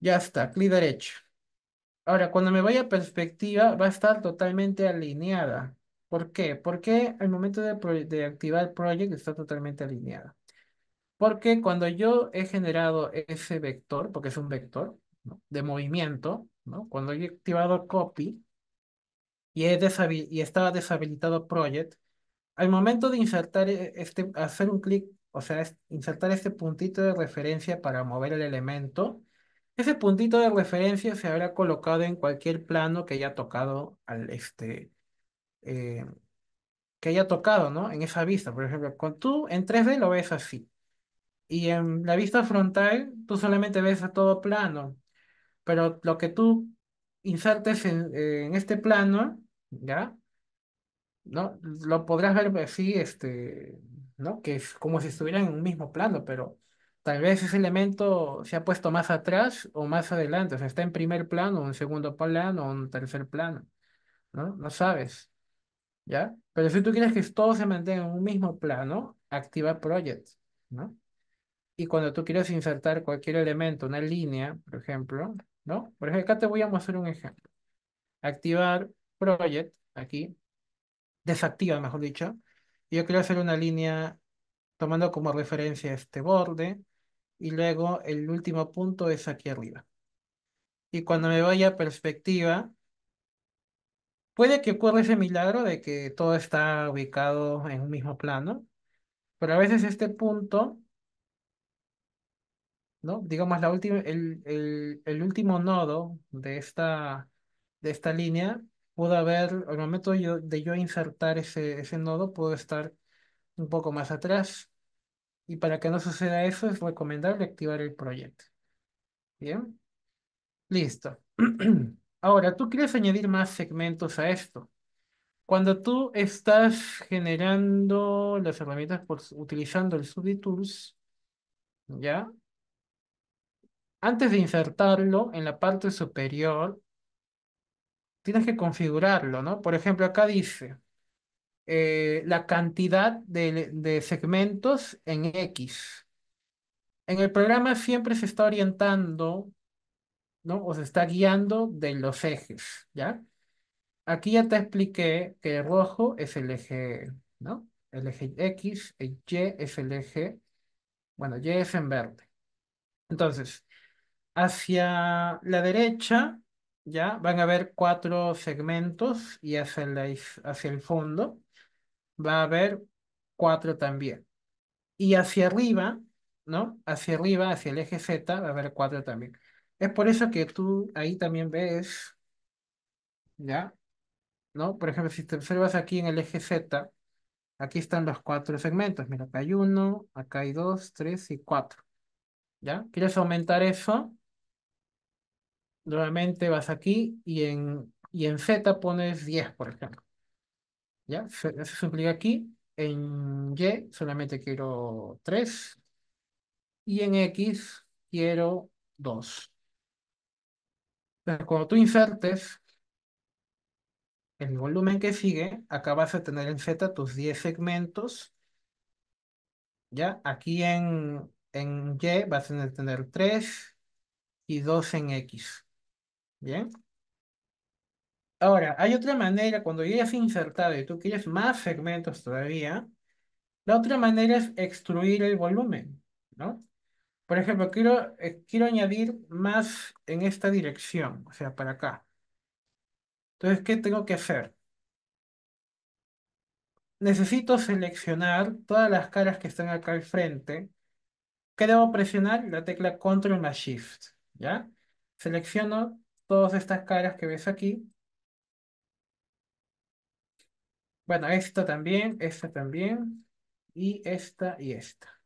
Ya está, clic derecho. Ahora, cuando me vaya a perspectiva, va a estar totalmente alineada. ¿Por qué? Porque al momento de, de activar Project está totalmente alineada. Porque cuando yo he generado ese vector, porque es un vector de movimiento, ¿no? cuando he activado copy y, estaba deshabilitado project, al momento de insertar e-, este, hacer un clic, o sea, insertar este puntito de referencia para mover el elemento, ese puntito de referencia se habrá colocado en cualquier plano que haya tocado al este. Eh, que haya tocado, ¿no? En esa vista, por ejemplo, con tú en 3D lo ves así, y en la vista frontal tú solamente ves a todo plano, pero lo que tú insertes en, en este plano, ¿ya? ¿No? Lo podrás ver así, este, ¿no? Que es como si estuviera en un mismo plano, pero tal vez ese elemento se ha puesto más atrás o más adelante, o sea, está en primer plano, en segundo plano, o en tercer plano, ¿no? No sabes, ¿ya? Pero si tú quieres que todo se mantenga en un mismo plano, activa Project, ¿no? Y cuando tú quieres insertar cualquier elemento, una línea, por ejemplo, ¿no? Por ejemplo, acá te voy a mostrar un ejemplo. Activar project, aquí. Desactiva, mejor dicho. yo quiero hacer una línea tomando como referencia este borde. Y luego el último punto es aquí arriba. Y cuando me vaya a perspectiva, puede que ocurra ese milagro de que todo está ubicado en un mismo plano. Pero a veces este punto ¿no? Digamos, la última, el, último nodo de esta, de esta línea puede haber, al momento de yo insertar ese, ese nodo, puede estar un poco más atrás. Y para que no suceda eso, es recomendable activar el proyecto. Bien. Listo. [clears throat] Ahora, tú quieres añadir más segmentos a esto. Cuando tú estás generando las herramientas por, utilizando el Subitools, ¿ya? Antes de insertarlo en la parte superior, tienes que configurarlo, ¿no? Por ejemplo, acá dice eh, la cantidad de, de segmentos en X. En el programa siempre se está orientando, ¿no? O se está guiando de los ejes, ¿ya? Aquí ya te expliqué que el rojo es el eje, ¿no? El eje X, el Y es el eje, bueno, Y es en verde. Entonces, Hacia la derecha, ya van a haber cuatro segmentos y hacia, hacia el fondo va a haber cuatro también. Y hacia arriba, ¿no? Hacia arriba, hacia el eje Z, va a haber cuatro también. Es por eso que tú ahí también ves, ¿ya? ¿No? Por ejemplo, si te observas aquí en el eje Z, aquí están los cuatro segmentos. Mira, acá hay uno, acá hay dos, tres y cuatro. ¿Ya? ¿Quieres aumentar eso? Nuevamente vas aquí y en, y en Z pones 10, por ejemplo. ¿Ya? eso un aquí. En Y solamente quiero 3. Y en X quiero 2. cuando tú insertes el volumen que sigue, acá vas a tener en Z tus 10 segmentos. ¿Ya? Aquí en, en Y vas a tener 3 y 2 en X. ¿Bien? Ahora, hay otra manera, cuando ya has insertado y tú quieres más segmentos todavía, la otra manera es extruir el volumen, ¿no? Por ejemplo, quiero, eh, quiero añadir más en esta dirección, o sea, para acá. Entonces, ¿qué tengo que hacer? Necesito seleccionar todas las caras que están acá al frente. ¿Qué debo presionar? La tecla Control más Shift, ¿ya? Selecciono todas estas caras que ves aquí. Bueno, esta también, esta también, y esta y esta.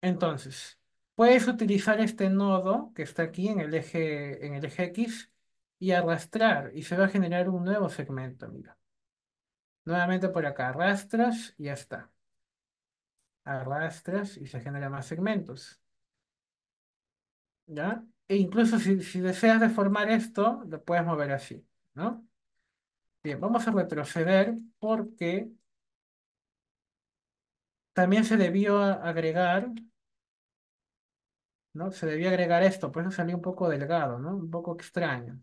Entonces, puedes utilizar este nodo que está aquí en el eje, en el eje X y arrastrar y se va a generar un nuevo segmento, mira. Nuevamente por acá, arrastras y ya está. Arrastras y se generan más segmentos. ¿Ya? e incluso si, deseas deformar esto, lo puedes mover así, ¿no? Bien, vamos a retroceder porque también se debió agregar, ¿no? Se debió agregar esto, por eso salió un poco delgado, ¿no? Un poco extraño.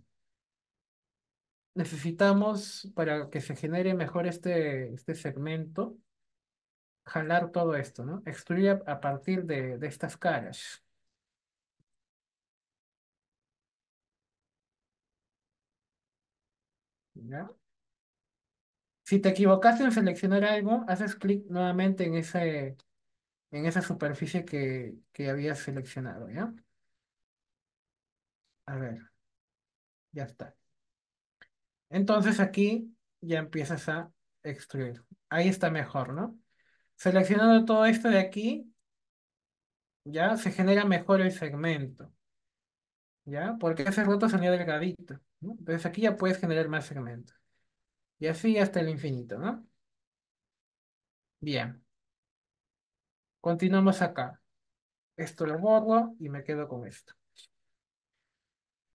Necesitamos, para que se genere mejor este, este segmento, jalar todo esto, ¿no? Extruir a, a partir de, de estas caras. Si te equivocaste en seleccionar algo, haces clic nuevamente en ese, en esa superficie que, que habías seleccionado, ¿ya? A ver, ya está. Entonces aquí ya empiezas a extruir. Ahí está mejor, ¿no? Seleccionando todo esto de aquí, ya se genera mejor el segmento. ¿Ya? Porque ese roto salió delgadito. Entonces aquí ya puedes generar más segmentos. Y así hasta el infinito, ¿no? Bien. Continuamos acá. Esto lo borro y me quedo con esto.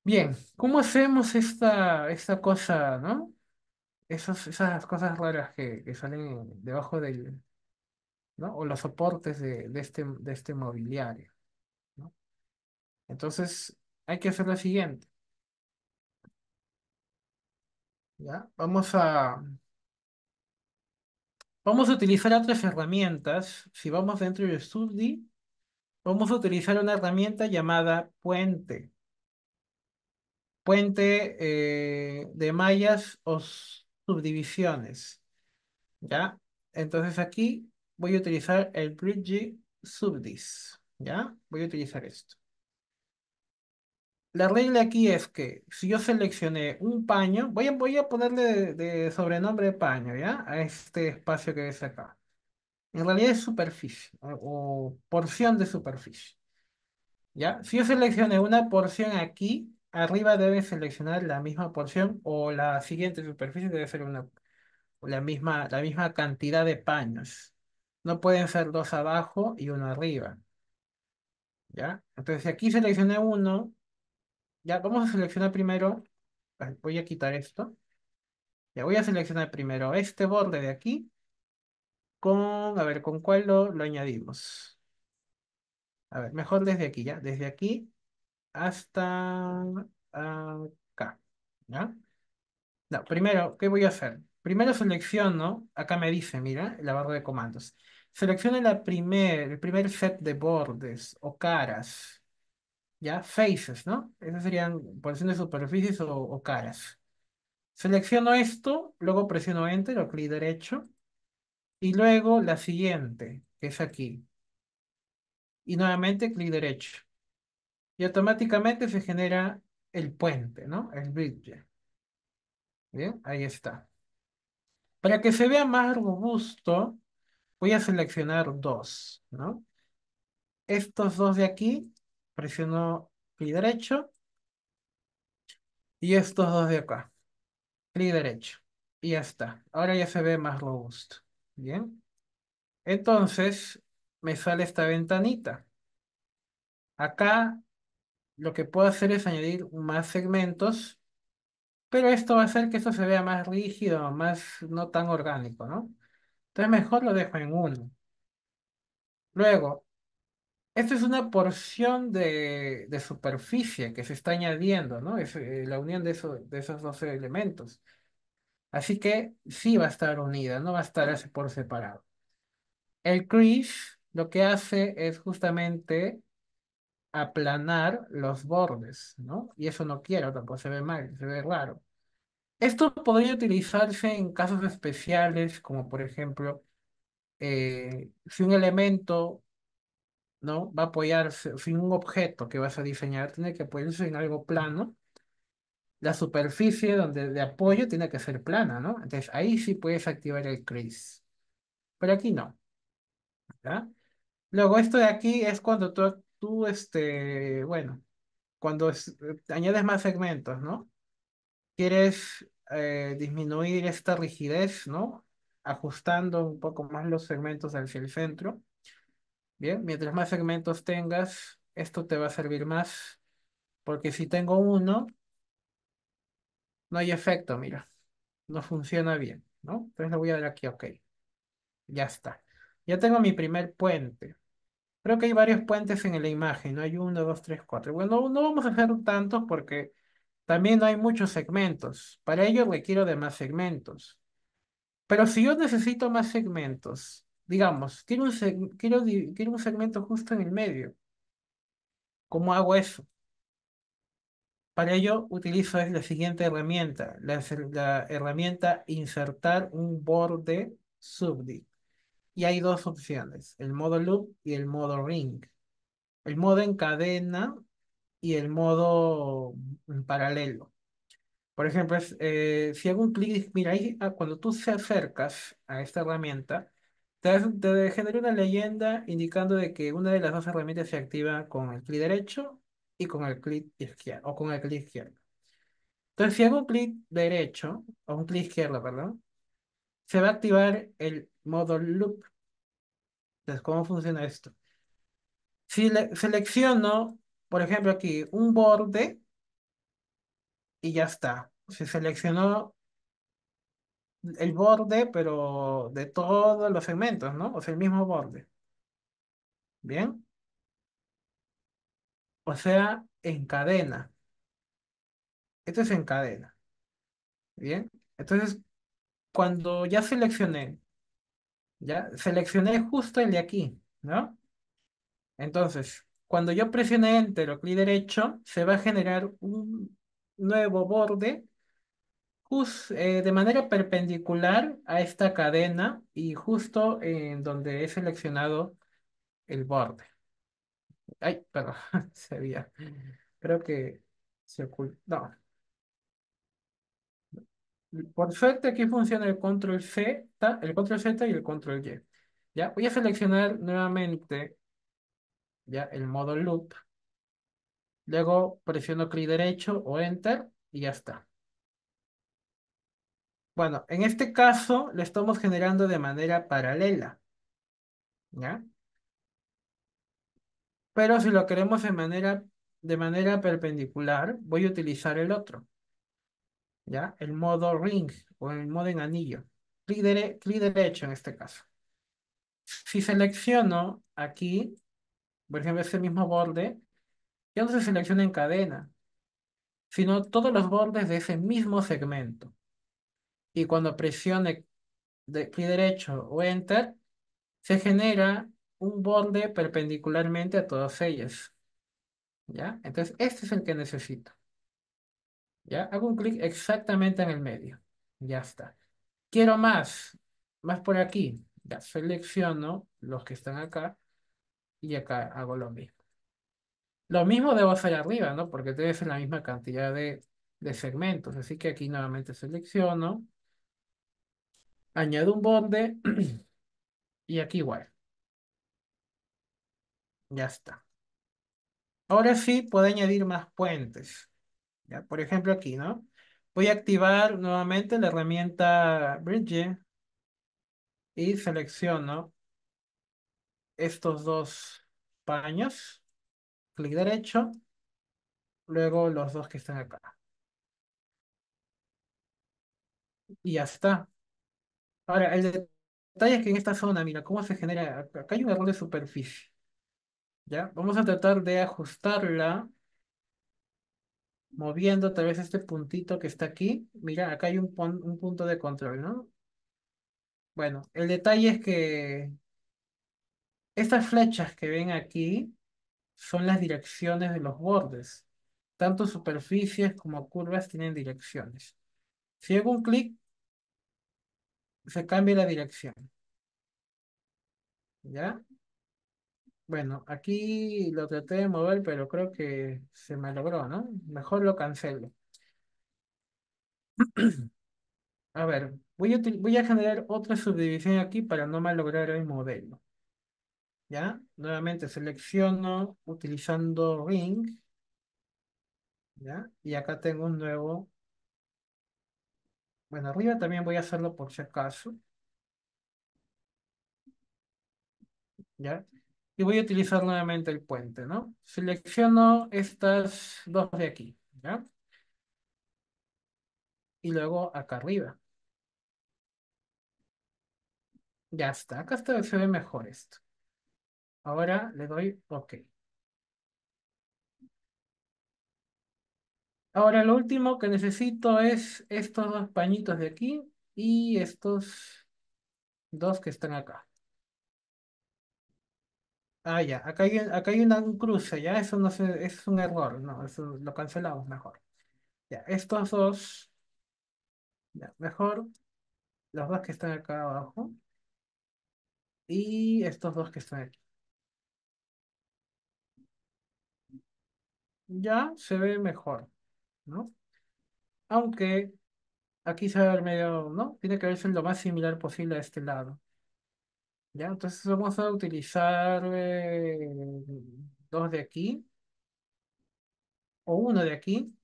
Bien, ¿cómo hacemos esta, esta cosa, no? Esas esas cosas raras que, salen debajo del, ¿no? O los soportes de, este, de este mobiliario, Entonces, hay que hacer lo siguiente. Vamos a, vamos a utilizar otras herramientas. Si vamos dentro de Subdi, vamos a utilizar una herramienta llamada Puente. Puente eh, de mallas o subdivisiones. ¿Ya? Entonces aquí voy a utilizar el Bridge Subdis. ¿Ya? Voy a utilizar esto. La regla aquí es que si yo seleccioné un paño, voy a, voy a ponerle de, sobrenombre paño, ¿ya? A este espacio que ves acá. En realidad es superficie o, porción de superficie. ¿Ya? Si yo seleccioné una porción aquí, arriba debe seleccionar la misma porción o la siguiente superficie debe ser una, la, misma, la misma cantidad de paños. No pueden ser dos abajo y uno arriba. ¿Ya? Entonces, si aquí seleccioné uno, ya, vamos a seleccionar primero. voy a quitar esto. Ya voy a seleccionar primero este borde de aquí. Con, a ver, ¿con cuál lo, añadimos? A ver, mejor desde aquí, ¿ya? Desde aquí hasta acá, ¿ya? primero, ¿qué voy a hacer? Primero selecciono, acá me dice, mira, la barra de comandos. Seleccione la primer, el primer set de bordes o caras ¿ya? Faces, ¿no? Esas serían porciones de superficies o, o caras. Selecciono esto, luego presiono Enter o clic derecho. Y luego la siguiente, que es aquí. Y nuevamente clic derecho. Y automáticamente se genera el puente, ¿no? El bridge. Bien, ahí está. Para que se vea más robusto, voy a seleccionar dos, ¿no? Estos dos de aquí presiono clic derecho y estos dos de acá. Clic derecho. Y ya está. Ahora ya se ve más robusto. Bien. Entonces, me sale esta ventanita. Acá lo que puedo hacer es añadir más segmentos, pero esto va a hacer que esto se vea más rígido, más no tan orgánico, ¿no? Entonces mejor lo dejo en uno. Luego, esta es una porción de, superficie que se está añadiendo, ¿no? Es eh, la unión de, eso, de esos dos elementos. Así que sí va a estar unida, no va a estar así por separado. El crease lo que hace es justamente aplanar los bordes, ¿no? Y eso no quiero, tampoco se ve mal, se ve raro. Esto podría utilizarse en casos especiales, como por ejemplo, eh, si un elemento ¿no? Va a apoyarse, sin un objeto que vas a diseñar, tiene que apoyarse en algo plano. La superficie donde de apoyo tiene que ser plana, ¿no? Entonces ahí sí puedes activar el crease. Pero aquí no. Luego esto de aquí es cuando tú, tú este, bueno, cuando añades más segmentos, ¿no? Quieres eh, disminuir esta rigidez, ¿no? Ajustando un poco más los segmentos hacia el centro Bien, mientras más segmentos tengas, esto te va a servir más. Porque si tengo uno, no hay efecto, mira. No funciona bien, ¿no? Entonces le voy a dar aquí, ok. Ya está. Ya tengo mi primer puente. Creo que hay varios puentes en la imagen, ¿no? Hay uno, dos, tres, cuatro. Bueno, no vamos a hacer tantos porque también no hay muchos segmentos. Para ello requiero de más segmentos. Pero si yo necesito más segmentos, digamos, quiero un, quiero, quiero un segmento justo en el medio. ¿Cómo hago eso? Para ello utilizo la siguiente herramienta, la, la herramienta insertar un borde subdit Y hay dos opciones, el modo loop y el modo ring. El modo en cadena y el modo paralelo. Por ejemplo, eh, si hago un clic, mira ahí, ah, cuando tú se acercas a esta herramienta, te, genera una leyenda indicando de que una de las dos herramientas se activa con el clic derecho y con el clic izquierdo, o con el clic izquierdo. Entonces, si hago un clic derecho, o un clic izquierdo, perdón, se va a activar el modo loop. Entonces, ¿cómo funciona esto? Si selecciono, por ejemplo, aquí un borde y ya está. Se seleccionó el borde, pero de todos los segmentos, ¿no? O sea, el mismo borde. ¿Bien? O sea, en cadena. Esto es en cadena. ¿Bien? Entonces, cuando ya seleccioné, ya seleccioné justo el de aquí, ¿no? Entonces, cuando yo presione Enter o clic derecho, se va a generar un nuevo borde pues, eh, de manera perpendicular a esta cadena y justo en donde he seleccionado el borde. Ay, perdón, [laughs] se veía. Creo que se ocultó. No. Por suerte aquí funciona el control Z, el control Z y el control Y. Ya, voy a seleccionar nuevamente ya el modo loop. Luego presiono clic derecho o enter y ya está. Bueno, en este caso lo estamos generando de manera paralela. ¿Ya? Pero si lo queremos de manera, de manera perpendicular, voy a utilizar el otro. ¿Ya? El modo ring o el modo en anillo. Clic, derecho en este caso. Si selecciono aquí, por ejemplo, ese mismo borde, ya no se selecciona en cadena, sino todos los bordes de ese mismo segmento y cuando presione de clic derecho o Enter, se genera un borde perpendicularmente a todas ellas. ¿Ya? Entonces, este es el que necesito. ¿Ya? Hago un clic exactamente en el medio. Ya está. Quiero más. Más por aquí. Ya selecciono los que están acá y acá hago lo mismo. Lo mismo debo hacer arriba, ¿no? Porque debe ser la misma cantidad de, de segmentos. Así que aquí nuevamente selecciono añado un bonde [clears throat] y aquí igual. Ya está. Ahora sí puedo añadir más puentes. ¿ya? Por ejemplo aquí, ¿no? Voy a activar nuevamente la herramienta Bridge y selecciono estos dos paños. Clic derecho. Luego los dos que están acá. Y ya está. Ahora, el detalle es que en esta zona, mira, cómo se genera, acá hay un error de superficie. ¿Ya? Vamos a tratar de ajustarla moviendo tal vez este puntito que está aquí. Mira, acá hay un, un punto de control, ¿no? Bueno, el detalle es que estas flechas que ven aquí son las direcciones de los bordes. Tanto superficies como curvas tienen direcciones. Si hago un clic, se cambie la dirección. ¿Ya? Bueno, aquí lo traté de mover, pero creo que se me logró, ¿no? Mejor lo cancelo. [clears throat] a ver, voy a, voy a generar otra subdivisión aquí para no malograr el modelo. ¿Ya? Nuevamente selecciono utilizando ring. ¿Ya? Y acá tengo un nuevo bueno, arriba también voy a hacerlo por si acaso. ¿Ya? Y voy a utilizar nuevamente el puente, ¿no? Selecciono estas dos de aquí, Y luego acá arriba. Ya está, acá se ve mejor esto. Ahora le doy OK. Ahora lo último que necesito es estos dos pañitos de aquí y estos dos que están acá. Ah, ya, acá hay, una, un cruce, ya, eso no sé, es un error, no, eso lo cancelamos mejor. Ya, estos dos, ya, mejor los dos que están acá abajo y estos dos que están aquí. Ya, se ve mejor. ¿no? Aunque aquí se va a ver medio, ¿no? Tiene que verse lo más similar posible a este lado. ¿Ya? Entonces vamos a utilizar eh, dos de aquí, o uno de aquí,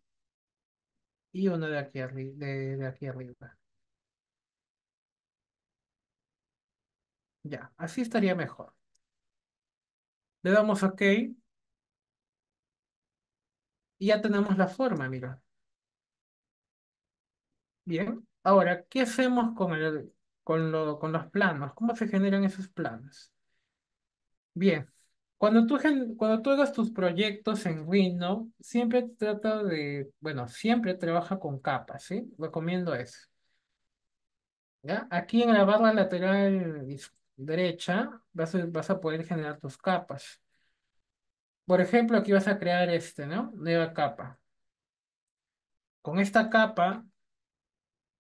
y uno de aquí, de, de aquí arriba. Ya, así estaría mejor. Le damos OK. Y ya tenemos la forma, mira. Bien, ahora, ¿qué hacemos con, el, con, con los planos? ¿Cómo se generan esos planos? Bien, cuando tú, cuando tú hagas tus proyectos en Windows, siempre trata de, bueno, siempre trabaja con capas, ¿sí? Recomiendo eso. ¿Ya? Aquí en la barra lateral derecha vas vas a poder generar tus capas. Por ejemplo, aquí vas a crear este, ¿no? Nueva capa. Con esta capa,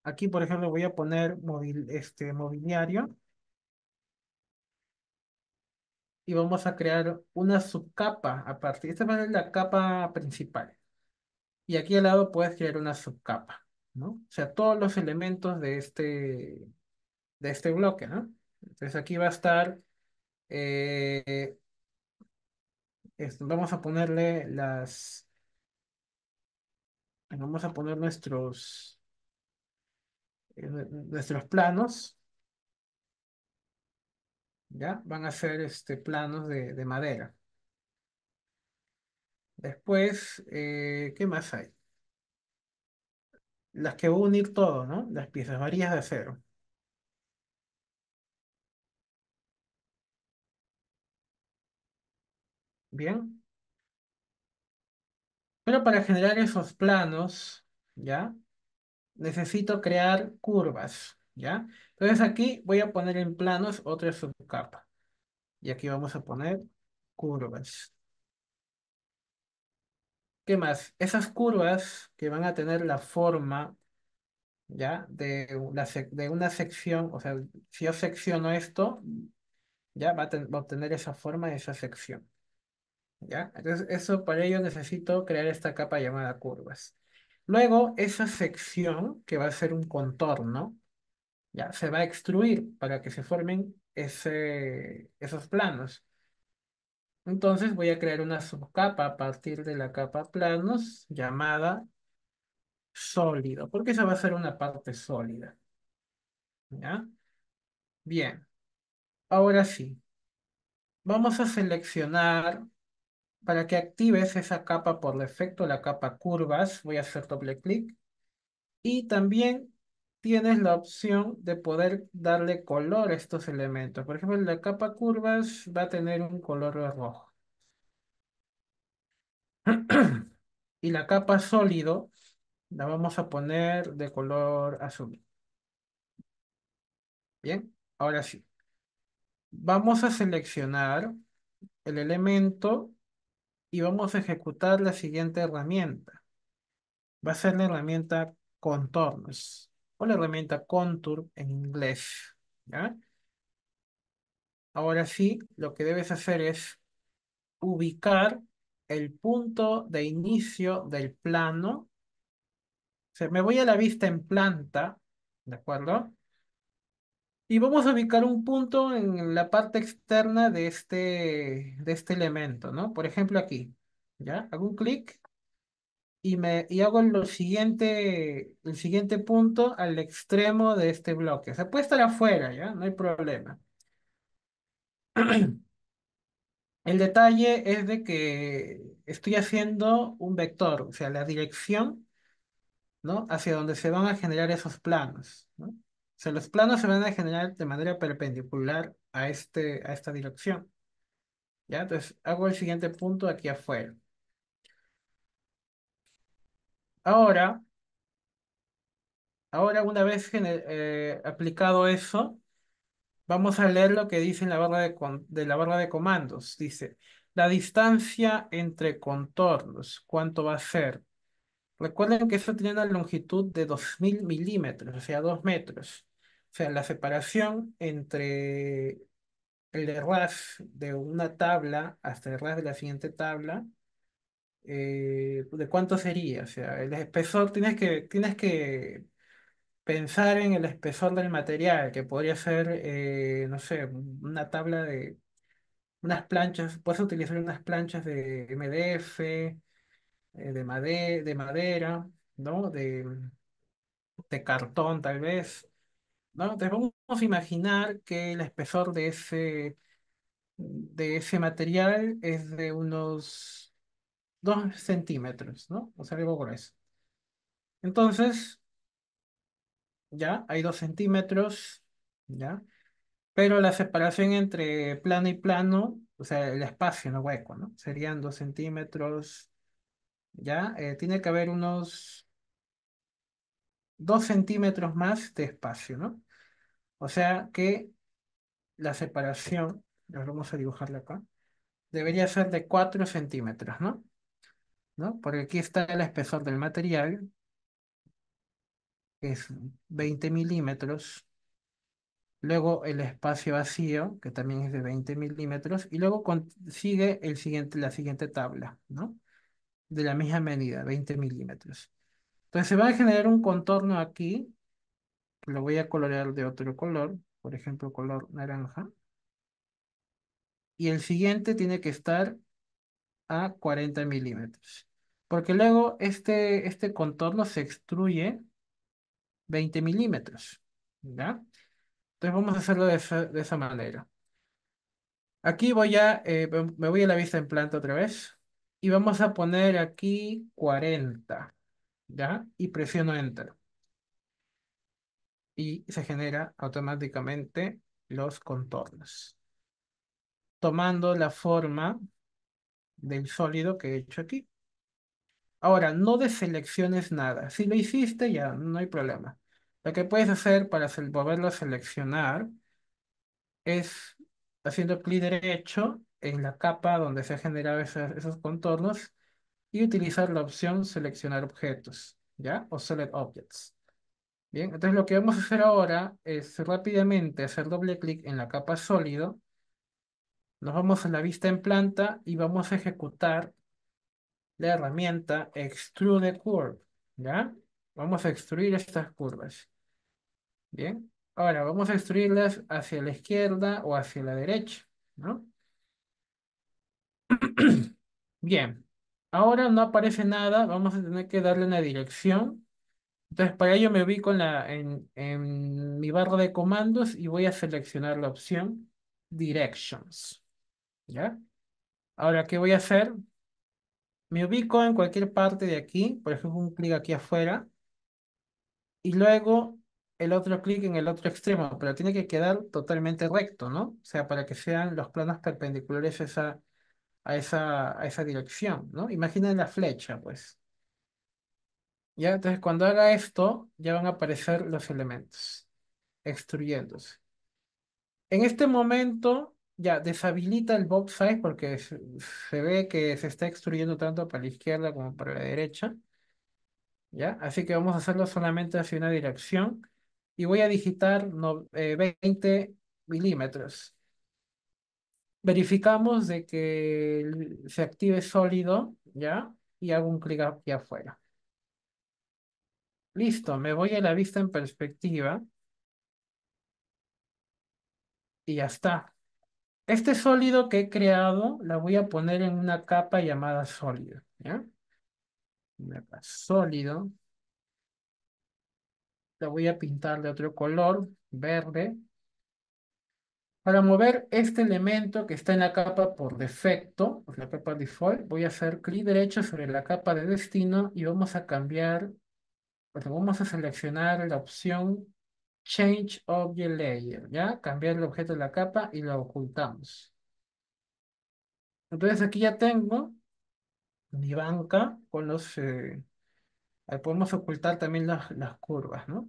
aquí por ejemplo voy a poner este, mobiliario. Y vamos a crear una subcapa aparte. Esta va a ser la capa principal. Y aquí al lado puedes crear una subcapa, ¿no? O sea, todos los elementos de este, de este bloque, ¿no? Entonces aquí va a estar eh, este, vamos a ponerle las... Vamos a poner nuestros... Eh, nuestros planos. ¿Ya? Van a ser este, planos de, de madera. Después, eh, ¿qué más hay? Las que voy a unir todo, ¿no? Las piezas varías de acero. Bien. Pero para generar esos planos, ¿ya? Necesito crear curvas, ¿ya? Entonces aquí voy a poner en planos otra subcapa. Y aquí vamos a poner curvas. ¿Qué más? Esas curvas que van a tener la forma, ¿ya? De una, sección, o sea, si yo secciono esto, ya va a, va a obtener esa forma de esa sección. ¿ya? Entonces, eso para ello necesito crear esta capa llamada curvas. Luego, esa sección, que va a ser un contorno, ya se va a extruir para que se formen ese, esos planos. Entonces voy a crear una subcapa a partir de la capa planos llamada sólido, porque esa va a ser una parte sólida. ¿Ya? Bien. Ahora sí. Vamos a seleccionar para que actives esa capa por defecto, la capa curvas, voy a hacer doble clic. Y también tienes la opción de poder darle color a estos elementos. Por ejemplo, la capa curvas va a tener un color rojo. [clears throat] y la capa sólido la vamos a poner de color azul. Bien, ahora sí. Vamos a seleccionar el elemento y vamos a ejecutar la siguiente herramienta. Va a ser la herramienta contornos o la herramienta contour en inglés. Ahora sí, lo que debes hacer es ubicar el punto de inicio del plano. me voy a la vista en planta, ¿de acuerdo? Y vamos a ubicar un punto en la parte externa de este, de este elemento, ¿no? Por ejemplo, aquí. ¿Ya? Hago un clic y, me, hago lo siguiente, el siguiente punto al extremo de este bloque. O Se puede estar afuera, ¿ya? No hay problema. [clears throat] El detalle es de que estoy haciendo un vector, o sea, la dirección, ¿no? Hacia donde se van a generar esos planos, ¿no? O sea, los planos se van a generar de manera perpendicular a, este, a esta dirección. ¿Ya? Entonces, hago el siguiente punto aquí afuera. Ahora, ahora una vez eh, aplicado eso, vamos a leer lo que dice en la barra de, de la barra de comandos. Dice, la distancia entre contornos, ¿cuánto va a ser? Recuerden que eso tiene una longitud de 2.000 milímetros, o sea, 2 metros. O sea, la separación entre el RAS de una tabla hasta el RAS de la siguiente tabla, eh, ¿de cuánto sería? O sea, el espesor, tienes que, tienes que pensar en el espesor del material, que podría ser, eh, no sé, una tabla de unas planchas, puedes utilizar unas planchas de MDF, eh, de, de madera, ¿no? De, de cartón tal vez. ¿no? Entonces vamos a imaginar que el espesor de ese, de ese material es de unos 2 centímetros, ¿no? O sea, algo grueso. Entonces, ya hay 2 centímetros, ¿ya? Pero la separación entre plano y plano, o sea, el espacio, no hueco, ¿no? Serían 2 centímetros, ¿ya? Eh, tiene que haber unos dos centímetros más de espacio, ¿no? O sea que la separación, nos vamos a dibujarla acá, debería ser de 4 centímetros, ¿no? ¿No? Porque aquí está el espesor del material, que es 20 milímetros. Luego el espacio vacío, que también es de 20 milímetros. Y luego sigue el siguiente, la siguiente tabla, ¿no? De la misma medida, 20 milímetros. Entonces se va a generar un contorno aquí. Lo voy a colorear de otro color, por ejemplo, color naranja. Y el siguiente tiene que estar a 40 milímetros. Porque luego este, este contorno se extruye 20 milímetros. ¿Ya? Entonces vamos a hacerlo de esa, manera. Aquí voy a, eh, me voy a la vista en planta otra vez. Y vamos a poner aquí 40. Y presiono Enter. Y se genera automáticamente los contornos. Tomando la forma del sólido que he hecho aquí. Ahora, no deselecciones nada. Si lo hiciste, ya no hay problema. Lo que puedes hacer para volverlo a seleccionar es haciendo clic derecho en la capa donde se han generado esos contornos y utilizar la opción seleccionar objetos, ¿ya? O select objects. Bien, entonces lo que vamos a hacer ahora es rápidamente hacer doble clic en la capa sólido. Nos vamos a la vista en planta y vamos a ejecutar la herramienta Extrude Curve, ¿ya? Vamos a extruir estas curvas. Bien, ahora vamos a extruirlas hacia la izquierda o hacia la derecha, ¿no? [clears throat] Bien, Ahora no aparece nada, vamos a tener que darle una dirección. Entonces, para ello me ubico en, mi barra de comandos y voy a seleccionar la opción Directions. ¿Ya? Ahora, ¿qué voy a hacer? Me ubico en cualquier parte de aquí, por ejemplo, un clic aquí afuera, y luego el otro clic en el otro extremo, pero tiene que quedar totalmente recto, ¿no? O sea, para que sean los planos perpendiculares a esa, a esa, a esa dirección, ¿no? Imaginen la flecha, pues. ¿Ya? Entonces, cuando haga esto, ya van a aparecer los elementos extruyéndose. En este momento, ya deshabilita el box size porque se, ve que se está extruyendo tanto para la izquierda como para la derecha. ¿Ya? Así que vamos a hacerlo solamente hacia una dirección. Y voy a digitar 20 eh, milímetros verificamos de que se active sólido, ¿ya? Y hago un clic aquí afuera. Listo, me voy a la vista en perspectiva. Y ya está. Este sólido que he creado, la voy a poner en una capa llamada sólido, ¿ya? Sólido. La voy a pintar de otro color, verde. Para mover este elemento que está en la capa por defecto, la capa default, voy a hacer clic derecho sobre la capa de destino y vamos a cambiar, vamos a seleccionar la opción Change Object Layer, ¿ya? Cambiar el objeto de la capa y la ocultamos. Entonces aquí ya tengo mi banca con los... Eh, podemos ocultar también las, las curvas, ¿no?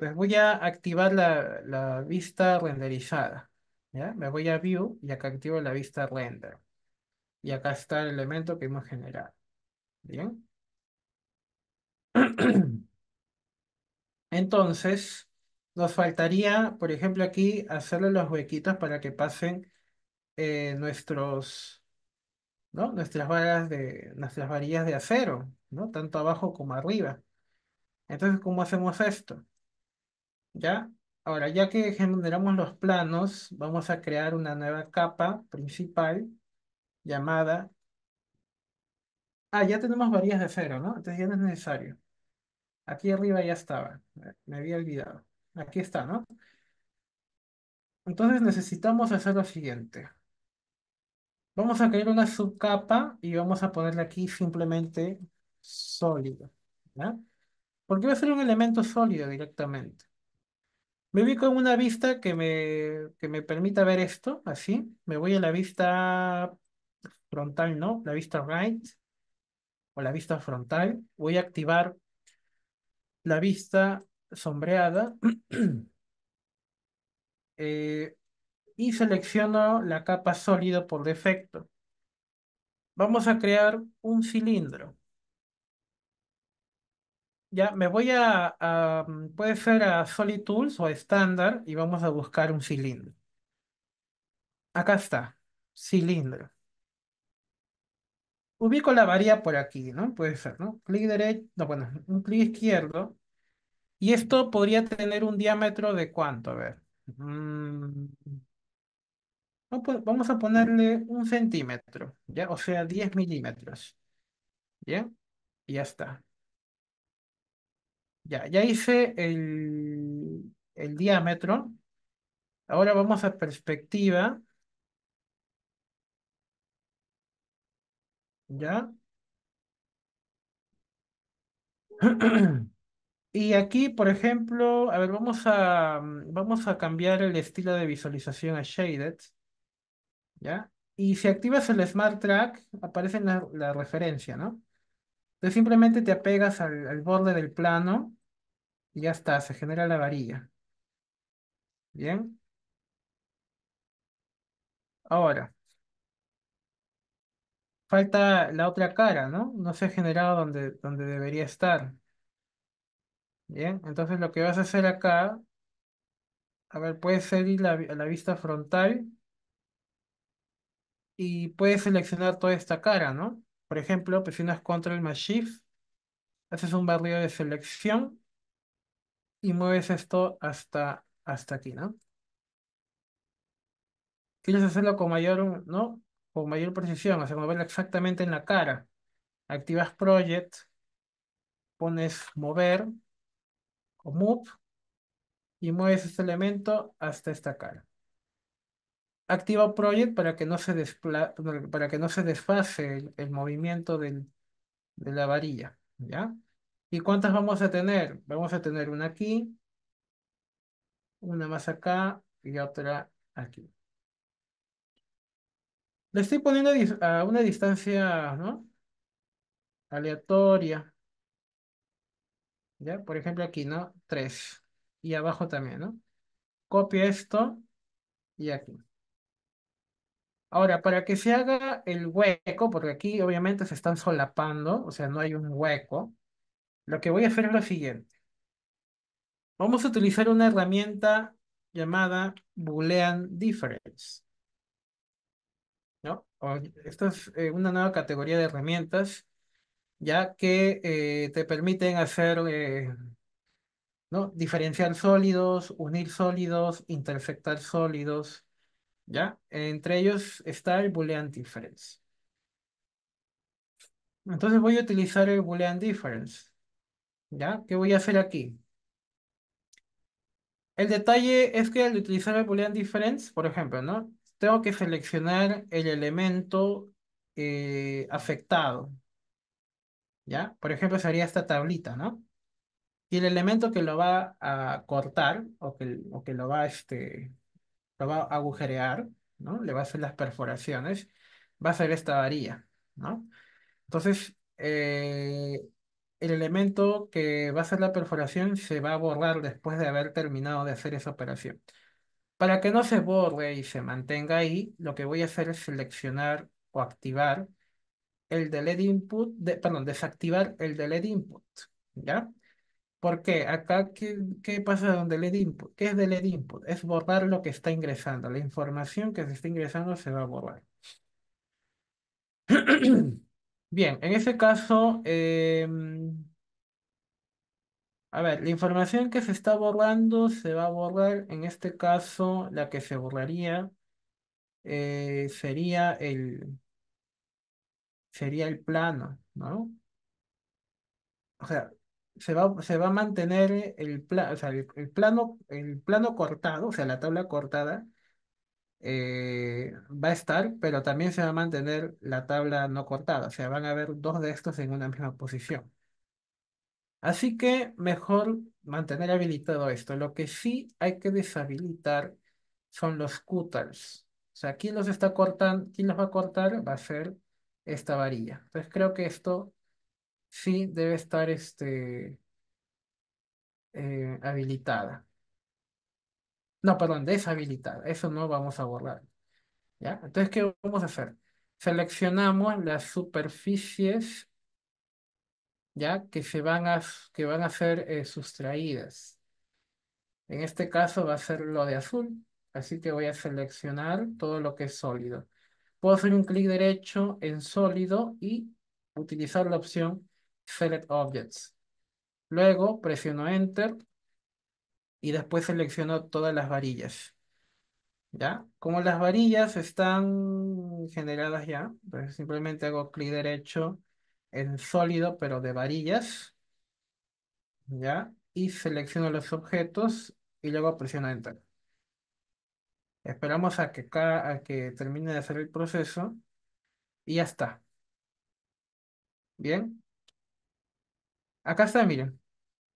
pues voy a activar la, vista renderizada. ¿ya? Me voy a View y acá activo la vista Render. Y acá está el elemento que hemos generado. Bien. [clears throat] Entonces, nos faltaría, por ejemplo, aquí hacerle los huequitos para que pasen eh, nuestros, ¿no? nuestras, varas de, nuestras varillas de acero, ¿no? tanto abajo como arriba. Entonces, ¿cómo hacemos esto? ¿Ya? Ahora, ya que generamos los planos, vamos a crear una nueva capa principal llamada... Ah, ya tenemos varías de cero, ¿no? Entonces ya no es necesario. Aquí arriba ya estaba. Me había olvidado. Aquí está, ¿no? Entonces necesitamos hacer lo siguiente. Vamos a crear una subcapa y vamos a ponerle aquí simplemente sólido. ¿ya? Porque va a ser un elemento sólido directamente. Me ubico en una vista que me, que me permita ver esto, así. Me voy a la vista frontal, ¿no? La vista right o la vista frontal. Voy a activar la vista sombreada. [clears throat] Eh, y selecciono la capa sólido por defecto. Vamos a crear un cilindro. Ya, me voy a, mm, puede ser a Solid Tools o estándar y vamos a buscar un cilindro. Acá está, cilindro. Ubico la varilla por aquí, ¿no? Puede ser, ¿no? Clic derecho, no, bueno, un clic izquierdo. Y esto podría tener un diámetro de cuánto, a ver. Mm. vamos a ponerle un centímetro, ¿ya? O sea, 10 milímetros. ¿Ya? Y ya está. Ya, ya hice el, diámetro. Ahora vamos a perspectiva. ¿Ya? [clears throat] Y aquí, por ejemplo, a ver, vamos a, mm, vamos a cambiar el estilo de visualización a Shaded. ¿Ya? Y si activas el Smart Track, aparece la, referencia, ¿no? Entonces simplemente te apegas al borde del plano y Ya está, se genera la varilla. Bien. Ahora, falta la otra cara, ¿no? No se ha generado donde, donde debería estar. Bien, entonces lo que vas a hacer acá, a ver, puedes ir la, a la vista frontal y puedes seleccionar toda esta cara, ¿no? Por ejemplo, presionas Control más Shift, haces un barrio de selección y mueves esto hasta, hasta aquí, ¿no? Quieres hacerlo con mayor, ¿no? Con mayor precisión, o sea, moverlo exactamente en la cara. Activas Project, pones mover o move y mueves este elemento hasta esta cara. Activa Project para que no se, para que no se desfase el, movimiento de la varilla, ¿ya? ¿Y cuántas vamos a tener? Vamos a tener una aquí, una más acá y otra aquí. Le estoy poniendo a una distancia, ¿no? Aleatoria. ¿Ya? Por ejemplo, aquí, ¿no? Tres. Y abajo también, ¿no? Copio esto y aquí. Ahora, para que se haga el hueco, porque aquí obviamente se están solapando, o sea, no hay un hueco, lo que voy a hacer es lo siguiente. Vamos a utilizar una herramienta llamada Boolean Difference. ¿No? Esta es eh, una nueva categoría de herramientas ya que eh, te permiten hacer eh, ¿no? diferenciar sólidos, unir sólidos, intersectar sólidos. ¿ya? Entre ellos está el Boolean Difference. Entonces voy a utilizar el Boolean Difference. ¿Ya? ¿Qué voy a hacer aquí? El detalle es que al utilizar el boolean difference, por ejemplo, ¿no? Tengo que seleccionar el elemento eh, afectado. ¿Ya? Por ejemplo, sería esta tablita, ¿no? Y el elemento que lo va a cortar o que, o que lo, va, este, lo va a agujerear, ¿no? Le va a hacer las perforaciones, va a ser esta varilla, ¿no? Entonces, eh, el elemento que va a ser la perforación se va a borrar después de haber terminado de hacer esa operación. Para que no se borre y se mantenga ahí, lo que voy a hacer es seleccionar o activar el delete input, de, perdón, desactivar el delete input, ¿ya? Porque acá, ¿qué, ¿qué pasa con delete input? ¿Qué es delete input? Es borrar lo que está ingresando. La información que se está ingresando se va a borrar. [clears throat] Bien, en ese caso, em, a ver, la información que se está borrando se va a borrar. En este caso, la que se borraría eh, sería el, sería el plano, ¿no? O sea, se va, se va a mantener el, o sea, el, el plano, el plano cortado, o sea, la tabla cortada, eh, va a estar, pero también se va a mantener la tabla no cortada, o sea, van a haber dos de estos en una misma posición. Así que mejor mantener habilitado esto. Lo que sí hay que deshabilitar son los cutters. O sea, ¿quién los está cortando? ¿Quién los va a cortar? Va a ser esta varilla. Entonces creo que esto sí debe estar este, eh, habilitada. No, perdón, deshabilitar. Eso no vamos a borrar. ¿Ya? Entonces, ¿qué vamos a hacer? Seleccionamos las superficies ¿ya? que, se van, a, que van a ser eh, sustraídas. En este caso va a ser lo de azul, así que voy a seleccionar todo lo que es sólido. Puedo hacer un clic derecho en sólido y utilizar la opción Select Objects. Luego presiono Enter y después selecciono todas las varillas. ¿Ya? Como las varillas están generadas ya, pues, simplemente hago clic derecho en sólido, pero de varillas. ¿Ya? Y selecciono los objetos y luego presiono Enter. Esperamos a que, a que termine de hacer el proceso y ya está. Bien. Acá está, miren.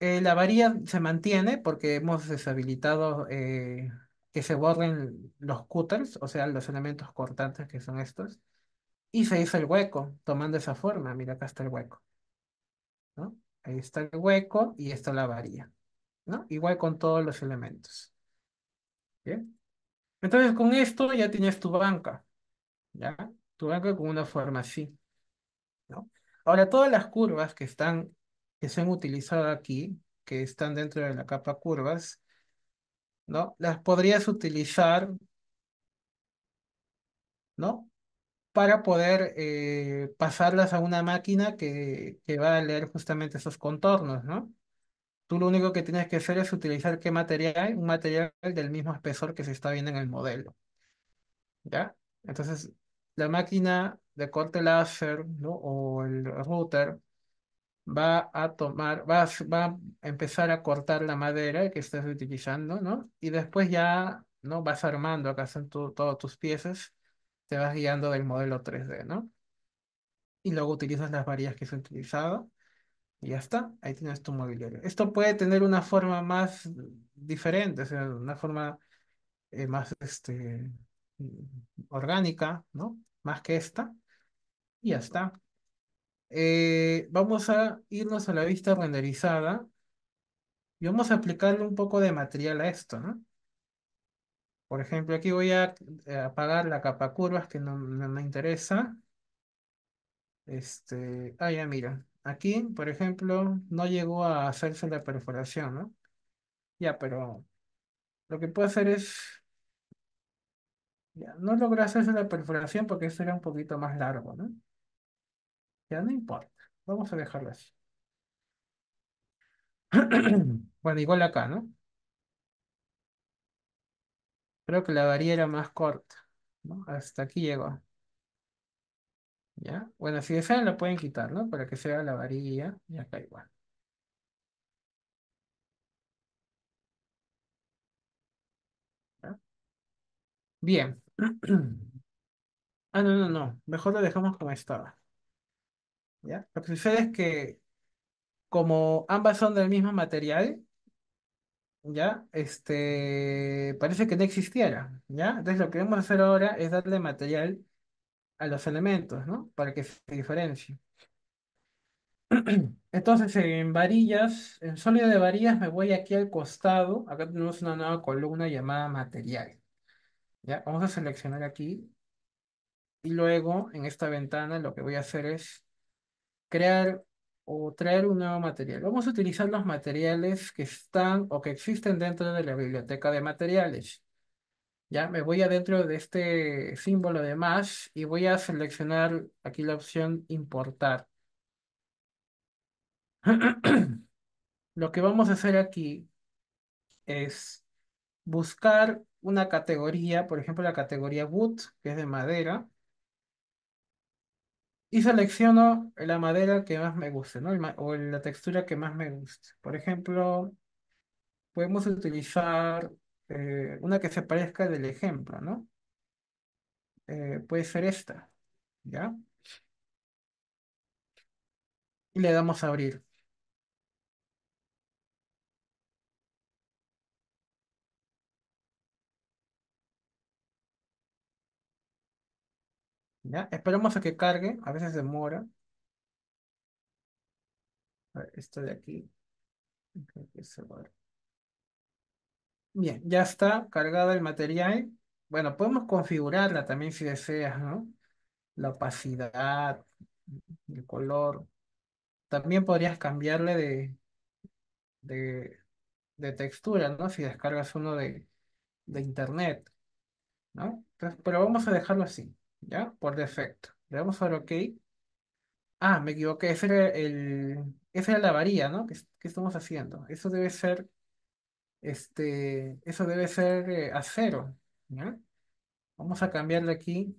Eh, la varía se mantiene porque hemos deshabilitado eh, que se borren los cutters, o sea, los elementos cortantes que son estos, y se hizo el hueco, tomando esa forma. Mira, acá está el hueco. Ahí está el hueco y está la varilla. ¿no? Igual con todos los elementos. Entonces, con esto ya tienes tu banca. ¿Ya? Tu banca con una forma así. ¿no? Ahora, todas las curvas que están se han utilizado aquí, que están dentro de la capa curvas, ¿no? Las podrías utilizar, ¿no? Para poder eh, pasarlas a una máquina que, va a leer justamente esos contornos, ¿no? Tú lo único que tienes que hacer es utilizar qué material, un material del mismo espesor que se está viendo en el modelo. ¿Ya? Entonces, la máquina de corte láser, ¿no? O el router va a tomar, va, va a empezar a cortar la madera que estás utilizando, ¿no? Y después ya, ¿no? Vas armando, acá en todas tus piezas, te vas guiando del modelo 3D, ¿no? Y luego utilizas las varillas que has utilizado y ya está, ahí tienes tu mobiliario. Esto puede tener una forma más diferente, o sea, una forma eh, más este, orgánica, ¿no? Más que esta, y ya está. Eh, vamos a irnos a la vista renderizada y vamos a aplicarle un poco de material a esto, ¿no? Por ejemplo, aquí voy a eh, apagar la capa curvas que no, me interesa. Este, ah, ya mira, aquí, por ejemplo, no llegó a hacerse la perforación, ¿no? Ya, pero lo que puedo hacer es, ya, no logró hacerse la perforación porque esto era un poquito más largo, ¿no? no importa. Vamos a dejarlo así. [clears throat] bueno, igual acá, ¿no? Creo que la varilla era más corta. ¿no? Hasta aquí llegó. ¿Ya? Bueno, si desean la pueden quitar, ¿no? Para que sea la varilla. Y acá igual. Bien. [clears throat] ah, no, no, no. Mejor lo dejamos como estaba. ¿ya? Lo que sucede es que como ambas son del mismo material, ¿ya? Este, parece que no existiera, ¿ya? Entonces lo que vamos a hacer ahora es darle material a los elementos, ¿no? Para que se diferencie. [clears throat] Entonces en varillas, en sólido de varillas me voy aquí al costado, acá tenemos una nueva columna llamada material. ¿Ya? Vamos a seleccionar aquí y luego en esta ventana lo que voy a hacer es crear o traer un nuevo material. Vamos a utilizar los materiales que están o que existen dentro de la biblioteca de materiales. Ya me voy adentro de este símbolo de más y voy a seleccionar aquí la opción importar. [clears throat] Lo que vamos a hacer aquí es buscar una categoría, por ejemplo la categoría wood, que es de madera y selecciono la madera que más me guste, ¿no? O la textura que más me guste. Por ejemplo, podemos utilizar eh, una que se parezca del ejemplo, ¿no? Eh, puede ser esta, ¿ya? Y le damos a abrir. ¿Ya? Esperamos a que cargue, a veces demora. esto de aquí. Bien, ya está cargado el material. Bueno, podemos configurarla también si deseas, ¿no? La opacidad, el color. También podrías cambiarle de, textura, ¿no? Si descargas uno de, de internet, ¿no? Entonces, pero vamos a dejarlo así. ¿ya? Por defecto. Le damos dar OK. Ah, me equivoqué. Ese era, el, esa era la varilla, ¿no? ¿Qué, estamos haciendo? Eso debe ser, este, eso debe ser eh, acero, ¿ya? Vamos a cambiarle aquí.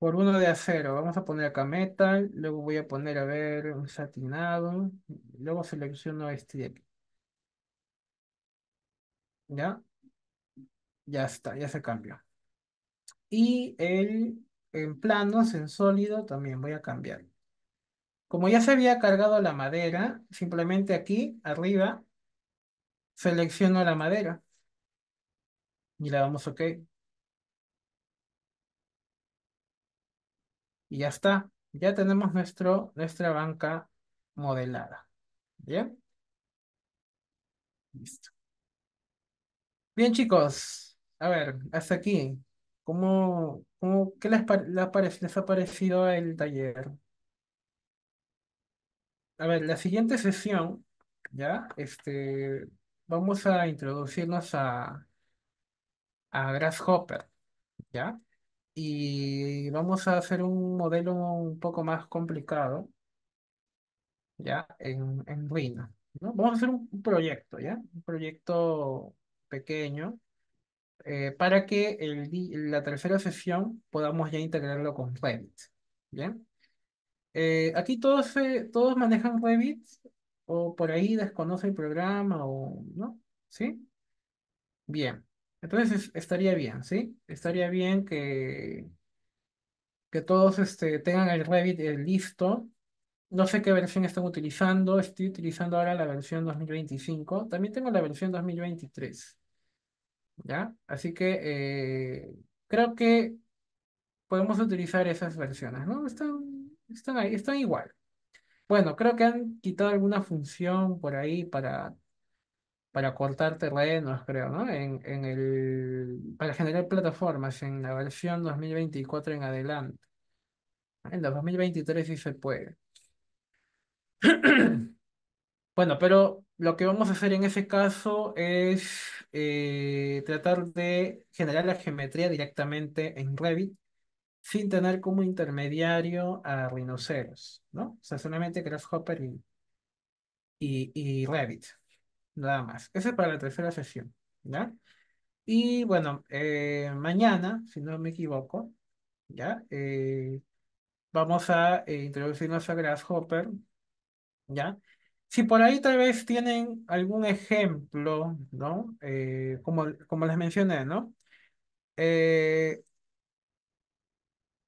Por uno de acero, vamos a poner acá metal, luego voy a poner, a ver, un satinado, luego selecciono este de aquí. ¿Ya? Ya está, ya se cambió. Y el, en planos, en sólido, también voy a cambiar. Como ya se había cargado la madera, simplemente aquí, arriba, selecciono la madera. Y le damos OK. Y ya está. Ya tenemos nuestro, nuestra banca modelada. ¿Bien? Listo. Bien, chicos a ver, hasta aquí, ¿cómo, cómo, qué les, ha parecido el taller? A ver, la siguiente sesión, ¿ya? Este, vamos a introducirnos a, a Grasshopper, ¿ya? Y vamos a hacer un modelo un poco más complicado, ¿ya? En, en ¿no? Vamos a hacer un proyecto, ¿ya? Un proyecto pequeño eh, para que la tercera sesión podamos ya integrarlo con Revit. ¿Bien? Eh, aquí todos, todos manejan Revit o por ahí desconocen el programa o no, ¿sí? Bien, entonces estaría bien, ¿sí? Estaría bien que, que todos este, tengan el Revit eh, listo. No sé qué versión están utilizando, estoy utilizando ahora la versión 2025, también tengo la versión 2023. Así que eh, creo que podemos utilizar esas versiones, ¿no? Están, están están igual. Bueno, creo que han quitado alguna función por ahí para, para cortar terrenos, creo, ¿no? En, en el, para generar plataformas en la versión 2024 en adelante. En 2023 sí se puede. [clears throat] Bueno, pero lo que vamos a hacer en ese caso es eh, tratar de generar la geometría directamente en Revit sin tener como intermediario a Rhinoceros, ¿no? O sea, solamente Grasshopper y, Revit, nada más. Ese es para la tercera sesión, ¿ya? Y bueno, eh, mañana, si no me equivoco, ¿ya? Eh, vamos a introducirnos a Grasshopper, ¿ya? Si por ahí tal vez tienen algún ejemplo, ¿no? Eh, como, como les mencioné, ¿no? Eh,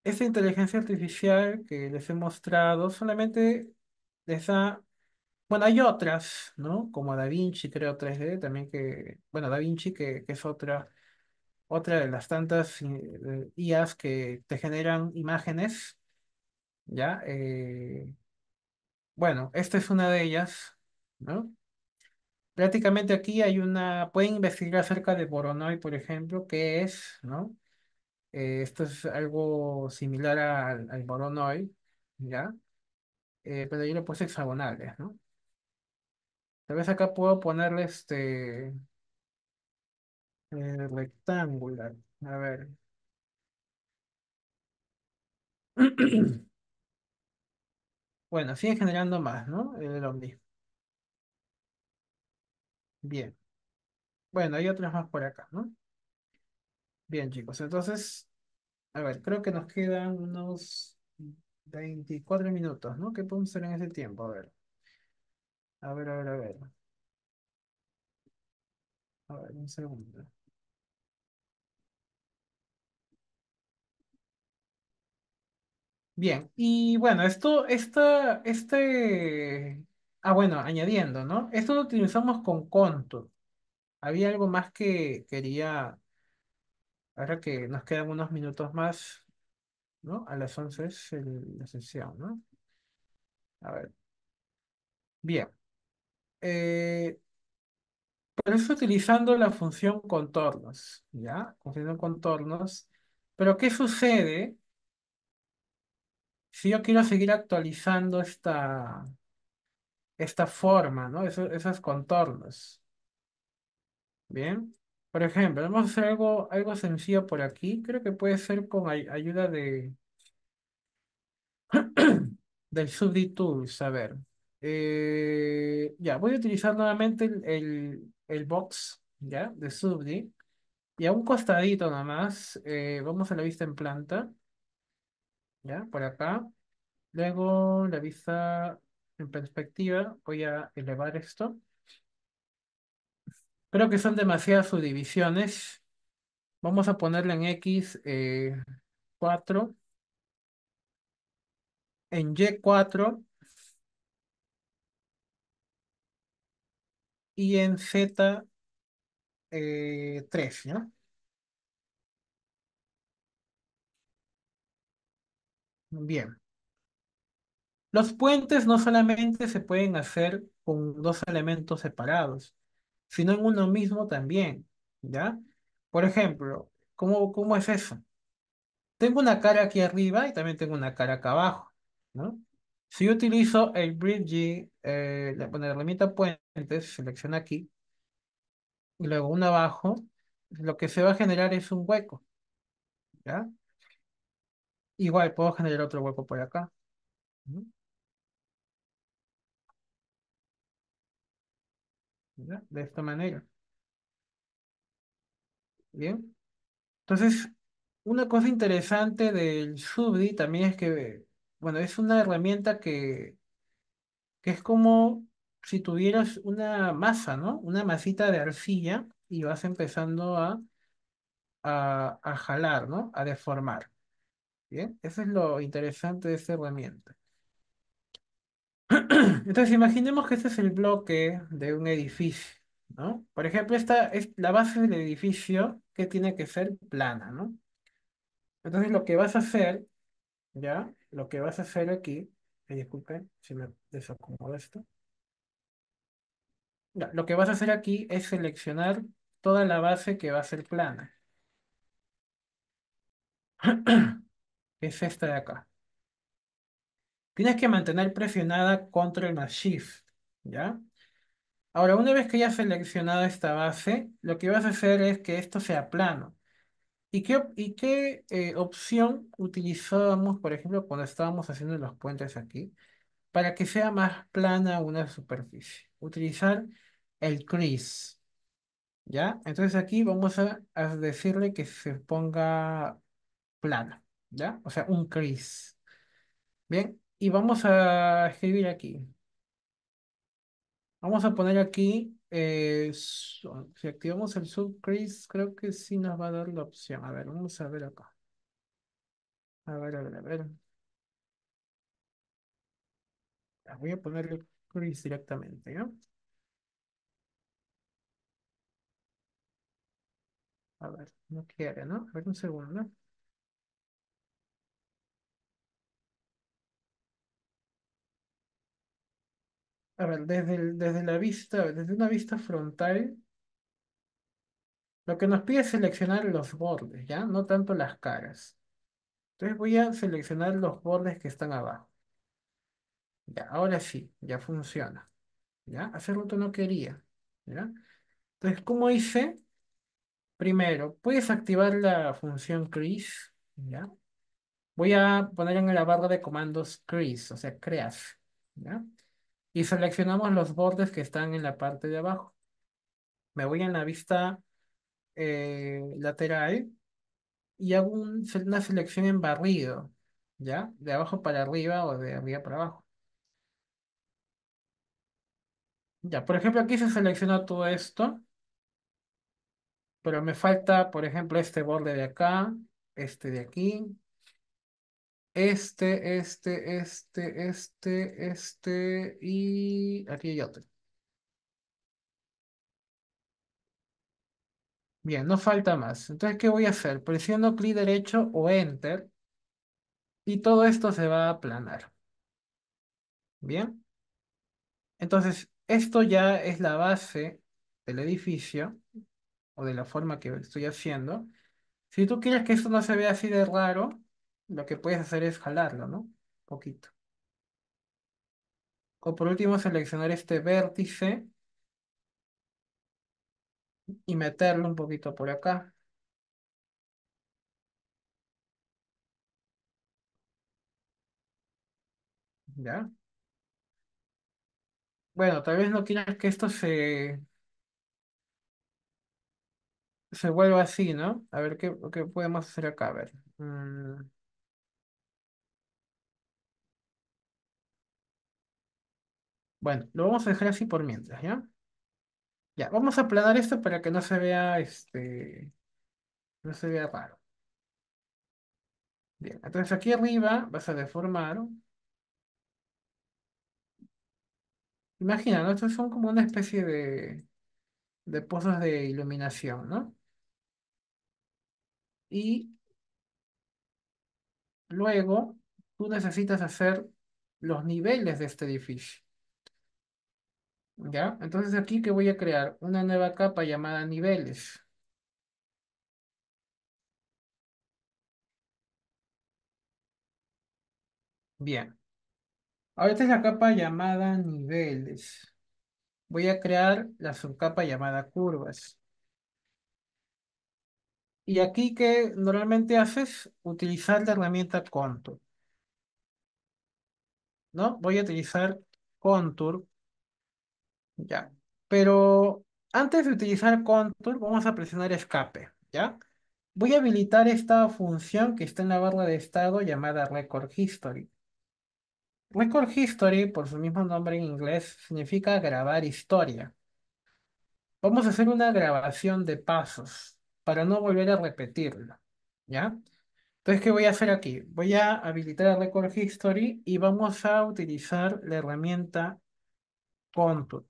esa inteligencia artificial que les he mostrado solamente les Bueno, hay otras, ¿no? Como Da Vinci, creo, 3D, también que... Bueno, Da Vinci, que, es otra, otra de las tantas eh, IAs que te generan imágenes, ¿ya? bueno, esta es una de ellas, ¿no? Prácticamente aquí hay una, pueden investigar acerca de Voronoi, por ejemplo, que es, ¿no? Eh, esto es algo similar al, al Voronoi, ¿ya? Eh, pero yo le puse hexagonales, ¿no? Tal vez acá puedo ponerle este eh, rectangular. A ver. [clears throat] [clears throat] Bueno, sigue generando más, ¿no? El OVNI. Bien. Bueno, hay otras más por acá, ¿no? Bien, chicos. Entonces, a ver, creo que nos quedan unos 24 minutos, ¿no? ¿Qué podemos hacer en ese tiempo? A ver. A ver, a ver, a ver. A ver, un segundo. Bien, y bueno, esto, esta, este, ah, bueno, añadiendo, ¿no? Esto lo utilizamos con conto. Había algo más que quería, ahora que nos quedan unos minutos más, ¿no? A las 11 es la sesión, ¿no? A ver. Bien. Eh, por eso utilizando la función contornos, ¿ya? Función contornos. Pero ¿qué sucede? si yo quiero seguir actualizando esta, esta forma, ¿no? esos contornos. Bien. Por ejemplo, vamos a hacer algo, algo sencillo por aquí. Creo que puede ser con ayuda de [clears throat] del Tools. A ver. Eh, ya, voy a utilizar nuevamente el, el, box ¿ya? de Subdi Y a un costadito nada más, eh, vamos a la vista en planta. ¿ya? Por acá. Luego la vista en perspectiva, voy a elevar esto. Creo que son demasiadas subdivisiones. Vamos a ponerle en X4. Eh, en Y4. Y en Z3, eh, ¿no? Bien. Los puentes no solamente se pueden hacer con dos elementos separados, sino en uno mismo también, ¿ya? Por ejemplo, ¿cómo, cómo es eso? Tengo una cara aquí arriba y también tengo una cara acá abajo, ¿no? Si utilizo el bridge, eh, la, bueno, la herramienta puentes, selecciona aquí, y luego una abajo, lo que se va a generar es un hueco, ¿ya? Igual puedo generar otro hueco por acá. De esta manera. Bien. Entonces, una cosa interesante del Subdi también es que, bueno, es una herramienta que, que es como si tuvieras una masa, ¿no? Una masita de arcilla y vas empezando a, a, a jalar, ¿no? A deformar. ¿Bien? Eso es lo interesante de esta herramienta. [clears throat] Entonces, imaginemos que este es el bloque de un edificio, ¿no? Por ejemplo, esta es la base del edificio que tiene que ser plana, ¿no? Entonces, lo que vas a hacer, ¿ya? Lo que vas a hacer aquí, me disculpen si me desacomodo esto. lo que vas a hacer aquí es seleccionar toda la base que va a ser plana. [clears throat] [clears throat] es esta de acá. Tienes que mantener presionada Control más Shift, ¿ya? Ahora, una vez que ya seleccionado esta base, lo que vas a hacer es que esto sea plano. ¿Y qué, y qué eh, opción utilizábamos, por ejemplo, cuando estábamos haciendo los puentes aquí? Para que sea más plana una superficie. Utilizar el crease. ¿Ya? Entonces aquí vamos a, a decirle que se ponga plana. ¿ya? O sea, un Chris. Bien, y vamos a escribir aquí. Vamos a poner aquí, eh, si activamos el sub Chris creo que sí nos va a dar la opción. A ver, vamos a ver acá. A ver, a ver, a ver. Voy a poner el Chris directamente, ¿ya? A ver, no quiere, ¿no? A ver un segundo, ¿no? A ver, desde, desde la vista, desde una vista frontal, lo que nos pide es seleccionar los bordes, ¿ya? No tanto las caras. Entonces voy a seleccionar los bordes que están abajo. Ya, ahora sí, ya funciona. ¿Ya? Hace rato no quería. ¿Ya? Entonces, ¿cómo hice? Primero, puedes activar la función crease. ¿Ya? Voy a poner en la barra de comandos crease, o sea, creas. ¿Ya? y seleccionamos los bordes que están en la parte de abajo. Me voy en la vista eh, lateral y hago una selección en barrido, ¿ya? De abajo para arriba o de arriba para abajo. Ya, por ejemplo, aquí se selecciona todo esto, pero me falta, por ejemplo, este borde de acá, este de aquí, este, este, este, este, este y aquí hay otro. Bien, no falta más. Entonces, ¿qué voy a hacer? Presiono clic derecho o Enter y todo esto se va a aplanar. Bien. Entonces, esto ya es la base del edificio o de la forma que estoy haciendo. Si tú quieres que esto no se vea así de raro, lo que puedes hacer es jalarlo, ¿no? Un poquito. O por último, seleccionar este vértice y meterlo un poquito por acá. ¿Ya? Bueno, tal vez no quieras que esto se... se vuelva así, ¿no? A ver, ¿qué, qué podemos hacer acá? A ver. Mm. Bueno, lo vamos a dejar así por mientras, ¿ya? Ya, vamos a aplanar esto para que no se vea este. No se vea raro. Bien, entonces aquí arriba vas a deformar. Imagina, ¿no? Estos son como una especie de, de pozos de iluminación, ¿no? Y luego tú necesitas hacer los niveles de este edificio. ¿Ya? Entonces aquí que voy a crear una nueva capa llamada niveles. Bien. Ahora esta es la capa llamada niveles. Voy a crear la subcapa llamada curvas. Y aquí que normalmente haces, utilizar la herramienta contour. ¿No? Voy a utilizar contour ¿ya? Pero antes de utilizar contour, vamos a presionar escape, ¿ya? Voy a habilitar esta función que está en la barra de estado llamada Record History. Record History, por su mismo nombre en inglés, significa grabar historia. Vamos a hacer una grabación de pasos para no volver a repetirlo, ¿ya? Entonces, ¿qué voy a hacer aquí? Voy a habilitar Record History y vamos a utilizar la herramienta Contour.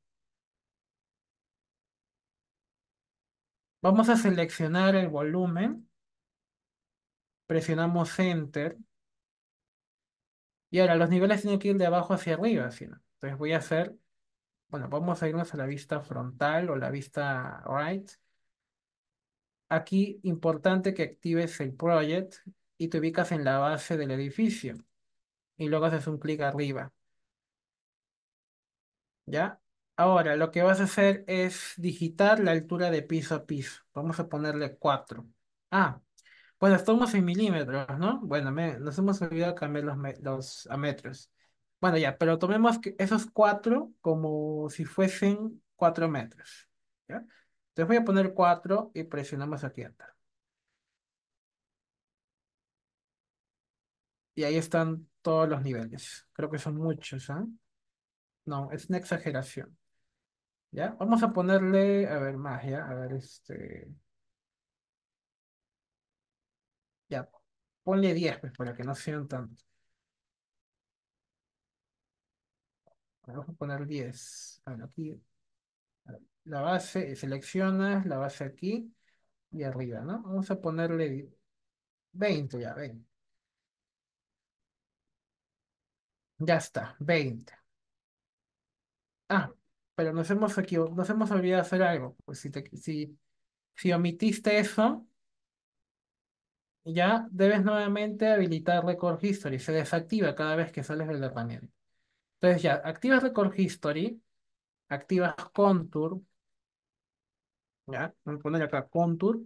Vamos a seleccionar el volumen. Presionamos Enter. Y ahora los niveles tienen que ir de abajo hacia arriba. Entonces voy a hacer, bueno, vamos a irnos a la vista frontal o la vista right. Aquí importante que actives el project y te ubicas en la base del edificio. Y luego haces un clic arriba. ¿Ya? Ahora, lo que vas a hacer es digitar la altura de piso a piso. Vamos a ponerle cuatro. Ah, bueno, estamos en milímetros, ¿no? Bueno, nos hemos olvidado cambiar los, a metros. Bueno, ya, pero tomemos esos cuatro como si fuesen cuatro metros. Entonces voy a poner cuatro y presionamos aquí atrás. Y ahí están todos los niveles. Creo que son muchos, ¿ah? No, es una exageración. ¿Ya? Vamos a ponerle, a ver, magia, a ver, este... Ya, ponle 10, pues, para que no sean tanto. Vamos a poner 10. A ver, aquí. la base, seleccionas la base aquí y arriba, ¿no? Vamos a ponerle 20 ya, 20. Ya está, 20. Ah, pero nos hemos nos olvidado hacer algo. Pues si, omitiste eso, ya debes nuevamente habilitar Record History. Se desactiva cada vez que sales del la Entonces ya, activas Record History, activas Contour, ya, vamos a poner acá Contour,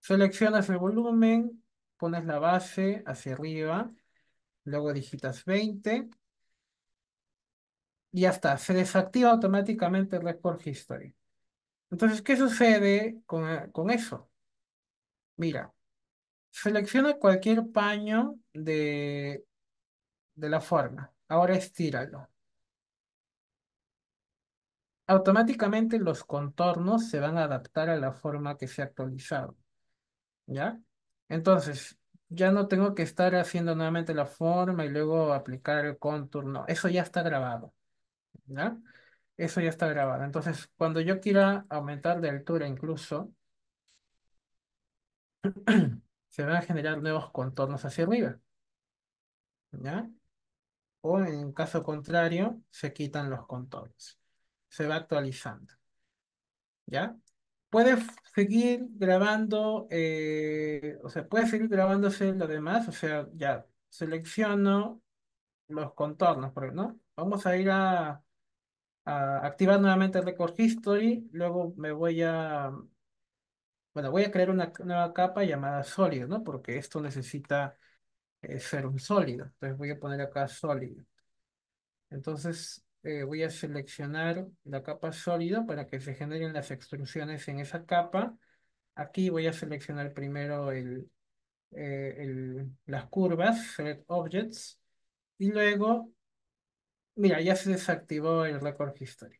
seleccionas el volumen, pones la base hacia arriba, luego digitas 20, ya está, se desactiva automáticamente el Record History. Entonces, ¿qué sucede con, eh, con eso? Mira, selecciona cualquier paño de, de la forma. Ahora estíralo. Automáticamente los contornos se van a adaptar a la forma que se ha actualizado. ¿Ya? Entonces, ya no tengo que estar haciendo nuevamente la forma y luego aplicar el contorno eso ya está grabado. ¿ya? Eso ya está grabado. Entonces, cuando yo quiera aumentar de altura incluso, [clears throat] se van a generar nuevos contornos hacia arriba. ¿Ya? O en caso contrario, se quitan los contornos. Se va actualizando. ¿Ya? Puedes seguir grabando, eh, o sea, puede seguir grabándose lo demás, o sea, ya selecciono los contornos, ¿Por ¿no? Vamos a ir a, activar nuevamente el Record History. Luego me voy a... Bueno, voy a crear una nueva capa llamada sólido, ¿no? Porque esto necesita eh, ser un sólido. Entonces voy a poner acá sólido. Entonces eh, voy a seleccionar la capa Sólido para que se generen las extrusiones en esa capa. Aquí voy a seleccionar primero eh, las curvas, Select Objects, y luego Mira, ya se desactivó el record history.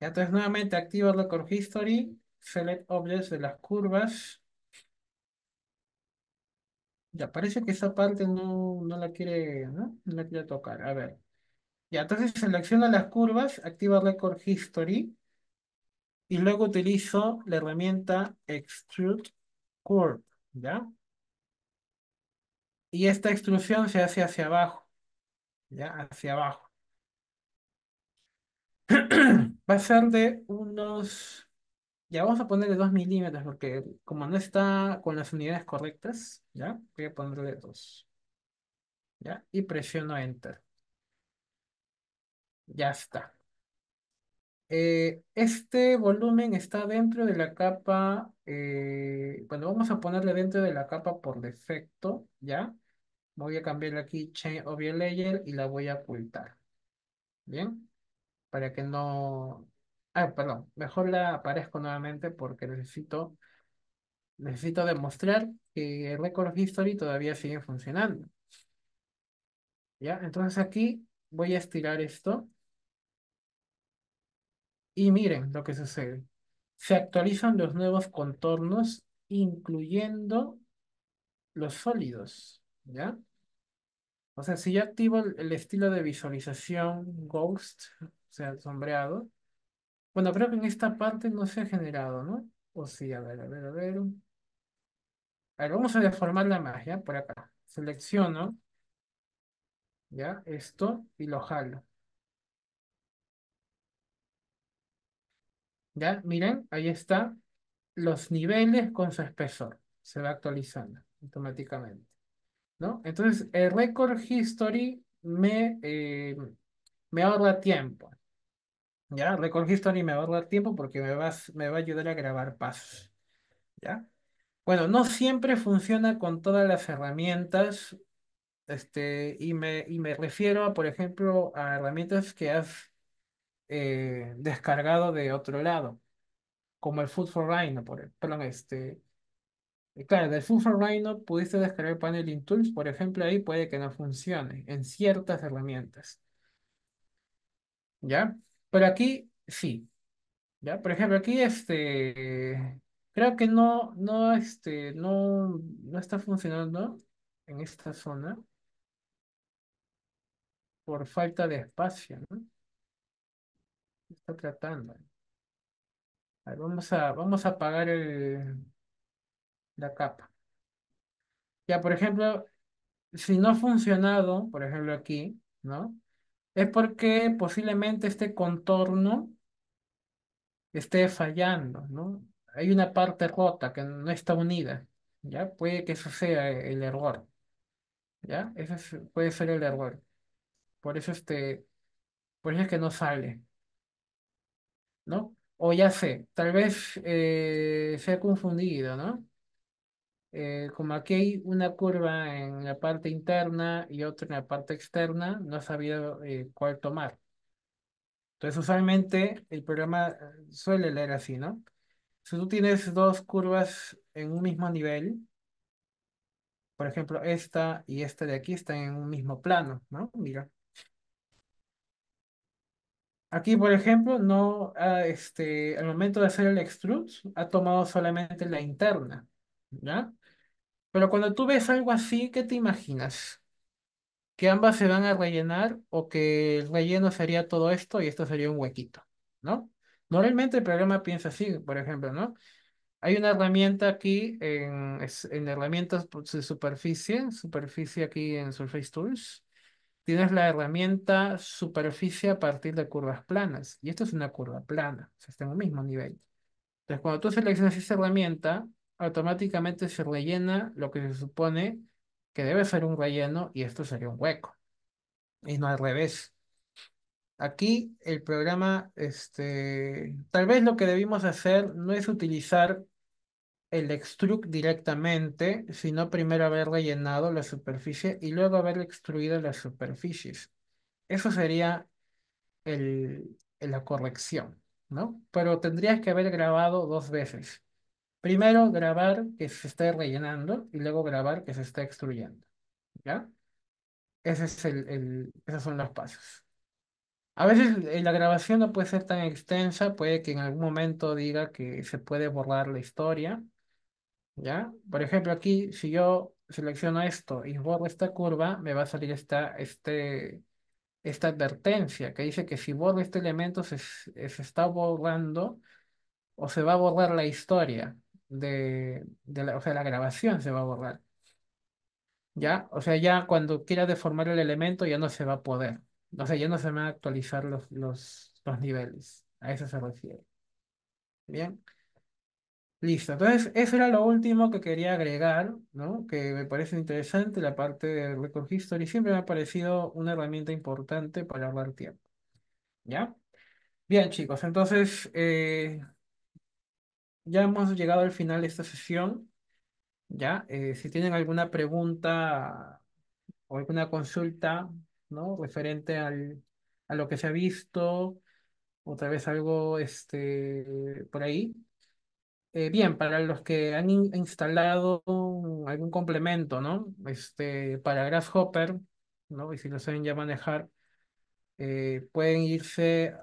Ya, entonces nuevamente activo el record history, select objects de las curvas. Ya, parece que esa parte no, no la quiere, ¿no? No la quiere tocar. A ver. Ya, entonces selecciono las curvas, activo record history y luego utilizo la herramienta extrude curve, ¿ya? Y esta extrusión se hace hacia abajo ya hacia abajo. [clears throat] Va a ser de unos, ya vamos a ponerle dos milímetros porque como no está con las unidades correctas, ya voy a ponerle dos ¿Ya? Y presiono Enter. Ya está. Eh, este volumen está dentro de la capa, eh, bueno, vamos a ponerle dentro de la capa por defecto, ¿ya? Voy a cambiar aquí Chain over Layer y la voy a ocultar. Bien. Para que no... Ah, perdón. Mejor la aparezco nuevamente porque necesito... Necesito demostrar que el Record History todavía sigue funcionando. ¿Ya? Entonces aquí voy a estirar esto. Y miren lo que sucede. Se actualizan los nuevos contornos, incluyendo los sólidos. ¿ya? O sea, si yo activo el, estilo de visualización Ghost, o sea, sombreado, bueno, creo que en esta parte no se ha generado, ¿no? O sí, a ver, a ver, a ver. A ver, vamos a deformar la magia Por acá. Selecciono, ¿ya? Esto y lo jalo. ¿Ya? Miren, ahí está los niveles con su espesor. Se va actualizando automáticamente. ¿no? Entonces, el Record History me, eh, me ahorra tiempo. ¿Ya? Record History me ahorra tiempo porque me, vas, me va a ayudar a grabar pasos. ¿Ya? Bueno, no siempre funciona con todas las herramientas. Este, y, me, y me refiero, a, por ejemplo, a herramientas que has eh, descargado de otro lado, como el Food for Rhino, por, e, perdón, este, claro, del Fusion Rhino pudiste descargar Paneling Tools, por ejemplo, ahí puede que no funcione en ciertas herramientas. ¿Ya? Pero aquí sí. ¿Ya? Por ejemplo, aquí este creo que no, no, este, no, no está funcionando en esta zona por falta de espacio, ¿no? Está tratando. vamos a, vamos a apagar el, la capa. Ya, por ejemplo, si no ha funcionado, por ejemplo aquí, ¿no? Es porque posiblemente este contorno esté fallando, ¿no? Hay una parte rota que no está unida, ¿ya? Puede que eso sea el error, ¿ya? Ese puede ser el error. Por eso este, por eso es que no sale, ¿no? O ya sé, tal vez eh, se ha confundido, ¿no? Eh, como aquí hay una curva en la parte interna y otra en la parte externa, no ha sabido eh, cuál tomar. Entonces, usualmente el programa eh, suele leer así, ¿no? Si tú tienes dos curvas en un mismo nivel, por ejemplo, esta y esta de aquí están en un mismo plano, ¿no? Mira. Aquí, por ejemplo, no, este, al momento de hacer el extrude, ha tomado solamente la interna, ¿ya? Pero cuando tú ves algo así, ¿qué te imaginas? ¿Que ambas se van a rellenar o que el relleno sería todo esto y esto sería un huequito? ¿No? Normalmente el programa piensa así, por ejemplo, ¿no? Hay una herramienta aquí en, en herramientas de superficie, superficie aquí en Surface Tools. Tienes la herramienta superficie a partir de curvas planas. Y esto es una curva plana, o sea, está en el mismo nivel. Entonces, cuando tú seleccionas esta herramienta, automáticamente se rellena lo que se supone que debe ser un relleno y esto sería un hueco. Y no al revés. Aquí el programa, este, tal vez lo que debimos hacer no es utilizar el extrude directamente, sino primero haber rellenado la superficie y luego haber extruido las superficies. Eso sería el, la corrección, ¿no? Pero tendrías que haber grabado dos veces. Primero grabar que se esté rellenando y luego grabar que se está extruyendo. ¿Ya? Ese esos son los pasos. A veces eh, la grabación no puede ser tan extensa, puede que en algún momento diga que se puede borrar la historia. ¿Ya? Por ejemplo, aquí, si yo selecciono esto y borro esta curva, me va a salir esta, este, esta advertencia que dice que si borro este elemento se está borrando o se va a borrar la historia de, la, o la grabación se va a borrar. ¿Ya? O sea, ya cuando quiera deformar el elemento ya no se va a poder. O sea, ya no se van a actualizar los, los, los niveles. A eso se refiere. Bien. Listo. Entonces, eso era lo último que quería agregar, ¿no? Que me parece interesante la parte de Record History. Siempre me ha parecido una herramienta importante para ahorrar tiempo. ¿Ya? Bien, chicos. Entonces, eh, ya hemos llegado al final de esta sesión. Ya, eh, si tienen alguna pregunta o alguna consulta, ¿no? Referente al, a lo que se ha visto, otra vez algo este, por ahí. Eh, bien, para los que han instalado algún complemento, ¿no? Este, para Grasshopper, ¿no? Y si no saben ya manejar, eh, pueden irse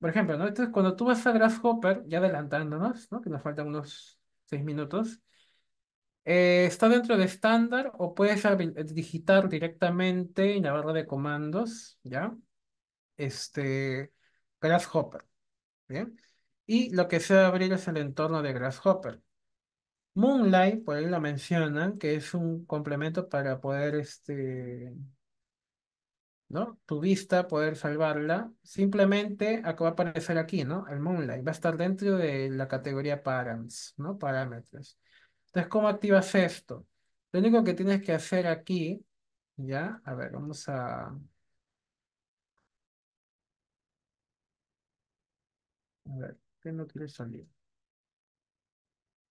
por ejemplo, ¿no? Entonces, cuando tú vas a Grasshopper, ya adelantándonos, ¿no? Que nos faltan unos seis minutos, eh, está dentro de estándar o puedes eh, digitar directamente en la barra de comandos, ¿ya? Este, Grasshopper, ¿bien? Y lo que se va a abrir es el entorno de Grasshopper. Moonlight, por ahí lo mencionan, que es un complemento para poder este, ¿no? Tu vista, poder salvarla, simplemente acá va a aparecer aquí, ¿no? El Moonlight va a estar dentro de la categoría Params, ¿no? Parámetros. Entonces, ¿cómo activas esto? Lo único que tienes que hacer aquí, ya, a ver, vamos a... A ver, ¿qué no quiere salir?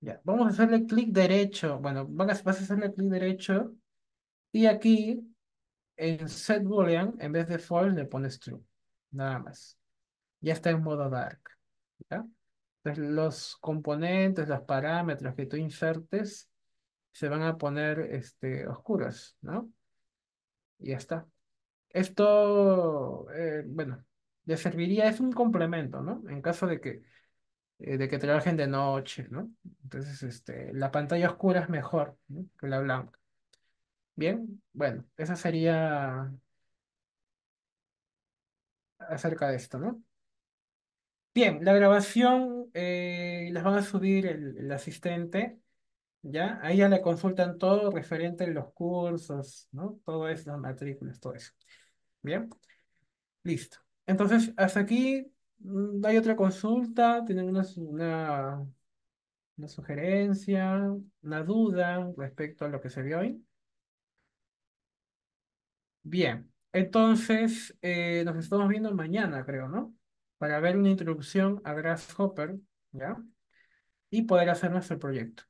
Ya, vamos a hacerle clic derecho. Bueno, vas a hacerle clic derecho. Y aquí en set boolean, en vez de false, le pones true. Nada más. Ya está en modo dark. ¿ya? Entonces, los componentes, los parámetros que tú insertes, se van a poner este, oscuros, ¿no? Y ya está. Esto, eh, bueno, le serviría, es un complemento, ¿no? En caso de que, eh, de que trabajen de noche, ¿no? Entonces, este, la pantalla oscura es mejor que la blanca. Bien, bueno, esa sería acerca de esto, ¿no? Bien, la grabación eh, las va a subir el, asistente, ¿ya? Ahí ya le consultan todo referente a los cursos, ¿no? Todo eso, las matrículas, todo eso. Bien, listo. Entonces, hasta aquí mm, hay otra consulta, tienen una, una, una sugerencia, una duda respecto a lo que se vio hoy. Bien, entonces eh, nos estamos viendo mañana, creo, ¿no? Para ver una introducción a Grasshopper, ¿ya? Y poder hacer nuestro proyecto.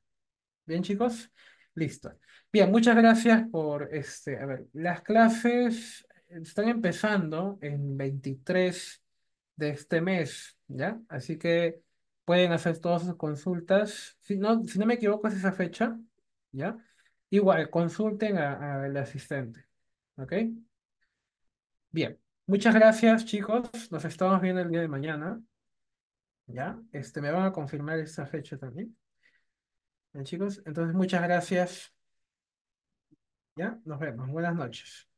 ¿Bien, chicos? Listo. Bien, muchas gracias por este. A ver, las clases están empezando en 23 de este mes, ¿ya? Así que pueden hacer todas sus consultas. Si no, si no me equivoco, es esa fecha, ¿ya? Igual, consulten al asistente. ¿Ok? Bien. Muchas gracias, chicos. Nos estamos viendo el día de mañana. ¿Ya? Este, me van a confirmar esa fecha también. Bien, chicos. Entonces, muchas gracias. ¿Ya? Nos vemos. Buenas noches.